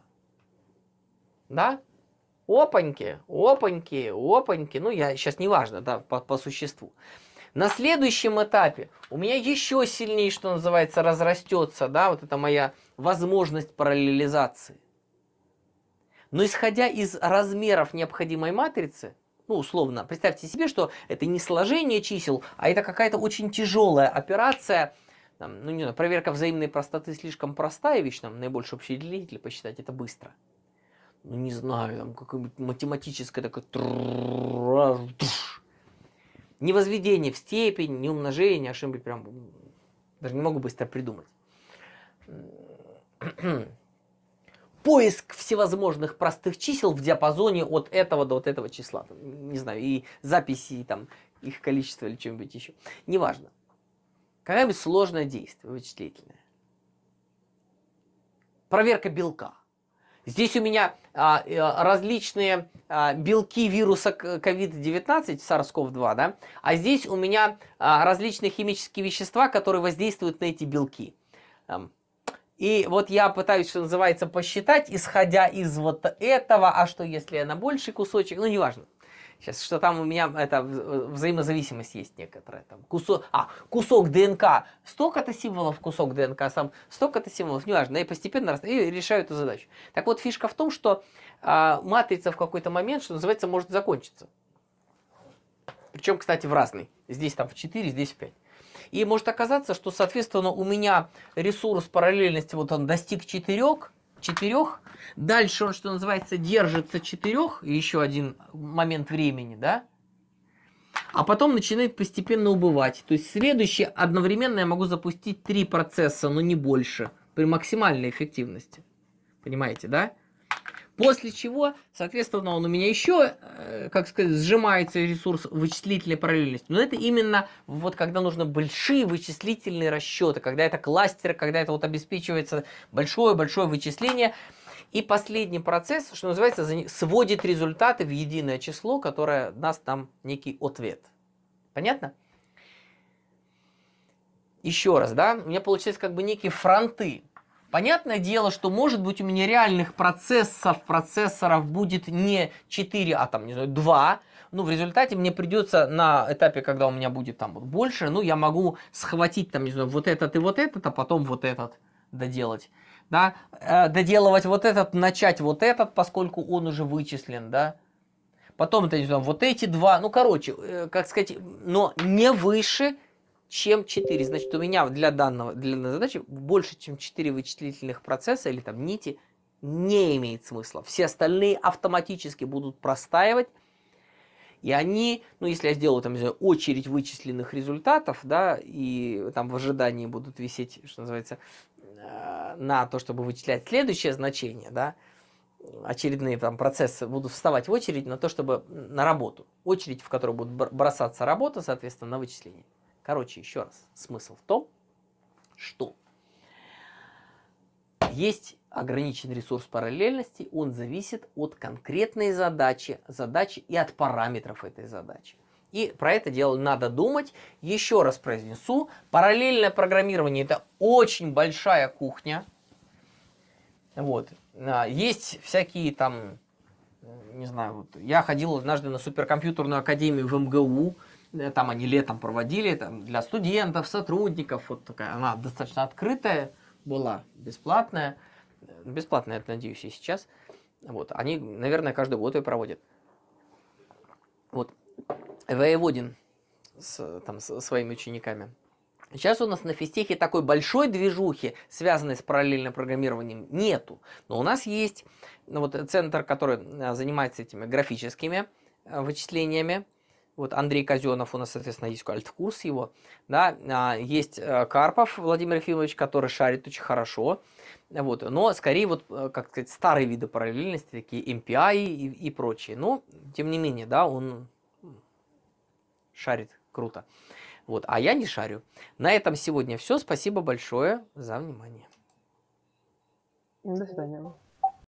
Да? Опаньки, опаньки, опаньки. Ну, я сейчас не важно, да, по, по существу. На следующем этапе у меня еще сильнее, что называется, разрастется, да, вот это моя возможность параллелизации. Но исходя из размеров необходимой матрицы, ну, условно, представьте себе, что это не сложение чисел, а это какая-то очень тяжелая операция, там, ну, не знаю, проверка взаимной простоты слишком простая вещь, там, наибольший общий делитель посчитать это быстро. Ну, не знаю, там, какое-нибудь математическое такое... Не возведение в степень, не умножение, не ошибки прям... Даже не могу быстро придумать поиск всевозможных простых чисел в диапазоне от этого до вот этого числа. Там, не знаю, и записи, и там, их количество или чем-нибудь еще. Неважно. Какое-нибудь сложное действие вычислительное. Проверка белка. Здесь у меня а, э, различные а, белки вируса COVID-19, SARS-CoV-2, да? А здесь у меня а, различные химические вещества, которые воздействуют на эти белки. Там, и вот я пытаюсь, что называется, посчитать, исходя из вот этого, а что если я на больший кусочек, ну, неважно. Сейчас, что там у меня это э, взаимозависимость есть некоторая. Там, кусок, а, кусок ДНК, столько-то символов, кусок ДНК сам, столько-то символов, неважно. И постепенно раст... и решаю эту задачу. Так вот, фишка в том, что э, матрица в какой-то момент, что называется, может закончиться. Причем, кстати, в разный. Здесь там в 4, здесь в 5. И может оказаться, что, соответственно, у меня ресурс параллельности, вот он достиг 4, 4, дальше он, что называется, держится 4, еще один момент времени, да, а потом начинает постепенно убывать. То есть следующее одновременно я могу запустить три процесса, но не больше, при максимальной эффективности. Понимаете, да? После чего, соответственно, он у меня еще, э, как сказать, сжимается ресурс вычислительной параллельности. Но это именно вот когда нужно большие вычислительные расчеты, когда это кластер, когда это вот обеспечивается большое-большое вычисление. И последний процесс, что называется, сводит результаты в единое число, которое даст нам некий ответ. Понятно? Еще раз, да, у меня получились как бы некие фронты. Понятное дело, что может быть у меня реальных процессов, процессоров будет не 4, а там, не знаю, 2. Ну, в результате мне придется на этапе, когда у меня будет там вот больше, ну, я могу схватить там, не знаю, вот этот и вот этот, а потом вот этот доделать. Да, э, доделывать вот этот, начать вот этот, поскольку он уже вычислен, да. Потом, это, не знаю, вот эти два, ну, короче, э, как сказать, но не выше чем 4. Значит, у меня для, данного, для данной задачи больше, чем 4 вычислительных процесса или там нити не имеет смысла. Все остальные автоматически будут простаивать, и они, ну, если я сделаю там, знаю, очередь вычисленных результатов, да, и там в ожидании будут висеть, что называется, э, на то, чтобы вычислять следующее значение, да, очередные там процессы будут вставать в очередь на то, чтобы на работу. Очередь, в которую будут бросаться работа, соответственно, на вычисление. Короче, еще раз, смысл в том, что есть ограниченный ресурс параллельности, он зависит от конкретной задачи, задачи и от параметров этой задачи. И про это дело надо думать. Еще раз произнесу, параллельное программирование – это очень большая кухня. Вот. А, есть всякие там, э, не знаю, вот я ходил однажды на суперкомпьютерную академию в МГУ, Э, там они летом проводили там, для студентов, сотрудников. Вот такая она достаточно открытая была, бесплатная. Э, бесплатная, это, надеюсь, и сейчас. Вот, они, наверное, каждый год ее проводят. Вот, Воеводин с, там, с своими учениками. Сейчас у нас на физтехе такой большой движухи, связанной с параллельным программированием, нету. Но у нас есть ну, вот, центр, который э, занимается этими графическими вычислениями. Вот Андрей Казенов, у нас, соответственно, есть альт-курс его. Да? А, есть э, Карпов Владимир Ефимович, который шарит очень хорошо. Вот. Но скорее, вот, э, как сказать, старые виды параллельности, такие MPI и, и прочие. Но, тем не менее, да, он шарит круто. Вот. А я не шарю. На этом сегодня все. Спасибо большое за внимание. До свидания.